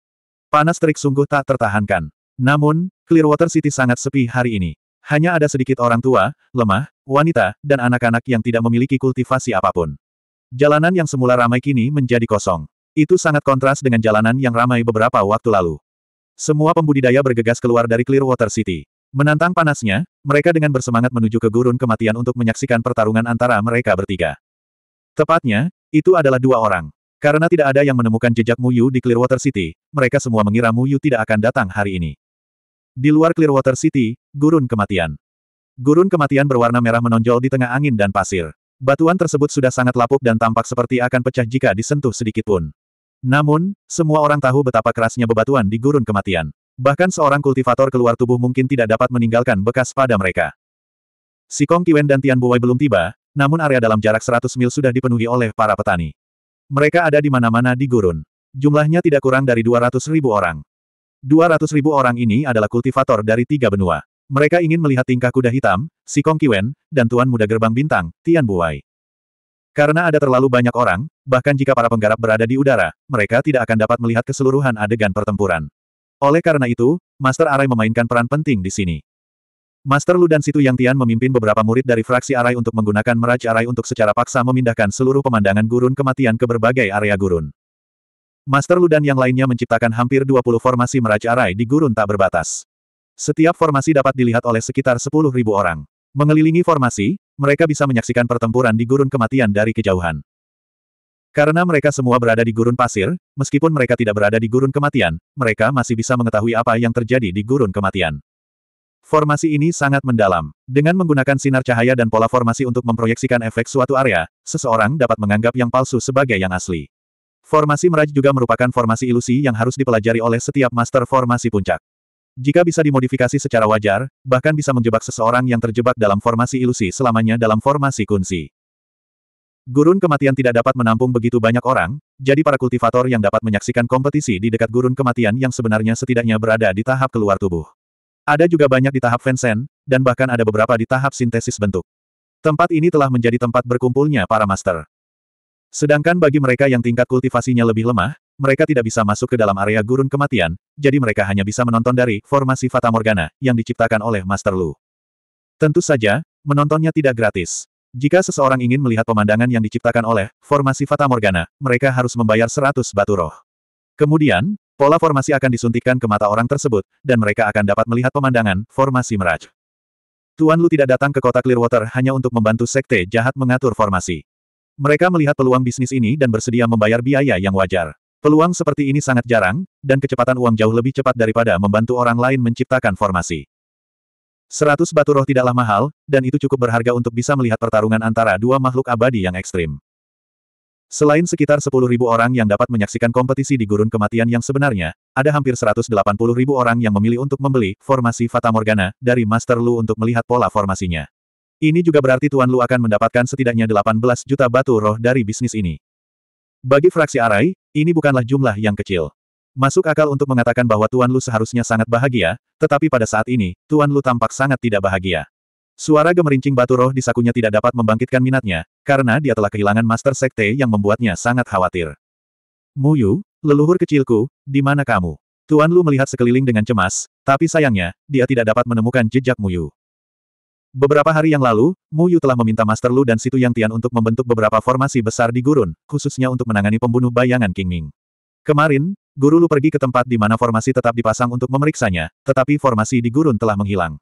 Panas terik sungguh tak tertahankan. Namun, Clearwater City sangat sepi hari ini. Hanya ada sedikit orang tua, lemah, wanita, dan anak-anak yang tidak memiliki kultivasi apapun. Jalanan yang semula ramai kini menjadi kosong. Itu sangat kontras dengan jalanan yang ramai beberapa waktu lalu. Semua pembudidaya bergegas keluar dari Clearwater City. Menantang panasnya, mereka dengan bersemangat menuju ke gurun kematian untuk menyaksikan pertarungan antara mereka bertiga. Tepatnya, itu adalah dua orang. Karena tidak ada yang menemukan jejak Muyu di Clearwater City, mereka semua mengira Muyu tidak akan datang hari ini. Di luar Clearwater City, gurun kematian. Gurun kematian berwarna merah menonjol di tengah angin dan pasir. Batuan tersebut sudah sangat lapuk dan tampak seperti akan pecah jika disentuh sedikit pun. Namun, semua orang tahu betapa kerasnya bebatuan di gurun kematian. Bahkan seorang kultivator keluar tubuh mungkin tidak dapat meninggalkan bekas pada mereka. Si Kong Kiwen dan Tian Buwei belum tiba, namun area dalam jarak 100 mil sudah dipenuhi oleh para petani. Mereka ada di mana-mana di gurun. Jumlahnya tidak kurang dari 200 ribu orang. 200 ribu orang ini adalah kultivator dari tiga benua. Mereka ingin melihat tingkah kuda hitam, si Kong Kiwen, dan Tuan Muda Gerbang Bintang, Tian Buwei. Karena ada terlalu banyak orang, bahkan jika para penggarap berada di udara, mereka tidak akan dapat melihat keseluruhan adegan pertempuran. Oleh karena itu, Master Arai memainkan peran penting di sini. Master Lu dan Situ Yang Tian memimpin beberapa murid dari fraksi Arai untuk menggunakan Meraj Arai untuk secara paksa memindahkan seluruh pemandangan gurun kematian ke berbagai area gurun. Master Lu dan yang lainnya menciptakan hampir 20 formasi Meraj Arai di gurun tak berbatas. Setiap formasi dapat dilihat oleh sekitar 10.000 orang. Mengelilingi formasi, mereka bisa menyaksikan pertempuran di gurun kematian dari kejauhan. Karena mereka semua berada di gurun pasir, meskipun mereka tidak berada di gurun kematian, mereka masih bisa mengetahui apa yang terjadi di gurun kematian. Formasi ini sangat mendalam. Dengan menggunakan sinar cahaya dan pola formasi untuk memproyeksikan efek suatu area, seseorang dapat menganggap yang palsu sebagai yang asli. Formasi meraj juga merupakan formasi ilusi yang harus dipelajari oleh setiap master formasi puncak. Jika bisa dimodifikasi secara wajar, bahkan bisa menjebak seseorang yang terjebak dalam formasi ilusi selamanya dalam formasi kunci. Gurun kematian tidak dapat menampung begitu banyak orang, jadi para kultivator yang dapat menyaksikan kompetisi di dekat gurun kematian yang sebenarnya setidaknya berada di tahap keluar tubuh. Ada juga banyak di tahap Vincent, dan bahkan ada beberapa di tahap sintesis bentuk. Tempat ini telah menjadi tempat berkumpulnya para master. Sedangkan bagi mereka yang tingkat kultivasinya lebih lemah, mereka tidak bisa masuk ke dalam area gurun kematian, jadi mereka hanya bisa menonton dari formasi Fata Morgana yang diciptakan oleh Master Lu. Tentu saja, menontonnya tidak gratis. Jika seseorang ingin melihat pemandangan yang diciptakan oleh formasi Fata Morgana, mereka harus membayar 100 batu roh. Kemudian, pola formasi akan disuntikkan ke mata orang tersebut, dan mereka akan dapat melihat pemandangan formasi Meraj. Tuan Lu tidak datang ke kota Clearwater hanya untuk membantu sekte jahat mengatur formasi. Mereka melihat peluang bisnis ini dan bersedia membayar biaya yang wajar. Peluang seperti ini sangat jarang, dan kecepatan uang jauh lebih cepat daripada membantu orang lain menciptakan formasi. Seratus batu roh tidaklah mahal, dan itu cukup berharga untuk bisa melihat pertarungan antara dua makhluk abadi yang ekstrim. Selain sekitar ribu orang yang dapat menyaksikan kompetisi di gurun kematian yang sebenarnya, ada hampir ribu orang yang memilih untuk membeli formasi Fata Morgana dari Master Lu untuk melihat pola formasinya. Ini juga berarti Tuan Lu akan mendapatkan setidaknya 18 juta batu roh dari bisnis ini. Bagi fraksi Arai, ini bukanlah jumlah yang kecil. Masuk akal untuk mengatakan bahwa Tuan Lu seharusnya sangat bahagia, tetapi pada saat ini, Tuan Lu tampak sangat tidak bahagia. Suara gemerincing batu roh di sakunya tidak dapat membangkitkan minatnya, karena dia telah kehilangan Master Sekte yang membuatnya sangat khawatir. Muyu, leluhur kecilku, di mana kamu? Tuan Lu melihat sekeliling dengan cemas, tapi sayangnya, dia tidak dapat menemukan jejak Muyu. Beberapa hari yang lalu, Mu Yu telah meminta Master Lu dan Situ Yang Tian untuk membentuk beberapa formasi besar di gurun, khususnya untuk menangani pembunuh bayangan King Ming. Kemarin, Guru Lu pergi ke tempat di mana formasi tetap dipasang untuk memeriksanya, tetapi formasi di gurun telah menghilang.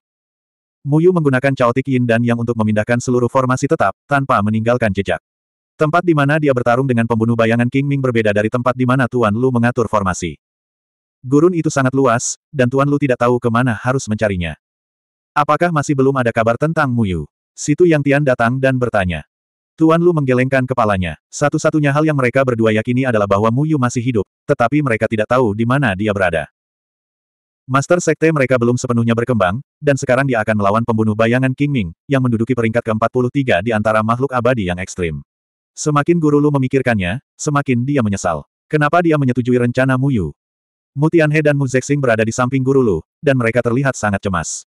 Mu Yu menggunakan caotik yin dan yang untuk memindahkan seluruh formasi tetap, tanpa meninggalkan jejak. Tempat di mana dia bertarung dengan pembunuh bayangan King Ming berbeda dari tempat di mana Tuan Lu mengatur formasi. Gurun itu sangat luas, dan Tuan Lu tidak tahu kemana harus mencarinya. Apakah masih belum ada kabar tentang Muyu? Situ Yang Tian datang dan bertanya. Tuan Lu menggelengkan kepalanya. Satu-satunya hal yang mereka berdua yakini adalah bahwa Muyu masih hidup, tetapi mereka tidak tahu di mana dia berada. Master Sekte mereka belum sepenuhnya berkembang, dan sekarang dia akan melawan pembunuh bayangan King Ming, yang menduduki peringkat ke-43 di antara makhluk abadi yang ekstrim. Semakin Guru Lu memikirkannya, semakin dia menyesal. Kenapa dia menyetujui rencana Muyu? Mutianhe dan Mu Zexing berada di samping Guru Lu, dan mereka terlihat sangat cemas.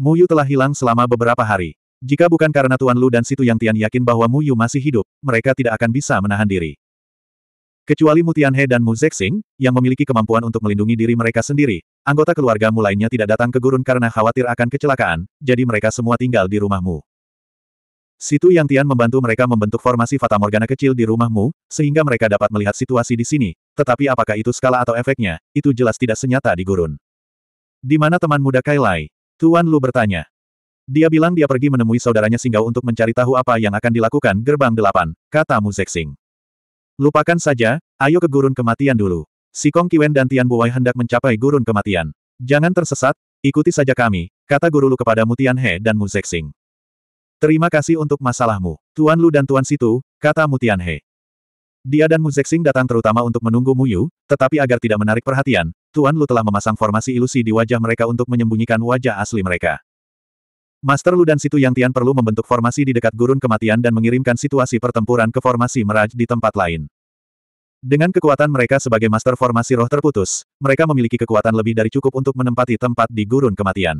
Mu Yu telah hilang selama beberapa hari. Jika bukan karena Tuan Lu dan Situ Yang Tian yakin bahwa Mu Yu masih hidup, mereka tidak akan bisa menahan diri. Kecuali Mu He dan Mu Zexing, yang memiliki kemampuan untuk melindungi diri mereka sendiri, anggota keluarga mulainya tidak datang ke gurun karena khawatir akan kecelakaan, jadi mereka semua tinggal di rumahmu. Situ Yang Tian membantu mereka membentuk formasi fata morgana kecil di rumahmu, sehingga mereka dapat melihat situasi di sini, tetapi apakah itu skala atau efeknya, itu jelas tidak senyata di gurun. Di mana teman muda Kailai? Tuan Lu bertanya. Dia bilang dia pergi menemui saudaranya Singgau untuk mencari tahu apa yang akan dilakukan gerbang delapan, kata Mu Zexing. Lupakan saja, ayo ke gurun kematian dulu. Si Kong Kiwen dan Tian Buwai hendak mencapai gurun kematian. Jangan tersesat, ikuti saja kami, kata guru Lu kepada Mu Tian He dan Mu Zexing. Terima kasih untuk masalahmu, Tuan Lu dan Tuan Situ, kata Mu Tian He. Dia dan Mu Zexing datang terutama untuk menunggu Mu Yu, tetapi agar tidak menarik perhatian, Tuan Lu telah memasang formasi ilusi di wajah mereka untuk menyembunyikan wajah asli mereka. Master Lu dan Situ Yang Tian perlu membentuk formasi di dekat gurun kematian dan mengirimkan situasi pertempuran ke formasi Meraj di tempat lain. Dengan kekuatan mereka sebagai master formasi roh terputus, mereka memiliki kekuatan lebih dari cukup untuk menempati tempat di gurun kematian.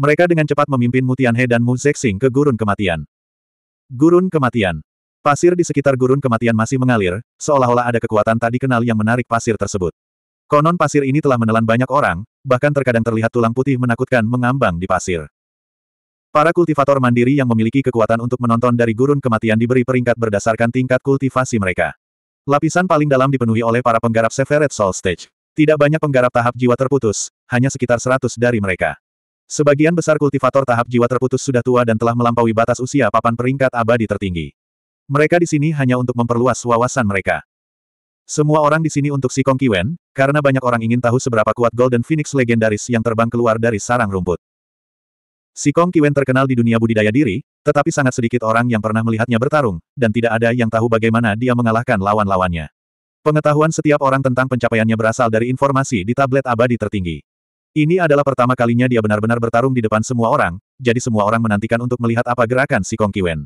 Mereka dengan cepat memimpin Mu Tianhe dan Mu Zexing ke gurun kematian. Gurun kematian Pasir di sekitar gurun kematian masih mengalir, seolah-olah ada kekuatan tak dikenal yang menarik pasir tersebut. Konon pasir ini telah menelan banyak orang, bahkan terkadang terlihat tulang putih menakutkan mengambang di pasir. Para kultivator mandiri yang memiliki kekuatan untuk menonton dari gurun kematian diberi peringkat berdasarkan tingkat kultivasi mereka. Lapisan paling dalam dipenuhi oleh para penggarap Severed Soul Stage. Tidak banyak penggarap tahap jiwa terputus, hanya sekitar 100 dari mereka. Sebagian besar kultivator tahap jiwa terputus sudah tua dan telah melampaui batas usia papan peringkat abadi tertinggi. Mereka di sini hanya untuk memperluas wawasan mereka. Semua orang di sini untuk si Kong Kiwen, karena banyak orang ingin tahu seberapa kuat Golden Phoenix legendaris yang terbang keluar dari sarang rumput. Si Kong Kiwen terkenal di dunia budidaya diri, tetapi sangat sedikit orang yang pernah melihatnya bertarung, dan tidak ada yang tahu bagaimana dia mengalahkan lawan-lawannya. Pengetahuan setiap orang tentang pencapaiannya berasal dari informasi di tablet abadi tertinggi. Ini adalah pertama kalinya dia benar-benar bertarung di depan semua orang, jadi semua orang menantikan untuk melihat apa gerakan si Kong Kiwen.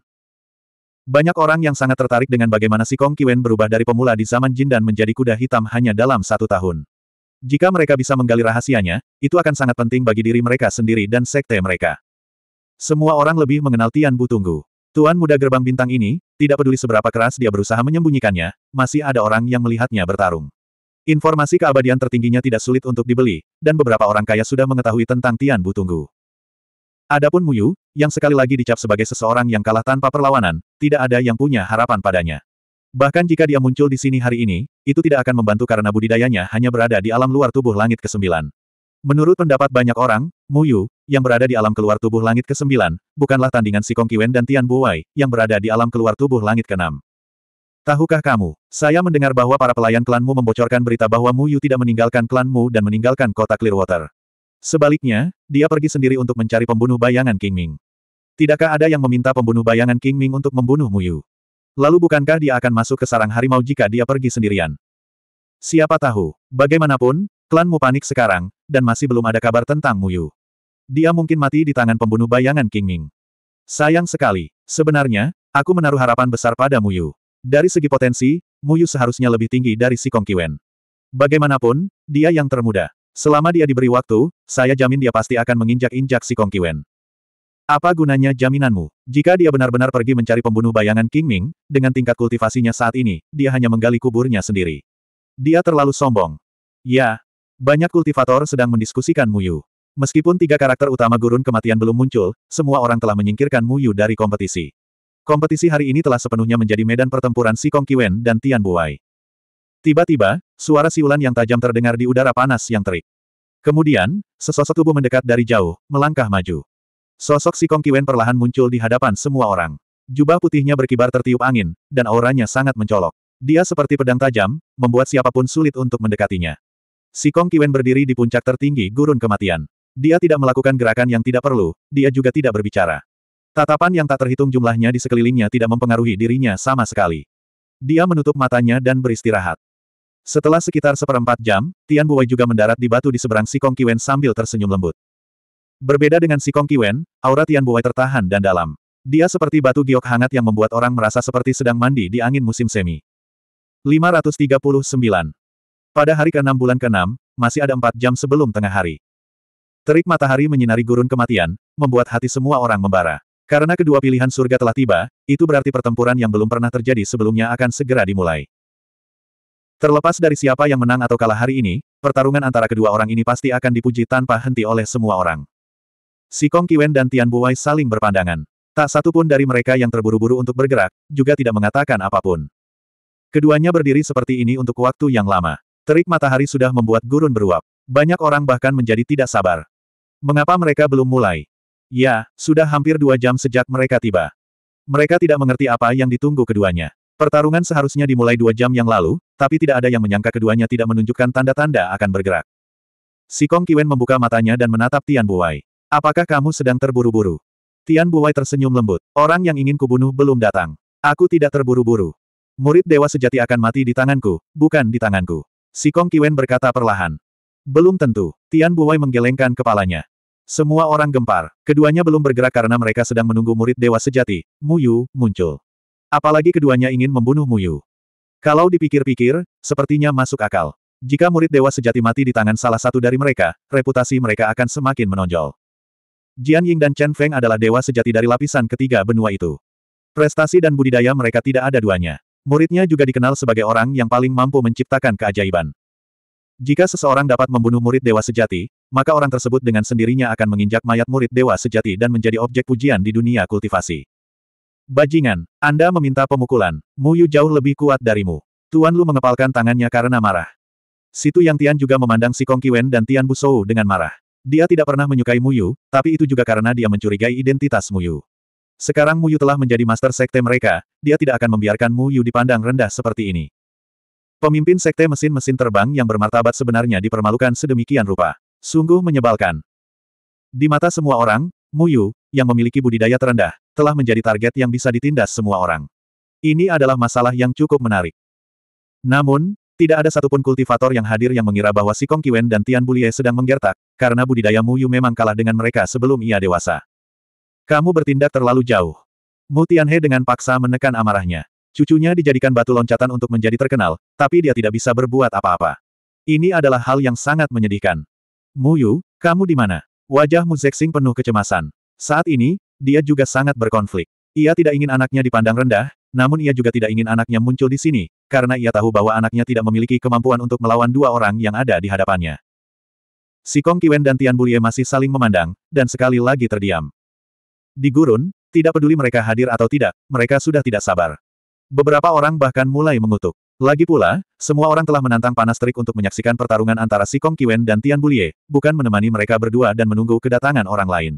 Banyak orang yang sangat tertarik dengan bagaimana si Kong Kiwen berubah dari pemula di zaman Jin dan menjadi kuda hitam hanya dalam satu tahun. Jika mereka bisa menggali rahasianya, itu akan sangat penting bagi diri mereka sendiri dan sekte mereka. Semua orang lebih mengenal Tian Bu Tunggu. Tuan muda gerbang bintang ini, tidak peduli seberapa keras dia berusaha menyembunyikannya, masih ada orang yang melihatnya bertarung. Informasi keabadian tertingginya tidak sulit untuk dibeli, dan beberapa orang kaya sudah mengetahui tentang Tian Bu Tunggu. Adapun Muyu, yang sekali lagi dicap sebagai seseorang yang kalah tanpa perlawanan, tidak ada yang punya harapan padanya. Bahkan jika dia muncul di sini hari ini, itu tidak akan membantu karena budidayanya hanya berada di alam luar tubuh langit ke-9. Menurut pendapat banyak orang, Muyu, yang berada di alam keluar tubuh langit ke-9, bukanlah tandingan si Kong Kiwen dan Tian Buwai, yang berada di alam keluar tubuh langit ke-6. Tahukah kamu, saya mendengar bahwa para pelayan klanmu membocorkan berita bahwa Muyu tidak meninggalkan klanmu dan meninggalkan kota Clearwater. Sebaliknya, dia pergi sendiri untuk mencari pembunuh bayangan King Ming. Tidakkah ada yang meminta pembunuh bayangan King Ming untuk membunuh Muyu? Lalu bukankah dia akan masuk ke sarang harimau jika dia pergi sendirian? Siapa tahu, bagaimanapun, klanmu panik sekarang, dan masih belum ada kabar tentang Muyu. Dia mungkin mati di tangan pembunuh bayangan King Ming. Sayang sekali, sebenarnya, aku menaruh harapan besar pada Muyu. Dari segi potensi, Muyu seharusnya lebih tinggi dari si Kong Kiwen. Bagaimanapun, dia yang termuda. Selama dia diberi waktu, saya jamin dia pasti akan menginjak-injak si Kong Kiwen. Apa gunanya jaminanmu? Jika dia benar-benar pergi mencari pembunuh bayangan King Ming, dengan tingkat kultivasinya saat ini, dia hanya menggali kuburnya sendiri. Dia terlalu sombong. Ya, banyak kultivator sedang mendiskusikan Muyu. Meskipun tiga karakter utama gurun kematian belum muncul, semua orang telah menyingkirkan Muyu dari kompetisi. Kompetisi hari ini telah sepenuhnya menjadi medan pertempuran si Kong Kiwen dan Tian Buai. Tiba-tiba, suara siulan yang tajam terdengar di udara panas yang terik. Kemudian, sesosok tubuh mendekat dari jauh, melangkah maju. Sosok si Kong Kiwen perlahan muncul di hadapan semua orang. Jubah putihnya berkibar tertiup angin, dan auranya sangat mencolok. Dia seperti pedang tajam, membuat siapapun sulit untuk mendekatinya. Si Kong Kiwen berdiri di puncak tertinggi gurun kematian. Dia tidak melakukan gerakan yang tidak perlu, dia juga tidak berbicara. Tatapan yang tak terhitung jumlahnya di sekelilingnya tidak mempengaruhi dirinya sama sekali. Dia menutup matanya dan beristirahat. Setelah sekitar seperempat jam, Tian Buwei juga mendarat di batu di seberang si Kong Kiwen sambil tersenyum lembut. Berbeda dengan si Kong Kiwen, aura Tian Buwei tertahan dan dalam. Dia seperti batu giok hangat yang membuat orang merasa seperti sedang mandi di angin musim semi. 539. Pada hari ke-6 bulan ke-6, masih ada empat jam sebelum tengah hari. Terik matahari menyinari gurun kematian, membuat hati semua orang membara. Karena kedua pilihan surga telah tiba, itu berarti pertempuran yang belum pernah terjadi sebelumnya akan segera dimulai. Terlepas dari siapa yang menang atau kalah hari ini, pertarungan antara kedua orang ini pasti akan dipuji tanpa henti oleh semua orang. Si Kong Kiwen dan Tian Buwai saling berpandangan. Tak satu pun dari mereka yang terburu-buru untuk bergerak, juga tidak mengatakan apapun. Keduanya berdiri seperti ini untuk waktu yang lama. Terik matahari sudah membuat gurun beruap. Banyak orang bahkan menjadi tidak sabar. Mengapa mereka belum mulai? Ya, sudah hampir dua jam sejak mereka tiba. Mereka tidak mengerti apa yang ditunggu keduanya. Pertarungan seharusnya dimulai dua jam yang lalu, tapi tidak ada yang menyangka keduanya tidak menunjukkan tanda-tanda akan bergerak. Si Kong Kiwen membuka matanya dan menatap Tian Buwai. Apakah kamu sedang terburu-buru? Tian Buwai tersenyum lembut. Orang yang ingin kubunuh belum datang. Aku tidak terburu-buru. Murid dewa sejati akan mati di tanganku, bukan di tanganku. Si Kong Kiwen berkata perlahan. Belum tentu. Tian Buwai menggelengkan kepalanya. Semua orang gempar. Keduanya belum bergerak karena mereka sedang menunggu murid dewa sejati, Muyu, muncul. Apalagi keduanya ingin membunuh Muyu. Kalau dipikir-pikir, sepertinya masuk akal. Jika murid dewa sejati mati di tangan salah satu dari mereka, reputasi mereka akan semakin menonjol. Jian Ying dan Chen Feng adalah dewa sejati dari lapisan ketiga benua itu. Prestasi dan budidaya mereka tidak ada duanya. Muridnya juga dikenal sebagai orang yang paling mampu menciptakan keajaiban. Jika seseorang dapat membunuh murid dewa sejati, maka orang tersebut dengan sendirinya akan menginjak mayat murid dewa sejati dan menjadi objek pujian di dunia kultivasi. Bajingan, Anda meminta pemukulan, Muyu jauh lebih kuat darimu. Tuan Lu mengepalkan tangannya karena marah. Situ Yang Tian juga memandang si Kong Kiwen dan Tian Busou dengan marah. Dia tidak pernah menyukai Muyu, tapi itu juga karena dia mencurigai identitas Muyu. Sekarang Muyu telah menjadi master sekte mereka, dia tidak akan membiarkan Muyu dipandang rendah seperti ini. Pemimpin sekte mesin-mesin terbang yang bermartabat sebenarnya dipermalukan sedemikian rupa. Sungguh menyebalkan. Di mata semua orang, Muyu, yang memiliki budidaya terendah, telah menjadi target yang bisa ditindas semua orang. Ini adalah masalah yang cukup menarik. Namun, tidak ada satupun kultivator yang hadir yang mengira bahwa Si Kong Kiwen dan Tian Bulie sedang menggertak, karena budidaya Mu Yu memang kalah dengan mereka sebelum ia dewasa. Kamu bertindak terlalu jauh. Mu Tianhe dengan paksa menekan amarahnya. Cucunya dijadikan batu loncatan untuk menjadi terkenal, tapi dia tidak bisa berbuat apa-apa. Ini adalah hal yang sangat menyedihkan. Mu Yu, kamu di mana? Wajah Mu Zexing penuh kecemasan. Saat ini, dia juga sangat berkonflik. Ia tidak ingin anaknya dipandang rendah, namun ia juga tidak ingin anaknya muncul di sini, karena ia tahu bahwa anaknya tidak memiliki kemampuan untuk melawan dua orang yang ada di hadapannya. Si Kong Kiwen dan Tian Bulie masih saling memandang, dan sekali lagi terdiam. Di gurun, tidak peduli mereka hadir atau tidak, mereka sudah tidak sabar. Beberapa orang bahkan mulai mengutuk. Lagi pula, semua orang telah menantang panas terik untuk menyaksikan pertarungan antara si Kong Kiwen dan Tian Bulie, bukan menemani mereka berdua dan menunggu kedatangan orang lain.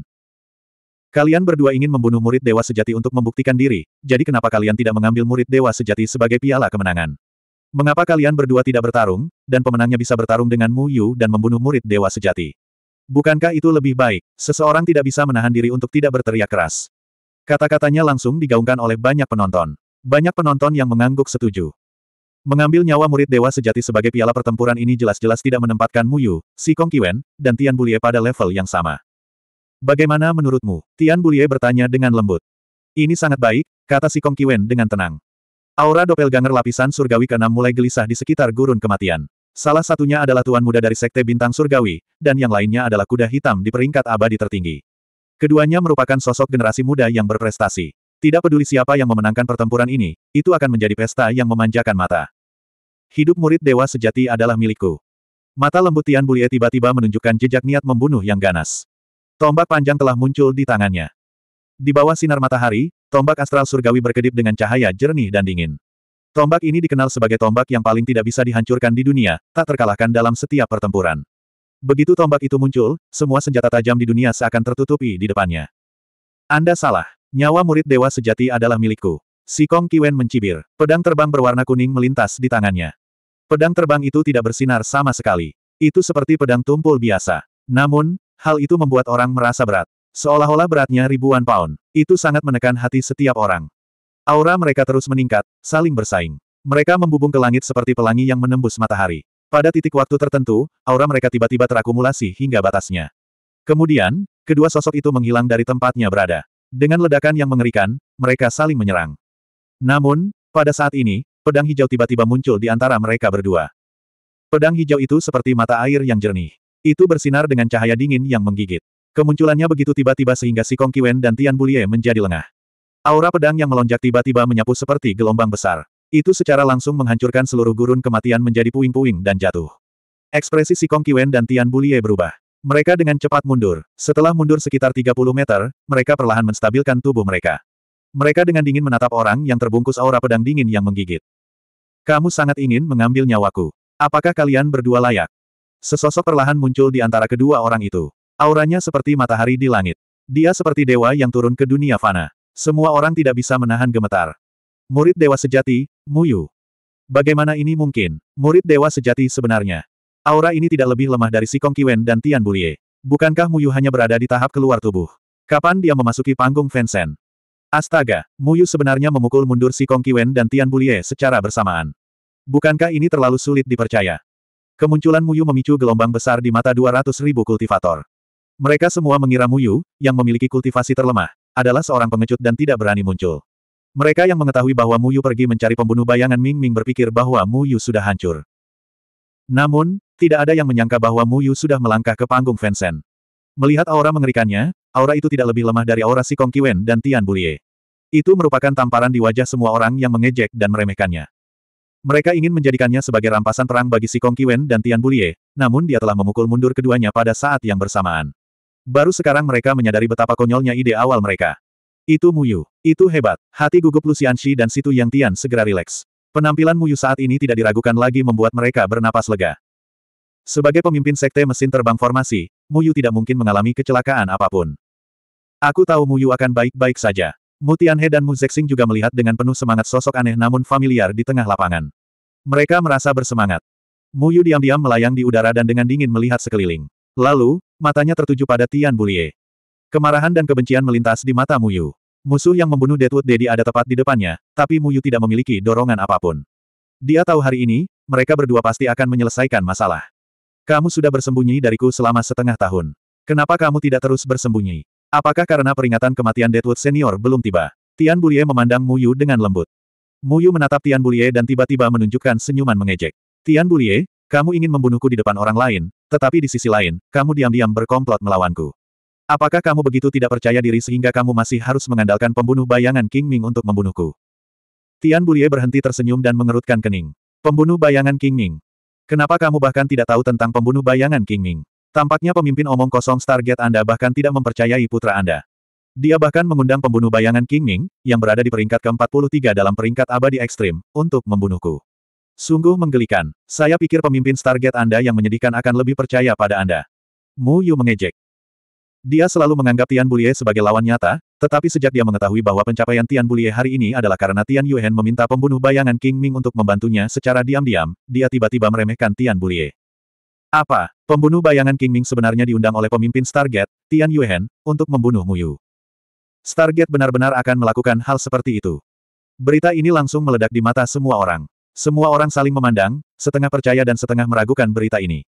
Kalian berdua ingin membunuh murid dewa sejati untuk membuktikan diri, jadi kenapa kalian tidak mengambil murid dewa sejati sebagai piala kemenangan? Mengapa kalian berdua tidak bertarung, dan pemenangnya bisa bertarung dengan Mu Yu dan membunuh murid dewa sejati? Bukankah itu lebih baik, seseorang tidak bisa menahan diri untuk tidak berteriak keras? Kata-katanya langsung digaungkan oleh banyak penonton. Banyak penonton yang mengangguk setuju. Mengambil nyawa murid dewa sejati sebagai piala pertempuran ini jelas-jelas tidak menempatkan Mu Yu, Si Kong Kiwen, dan Tian Bulie pada level yang sama. Bagaimana menurutmu? Tian Bulie bertanya dengan lembut. Ini sangat baik, kata si Kong Kiwen dengan tenang. Aura doppelganger lapisan surgawi keenam mulai gelisah di sekitar gurun kematian. Salah satunya adalah tuan muda dari sekte bintang surgawi, dan yang lainnya adalah kuda hitam di peringkat abadi tertinggi. Keduanya merupakan sosok generasi muda yang berprestasi. Tidak peduli siapa yang memenangkan pertempuran ini, itu akan menjadi pesta yang memanjakan mata. Hidup murid dewa sejati adalah milikku. Mata lembut Tian Bulie tiba-tiba menunjukkan jejak niat membunuh yang ganas. Tombak panjang telah muncul di tangannya. Di bawah sinar matahari, tombak astral surgawi berkedip dengan cahaya jernih dan dingin. Tombak ini dikenal sebagai tombak yang paling tidak bisa dihancurkan di dunia, tak terkalahkan dalam setiap pertempuran. Begitu tombak itu muncul, semua senjata tajam di dunia seakan tertutupi di depannya. Anda salah. Nyawa murid dewa sejati adalah milikku. Si Kong Kiwen mencibir. Pedang terbang berwarna kuning melintas di tangannya. Pedang terbang itu tidak bersinar sama sekali. Itu seperti pedang tumpul biasa. Namun, Hal itu membuat orang merasa berat. Seolah-olah beratnya ribuan pound. Itu sangat menekan hati setiap orang. Aura mereka terus meningkat, saling bersaing. Mereka membubung ke langit seperti pelangi yang menembus matahari. Pada titik waktu tertentu, aura mereka tiba-tiba terakumulasi hingga batasnya. Kemudian, kedua sosok itu menghilang dari tempatnya berada. Dengan ledakan yang mengerikan, mereka saling menyerang. Namun, pada saat ini, pedang hijau tiba-tiba muncul di antara mereka berdua. Pedang hijau itu seperti mata air yang jernih. Itu bersinar dengan cahaya dingin yang menggigit. Kemunculannya begitu tiba-tiba sehingga si Kong Kiwen dan Tian Bulie menjadi lengah. Aura pedang yang melonjak tiba-tiba menyapu seperti gelombang besar. Itu secara langsung menghancurkan seluruh gurun kematian menjadi puing-puing dan jatuh. Ekspresi si Kong Kiwen dan Tian Bulie berubah. Mereka dengan cepat mundur. Setelah mundur sekitar 30 meter, mereka perlahan menstabilkan tubuh mereka. Mereka dengan dingin menatap orang yang terbungkus aura pedang dingin yang menggigit. Kamu sangat ingin mengambil nyawaku. Apakah kalian berdua layak? Sesosok perlahan muncul di antara kedua orang itu. Auranya seperti matahari di langit. Dia seperti dewa yang turun ke dunia fana. Semua orang tidak bisa menahan gemetar. Murid dewa sejati, Muyu. Bagaimana ini mungkin? Murid dewa sejati sebenarnya. Aura ini tidak lebih lemah dari Sikong Kiwen dan Tian Bulie. Bukankah Muyu hanya berada di tahap keluar tubuh? Kapan dia memasuki panggung Vincent? Astaga, Muyu sebenarnya memukul mundur Sikong Kiwen dan Tian Bulie secara bersamaan. Bukankah ini terlalu sulit dipercaya? Kemunculan Muyu memicu gelombang besar di mata 200 ribu kultivator. Mereka semua mengira Muyu, yang memiliki kultivasi terlemah, adalah seorang pengecut dan tidak berani muncul. Mereka yang mengetahui bahwa Muyu pergi mencari pembunuh bayangan Ming Ming berpikir bahwa Muyu sudah hancur. Namun, tidak ada yang menyangka bahwa Muyu sudah melangkah ke panggung Fensen. Melihat aura mengerikannya, aura itu tidak lebih lemah dari aura si Kong Kiwen dan Tian Bulie. Itu merupakan tamparan di wajah semua orang yang mengejek dan meremehkannya. Mereka ingin menjadikannya sebagai rampasan perang bagi si Kong Kiwen dan Tian Bulie, namun dia telah memukul mundur keduanya pada saat yang bersamaan. Baru sekarang mereka menyadari betapa konyolnya ide awal mereka. Itu Muyu. Itu hebat. Hati gugup Lucian Shi dan Situ Yang Tian segera rileks. Penampilan Muyu saat ini tidak diragukan lagi membuat mereka bernapas lega. Sebagai pemimpin sekte mesin terbang formasi, Muyu tidak mungkin mengalami kecelakaan apapun. Aku tahu Muyu akan baik-baik saja. Mu Tianhe dan Mu Zexing juga melihat dengan penuh semangat sosok aneh namun familiar di tengah lapangan. Mereka merasa bersemangat. Mu Yu diam-diam melayang di udara dan dengan dingin melihat sekeliling. Lalu, matanya tertuju pada Tian Bulie. Kemarahan dan kebencian melintas di mata Mu Yu. Musuh yang membunuh Deadwood Dedi ada tepat di depannya, tapi Mu Yu tidak memiliki dorongan apapun. Dia tahu hari ini, mereka berdua pasti akan menyelesaikan masalah. Kamu sudah bersembunyi dariku selama setengah tahun. Kenapa kamu tidak terus bersembunyi? Apakah karena peringatan kematian Deadwood Senior belum tiba? Tian Bulie memandang Mu Yu dengan lembut. Mu Yu menatap Tian Bulie dan tiba-tiba menunjukkan senyuman mengejek. Tian Bulie, kamu ingin membunuhku di depan orang lain, tetapi di sisi lain, kamu diam-diam berkomplot melawanku. Apakah kamu begitu tidak percaya diri sehingga kamu masih harus mengandalkan pembunuh bayangan King Ming untuk membunuhku? Tian Bulie berhenti tersenyum dan mengerutkan kening. Pembunuh bayangan King Ming. Kenapa kamu bahkan tidak tahu tentang pembunuh bayangan King Ming? Tampaknya pemimpin omong kosong target Anda bahkan tidak mempercayai putra Anda. Dia bahkan mengundang pembunuh bayangan King Ming, yang berada di peringkat ke-43 dalam peringkat abadi ekstrim, untuk membunuhku. Sungguh menggelikan. Saya pikir pemimpin target Anda yang menyedihkan akan lebih percaya pada Anda. Mu Yu mengejek. Dia selalu menganggap Tian Bulie sebagai lawan nyata, tetapi sejak dia mengetahui bahwa pencapaian Tian Bulie hari ini adalah karena Tian Yuhen meminta pembunuh bayangan King Ming untuk membantunya secara diam-diam, dia tiba-tiba meremehkan Tian Bulie. Apa, pembunuh bayangan King Ming sebenarnya diundang oleh pemimpin Stargate, Tian Yuehen, untuk membunuh Muyu. Stargate benar-benar akan melakukan hal seperti itu. Berita ini langsung meledak di mata semua orang. Semua orang saling memandang, setengah percaya dan setengah meragukan berita ini.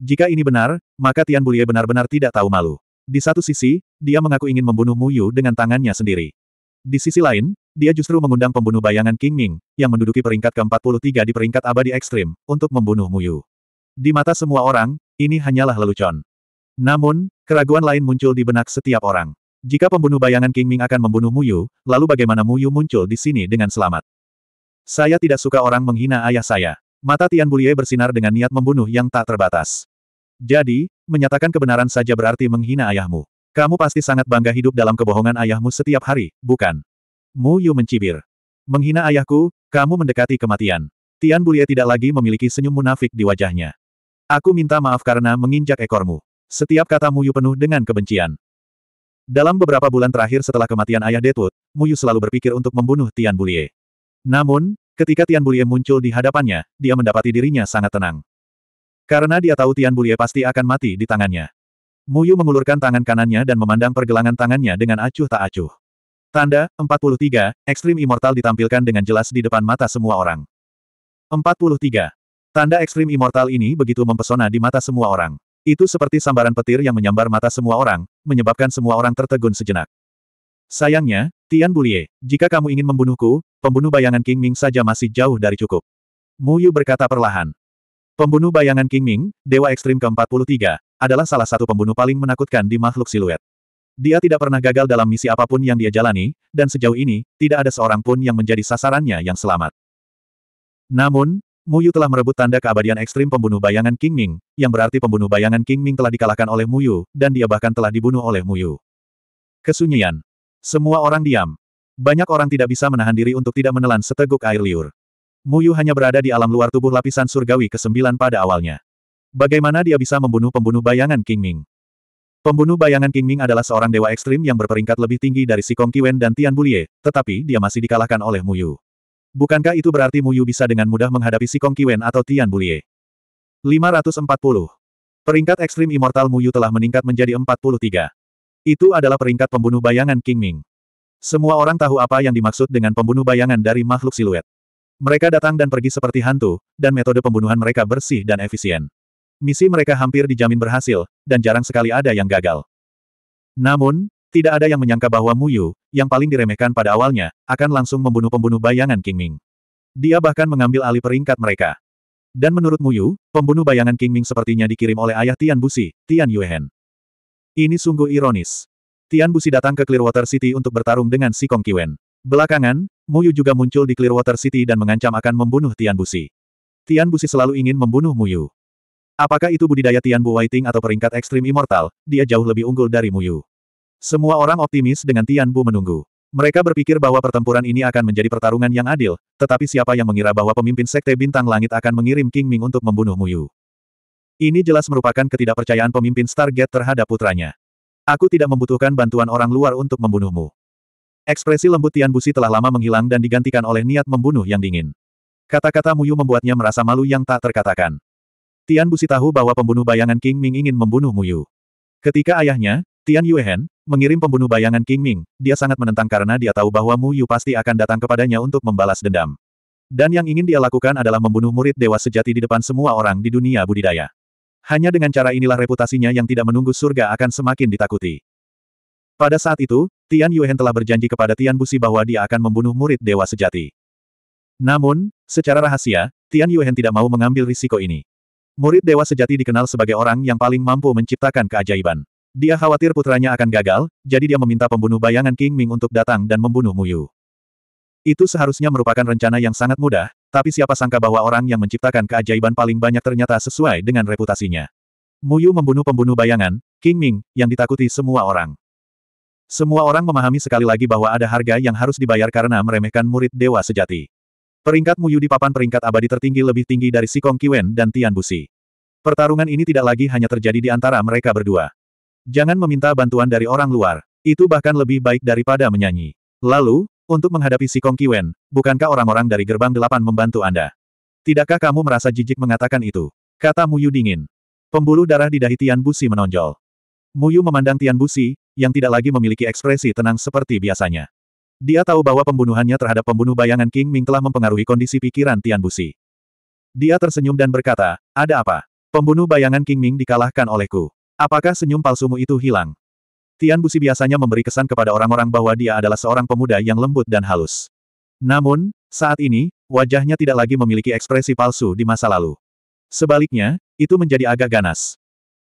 Jika ini benar, maka Tian Bulie benar-benar tidak tahu malu. Di satu sisi, dia mengaku ingin membunuh Mu Yu dengan tangannya sendiri. Di sisi lain, dia justru mengundang pembunuh bayangan King Ming yang menduduki peringkat ke-43 di peringkat abadi ekstrim, untuk membunuh Mu Yu. Di mata semua orang, ini hanyalah lelucon. Namun, keraguan lain muncul di benak setiap orang. Jika pembunuh bayangan King Ming akan membunuh Muyu, lalu bagaimana Muyu muncul di sini dengan selamat? Saya tidak suka orang menghina ayah saya. Mata Tian Bulie bersinar dengan niat membunuh yang tak terbatas. Jadi, menyatakan kebenaran saja berarti menghina ayahmu. Kamu pasti sangat bangga hidup dalam kebohongan ayahmu setiap hari, bukan? Mu Yu mencibir. Menghina ayahku, kamu mendekati kematian. Tian Bulie tidak lagi memiliki senyum munafik di wajahnya. Aku minta maaf karena menginjak ekormu. Setiap kata Muyu penuh dengan kebencian. Dalam beberapa bulan terakhir setelah kematian ayah Detut, Muyu selalu berpikir untuk membunuh Tian Bulie. Namun, ketika Tian Bulie muncul di hadapannya, dia mendapati dirinya sangat tenang. Karena dia tahu Tian Bulie pasti akan mati di tangannya. Muyu mengulurkan tangan kanannya dan memandang pergelangan tangannya dengan acuh tak acuh. Tanda, 43, ekstrim immortal ditampilkan dengan jelas di depan mata semua orang. 43. Tanda ekstrim immortal ini begitu mempesona di mata semua orang. Itu seperti sambaran petir yang menyambar mata semua orang, menyebabkan semua orang tertegun sejenak. Sayangnya, Tian Bulie, jika kamu ingin membunuhku, pembunuh bayangan King Ming saja masih jauh dari cukup. Mu Yu berkata perlahan. Pembunuh bayangan King Ming, Dewa Ekstrim ke-43, adalah salah satu pembunuh paling menakutkan di makhluk siluet. Dia tidak pernah gagal dalam misi apapun yang dia jalani, dan sejauh ini, tidak ada seorang pun yang menjadi sasarannya yang selamat. Namun, Mu Yu telah merebut tanda keabadian ekstrim pembunuh bayangan King Ming, yang berarti pembunuh bayangan King Ming telah dikalahkan oleh Mu Yu, dan dia bahkan telah dibunuh oleh Mu Yu. Kesunyian. Semua orang diam. Banyak orang tidak bisa menahan diri untuk tidak menelan seteguk air liur. Mu Yu hanya berada di alam luar tubuh lapisan surgawi ke-9 pada awalnya. Bagaimana dia bisa membunuh pembunuh bayangan King Ming? Pembunuh bayangan King Ming adalah seorang dewa ekstrim yang berperingkat lebih tinggi dari si Kong Kiwen dan Tian Bulie, tetapi dia masih dikalahkan oleh Mu Yu. Bukankah itu berarti Mu Yu bisa dengan mudah menghadapi si Kong Kiwen atau Tian Bulie? 540. Peringkat ekstrim Immortal Mu Yu telah meningkat menjadi 43. Itu adalah peringkat pembunuh bayangan King Ming. Semua orang tahu apa yang dimaksud dengan pembunuh bayangan dari makhluk siluet. Mereka datang dan pergi seperti hantu, dan metode pembunuhan mereka bersih dan efisien. Misi mereka hampir dijamin berhasil, dan jarang sekali ada yang gagal. Namun, tidak ada yang menyangka bahwa Mu Yu, yang paling diremehkan pada awalnya, akan langsung membunuh pembunuh bayangan King Ming. Dia bahkan mengambil alih peringkat mereka. Dan menurut Mu Yu, pembunuh bayangan King Ming sepertinya dikirim oleh ayah Tian Busi, Tian Yuehen. Ini sungguh ironis. Tian Busi datang ke Clearwater City untuk bertarung dengan si Kong Kiwen. Belakangan, Mu Yu juga muncul di Clearwater City dan mengancam akan membunuh Tian Busi. Tian Busi selalu ingin membunuh Mu Yu. Apakah itu budidaya Tian Bu Waiting atau peringkat ekstrim immortal, dia jauh lebih unggul dari Mu Yu. Semua orang optimis dengan Tian Bu menunggu. Mereka berpikir bahwa pertempuran ini akan menjadi pertarungan yang adil, tetapi siapa yang mengira bahwa pemimpin Sekte Bintang Langit akan mengirim King Ming untuk membunuh Muyu. Ini jelas merupakan ketidakpercayaan pemimpin Stargate terhadap putranya. Aku tidak membutuhkan bantuan orang luar untuk membunuhmu. Ekspresi lembut Tian Busi telah lama menghilang dan digantikan oleh niat membunuh yang dingin. Kata-kata Muyu membuatnya merasa malu yang tak terkatakan. Tian Busi tahu bahwa pembunuh bayangan King Ming ingin membunuh Muyu. Ketika ayahnya, Tian Yuehen, mengirim pembunuh bayangan King Ming, dia sangat menentang karena dia tahu bahwa Mu Yu pasti akan datang kepadanya untuk membalas dendam. Dan yang ingin dia lakukan adalah membunuh murid dewa sejati di depan semua orang di dunia budidaya. Hanya dengan cara inilah reputasinya yang tidak menunggu surga akan semakin ditakuti. Pada saat itu, Tian Yuehen telah berjanji kepada Tian Busi bahwa dia akan membunuh murid dewa sejati. Namun, secara rahasia, Tian Yuehen tidak mau mengambil risiko ini. Murid dewa sejati dikenal sebagai orang yang paling mampu menciptakan keajaiban. Dia khawatir putranya akan gagal, jadi dia meminta pembunuh bayangan King Ming untuk datang dan membunuh Muyu. Itu seharusnya merupakan rencana yang sangat mudah, tapi siapa sangka bahwa orang yang menciptakan keajaiban paling banyak ternyata sesuai dengan reputasinya. Muyu membunuh pembunuh bayangan, King Ming, yang ditakuti semua orang. Semua orang memahami sekali lagi bahwa ada harga yang harus dibayar karena meremehkan murid dewa sejati. Peringkat Muyu di papan peringkat abadi tertinggi lebih tinggi dari Sikong Kiwen dan Tian Busi. Pertarungan ini tidak lagi hanya terjadi di antara mereka berdua. Jangan meminta bantuan dari orang luar. Itu bahkan lebih baik daripada menyanyi. Lalu, untuk menghadapi si Kong Kiwen, bukankah orang-orang dari gerbang delapan membantu Anda? Tidakkah kamu merasa jijik mengatakan itu? Kata Muyu dingin. Pembuluh darah di dahi Tian Busi menonjol. Muyu memandang Tian Busi, yang tidak lagi memiliki ekspresi tenang seperti biasanya. Dia tahu bahwa pembunuhannya terhadap pembunuh bayangan King Ming telah mempengaruhi kondisi pikiran Tian Busi. Dia tersenyum dan berkata, ada apa? Pembunuh bayangan King Ming dikalahkan olehku. Apakah senyum palsumu itu hilang? Tian Busi biasanya memberi kesan kepada orang-orang bahwa dia adalah seorang pemuda yang lembut dan halus. Namun, saat ini, wajahnya tidak lagi memiliki ekspresi palsu di masa lalu. Sebaliknya, itu menjadi agak ganas.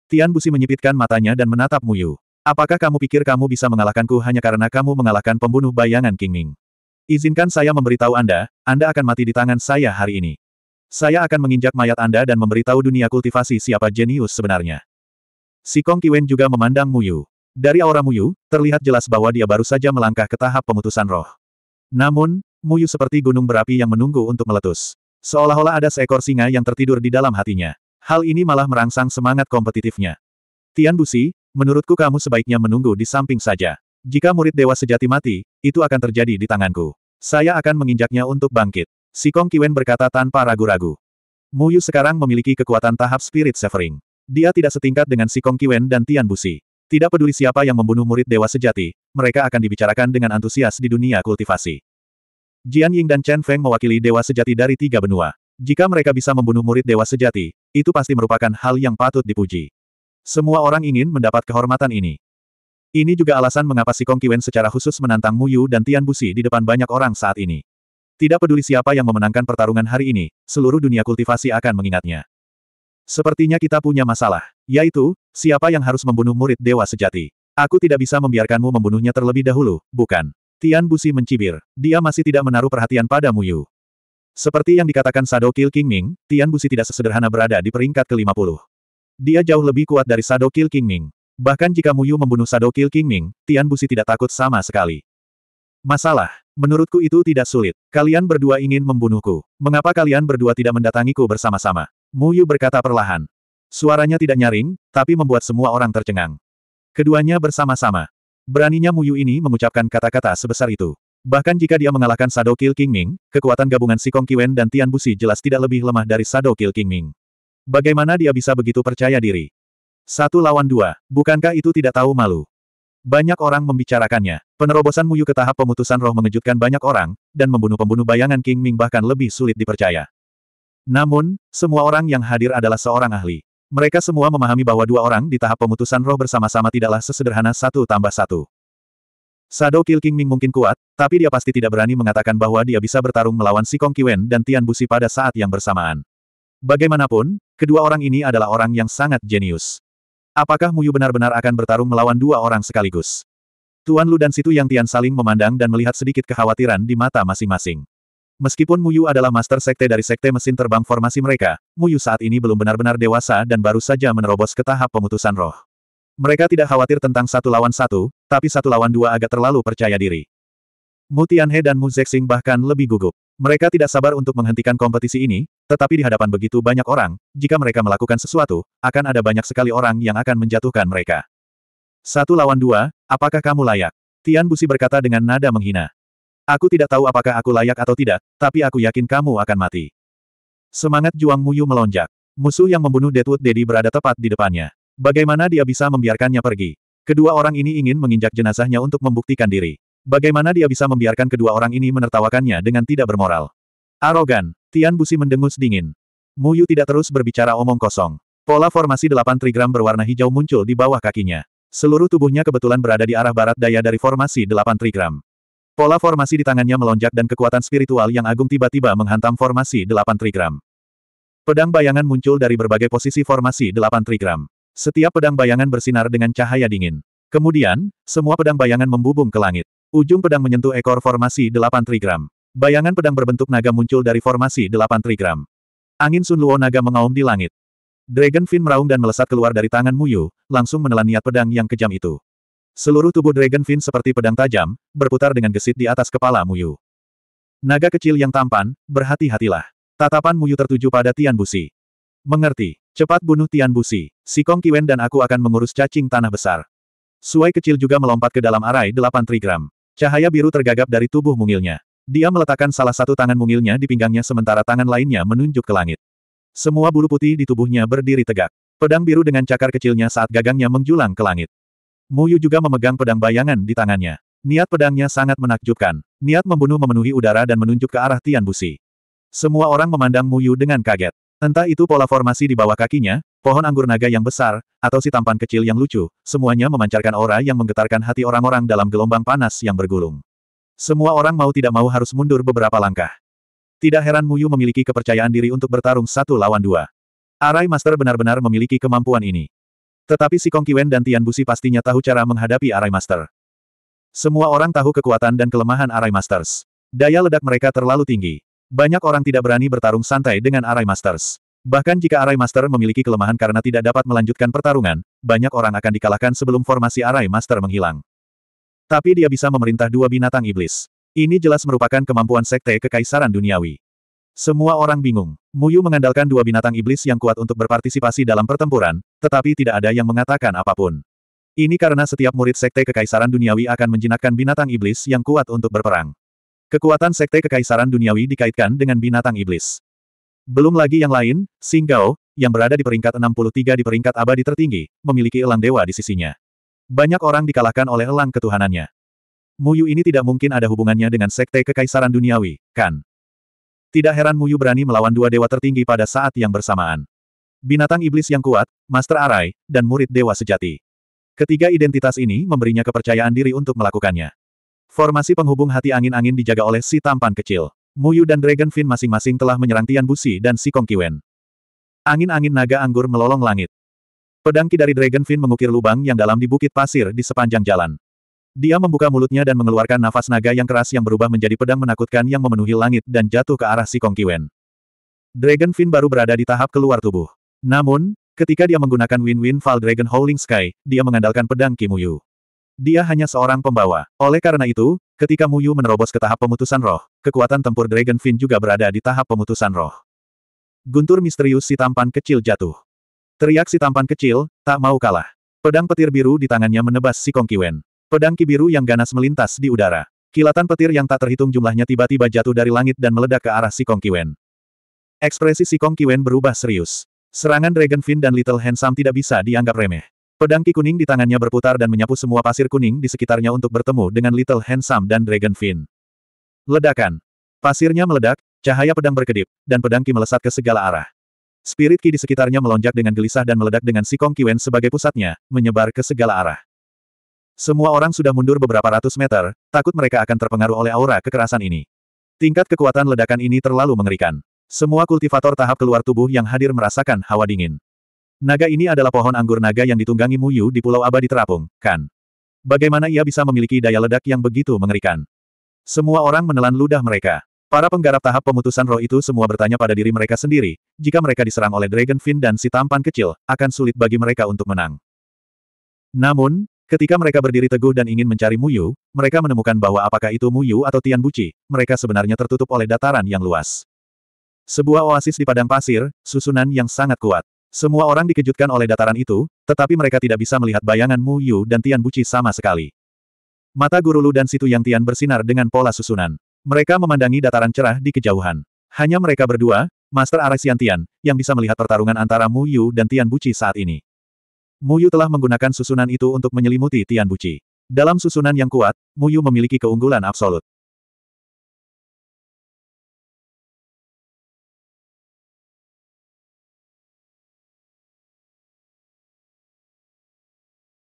Tian Busi menyipitkan matanya dan menatap Muyu. Apakah kamu pikir kamu bisa mengalahkanku hanya karena kamu mengalahkan pembunuh bayangan King Ming? Izinkan saya memberitahu Anda, Anda akan mati di tangan saya hari ini. Saya akan menginjak mayat Anda dan memberitahu dunia kultivasi siapa jenius sebenarnya. Si Kong Kiwen juga memandang Muyu. Dari aura Muyu, terlihat jelas bahwa dia baru saja melangkah ke tahap pemutusan roh. Namun, Muyu seperti gunung berapi yang menunggu untuk meletus. Seolah-olah ada seekor singa yang tertidur di dalam hatinya. Hal ini malah merangsang semangat kompetitifnya. Tian Busi, menurutku kamu sebaiknya menunggu di samping saja. Jika murid dewa sejati mati, itu akan terjadi di tanganku. Saya akan menginjaknya untuk bangkit. Si Kong Kiwen berkata tanpa ragu-ragu. Muyu sekarang memiliki kekuatan tahap Spirit Severing. Dia tidak setingkat dengan si Kong Kiwen dan Tian Busi. Tidak peduli siapa yang membunuh murid dewa sejati, mereka akan dibicarakan dengan antusias di dunia kultivasi. Jian Ying dan Chen Feng mewakili dewa sejati dari tiga benua. Jika mereka bisa membunuh murid dewa sejati, itu pasti merupakan hal yang patut dipuji. Semua orang ingin mendapat kehormatan ini. Ini juga alasan mengapa si Kong Kiwen secara khusus menantang Mu Yu dan Tian Busi di depan banyak orang saat ini. Tidak peduli siapa yang memenangkan pertarungan hari ini, seluruh dunia kultivasi akan mengingatnya. Sepertinya kita punya masalah, yaitu, siapa yang harus membunuh murid dewa sejati. Aku tidak bisa membiarkanmu membunuhnya terlebih dahulu, bukan? Tian Busi mencibir, dia masih tidak menaruh perhatian pada Mu Yu. Seperti yang dikatakan Sado Kill Ming, Tian Busi tidak sesederhana berada di peringkat ke-50. Dia jauh lebih kuat dari Sado Kill Ming. Bahkan jika Mu Yu membunuh Sado Kill Ming, Tian Busi tidak takut sama sekali. Masalah, menurutku itu tidak sulit. Kalian berdua ingin membunuhku. Mengapa kalian berdua tidak mendatangiku bersama-sama? Muyu berkata perlahan. Suaranya tidak nyaring, tapi membuat semua orang tercengang. Keduanya bersama-sama. Beraninya Muyu ini mengucapkan kata-kata sebesar itu. Bahkan jika dia mengalahkan Sado Kill King Ming, kekuatan gabungan Si Kong Kiwen dan Tian Busi jelas tidak lebih lemah dari Sado Kill King Ming. Bagaimana dia bisa begitu percaya diri? Satu lawan dua, bukankah itu tidak tahu malu? Banyak orang membicarakannya. Penerobosan Muyu ke tahap pemutusan roh mengejutkan banyak orang, dan membunuh pembunuh bayangan King Ming bahkan lebih sulit dipercaya. Namun, semua orang yang hadir adalah seorang ahli. Mereka semua memahami bahwa dua orang di tahap pemutusan roh bersama-sama tidaklah sesederhana satu tambah satu. Shadow Kill King Ming mungkin kuat, tapi dia pasti tidak berani mengatakan bahwa dia bisa bertarung melawan si Kong Kiwen dan Tian Busi pada saat yang bersamaan. Bagaimanapun, kedua orang ini adalah orang yang sangat jenius. Apakah Muyu benar-benar akan bertarung melawan dua orang sekaligus? Tuan Lu dan Situ Yang Tian saling memandang dan melihat sedikit kekhawatiran di mata masing-masing. Meskipun Muyu adalah master sekte dari sekte mesin terbang formasi mereka, Muyu saat ini belum benar-benar dewasa dan baru saja menerobos ke tahap pemutusan roh. Mereka tidak khawatir tentang satu lawan satu, tapi satu lawan dua agak terlalu percaya diri. Mu Tianhe dan Mu Zexing bahkan lebih gugup. Mereka tidak sabar untuk menghentikan kompetisi ini, tetapi di hadapan begitu banyak orang, jika mereka melakukan sesuatu, akan ada banyak sekali orang yang akan menjatuhkan mereka. Satu lawan dua, apakah kamu layak? Tian Busi berkata dengan nada menghina. Aku tidak tahu apakah aku layak atau tidak, tapi aku yakin kamu akan mati. Semangat Juang Muyu melonjak. Musuh yang membunuh Deadwood Dedi berada tepat di depannya. Bagaimana dia bisa membiarkannya pergi? Kedua orang ini ingin menginjak jenazahnya untuk membuktikan diri. Bagaimana dia bisa membiarkan kedua orang ini menertawakannya dengan tidak bermoral? Arogan, Tian Busi mendengus dingin. Muyu tidak terus berbicara omong kosong. Pola formasi delapan trigram berwarna hijau muncul di bawah kakinya. Seluruh tubuhnya kebetulan berada di arah barat daya dari formasi delapan trigram. Pola formasi di tangannya melonjak dan kekuatan spiritual yang agung tiba-tiba menghantam formasi delapan trigram. Pedang bayangan muncul dari berbagai posisi formasi delapan trigram. Setiap pedang bayangan bersinar dengan cahaya dingin. Kemudian, semua pedang bayangan membubung ke langit. Ujung pedang menyentuh ekor formasi delapan trigram. Bayangan pedang berbentuk naga muncul dari formasi delapan trigram. Angin Sun Luo naga mengaum di langit. Dragon Fin meraung dan melesat keluar dari tangan Muyu, langsung menelan niat pedang yang kejam itu. Seluruh tubuh Dragon Fin seperti pedang tajam, berputar dengan gesit di atas kepala Muyu. Naga kecil yang tampan, berhati-hatilah. Tatapan Muyu tertuju pada Tian Busi. Mengerti. Cepat bunuh Tian Busi. Si Kong Kiwen dan aku akan mengurus cacing tanah besar. Suai kecil juga melompat ke dalam arai delapan trigram. Cahaya biru tergagap dari tubuh mungilnya. Dia meletakkan salah satu tangan mungilnya di pinggangnya sementara tangan lainnya menunjuk ke langit. Semua bulu putih di tubuhnya berdiri tegak. Pedang biru dengan cakar kecilnya saat gagangnya menjulang ke langit. Muyu juga memegang pedang bayangan di tangannya. Niat pedangnya sangat menakjubkan. Niat membunuh memenuhi udara dan menunjuk ke arah Tian Busi. Semua orang memandang Muyu dengan kaget. Entah itu pola formasi di bawah kakinya, pohon anggur naga yang besar, atau si tampan kecil yang lucu, semuanya memancarkan aura yang menggetarkan hati orang-orang dalam gelombang panas yang bergulung. Semua orang mau tidak mau harus mundur beberapa langkah. Tidak heran Muyu memiliki kepercayaan diri untuk bertarung satu lawan dua. Arai Master benar-benar memiliki kemampuan ini. Tetapi si Kong Kiwen dan Tian Busi pastinya tahu cara menghadapi Arai Master. Semua orang tahu kekuatan dan kelemahan Arai Masters. Daya ledak mereka terlalu tinggi. Banyak orang tidak berani bertarung santai dengan Arai Masters. Bahkan jika Arai Master memiliki kelemahan karena tidak dapat melanjutkan pertarungan, banyak orang akan dikalahkan sebelum formasi Arai Master menghilang. Tapi dia bisa memerintah dua binatang iblis. Ini jelas merupakan kemampuan sekte kekaisaran duniawi. Semua orang bingung. Muyu mengandalkan dua binatang iblis yang kuat untuk berpartisipasi dalam pertempuran, tetapi tidak ada yang mengatakan apapun. Ini karena setiap murid Sekte Kekaisaran Duniawi akan menjinakkan binatang iblis yang kuat untuk berperang. Kekuatan Sekte Kekaisaran Duniawi dikaitkan dengan binatang iblis. Belum lagi yang lain, Singgao, yang berada di peringkat 63 di peringkat abadi tertinggi, memiliki elang dewa di sisinya. Banyak orang dikalahkan oleh elang ketuhanannya. Muyu ini tidak mungkin ada hubungannya dengan Sekte Kekaisaran Duniawi, kan? Tidak heran Muyu berani melawan dua dewa tertinggi pada saat yang bersamaan. Binatang iblis yang kuat, Master Arai, dan murid dewa sejati. Ketiga identitas ini memberinya kepercayaan diri untuk melakukannya. Formasi penghubung hati angin-angin dijaga oleh si tampan kecil. Muyu dan Dragonfin masing-masing telah menyerang Tian Busi dan si Kong Kiwen. Angin-angin naga anggur melolong langit. Pedang ki dari Dragonfin mengukir lubang yang dalam di bukit pasir di sepanjang jalan. Dia membuka mulutnya dan mengeluarkan nafas naga yang keras yang berubah menjadi pedang menakutkan yang memenuhi langit dan jatuh ke arah si Kong Dragon Fin baru berada di tahap keluar tubuh. Namun, ketika dia menggunakan Win-Win Fall Dragon Howling Sky, dia mengandalkan pedang Kimuyu. Dia hanya seorang pembawa. Oleh karena itu, ketika Muyu menerobos ke tahap pemutusan roh, kekuatan tempur Dragon Fin juga berada di tahap pemutusan roh. Guntur misterius si tampan kecil jatuh. Teriak si tampan kecil, tak mau kalah. Pedang petir biru di tangannya menebas si Kongkiwen. Pedang kibiru yang ganas melintas di udara. Kilatan petir yang tak terhitung jumlahnya tiba-tiba jatuh dari langit dan meledak ke arah Si Kong Kiwen. Ekspresi Si Kong Kiwen berubah serius. Serangan Dragon Fin dan Little Handsome tidak bisa dianggap remeh. Pedang ki kuning di tangannya berputar dan menyapu semua pasir kuning di sekitarnya untuk bertemu dengan Little Handsome dan Dragon Fin. Ledakan. Pasirnya meledak, cahaya pedang berkedip, dan pedang ki melesat ke segala arah. Spirit ki di sekitarnya melonjak dengan gelisah dan meledak dengan Si Kong Kiwen sebagai pusatnya, menyebar ke segala arah. Semua orang sudah mundur beberapa ratus meter, takut mereka akan terpengaruh oleh aura kekerasan ini. Tingkat kekuatan ledakan ini terlalu mengerikan. Semua kultivator tahap keluar tubuh yang hadir merasakan hawa dingin. Naga ini adalah pohon anggur naga yang ditunggangi Muyu di Pulau Abadi Terapung, kan? Bagaimana ia bisa memiliki daya ledak yang begitu mengerikan? Semua orang menelan ludah mereka. Para penggarap tahap pemutusan roh itu semua bertanya pada diri mereka sendiri, jika mereka diserang oleh Dragon Fin dan si tampan kecil, akan sulit bagi mereka untuk menang. Namun, Ketika mereka berdiri teguh dan ingin mencari Muyu, mereka menemukan bahwa apakah itu Muyu atau Tian Buci, mereka sebenarnya tertutup oleh dataran yang luas. Sebuah oasis di padang pasir, susunan yang sangat kuat. Semua orang dikejutkan oleh dataran itu, tetapi mereka tidak bisa melihat bayangan Mu Yu dan Tian Buci sama sekali. Mata Guru Lu dan Situ Yang Tian bersinar dengan pola susunan. Mereka memandangi dataran cerah di kejauhan. Hanya mereka berdua, Master Aresian Tian, yang bisa melihat pertarungan antara Mu Yu dan Tian Buci saat ini. Muyu telah menggunakan susunan itu untuk menyelimuti Tian Buci. Dalam susunan yang kuat, Muyu memiliki keunggulan absolut.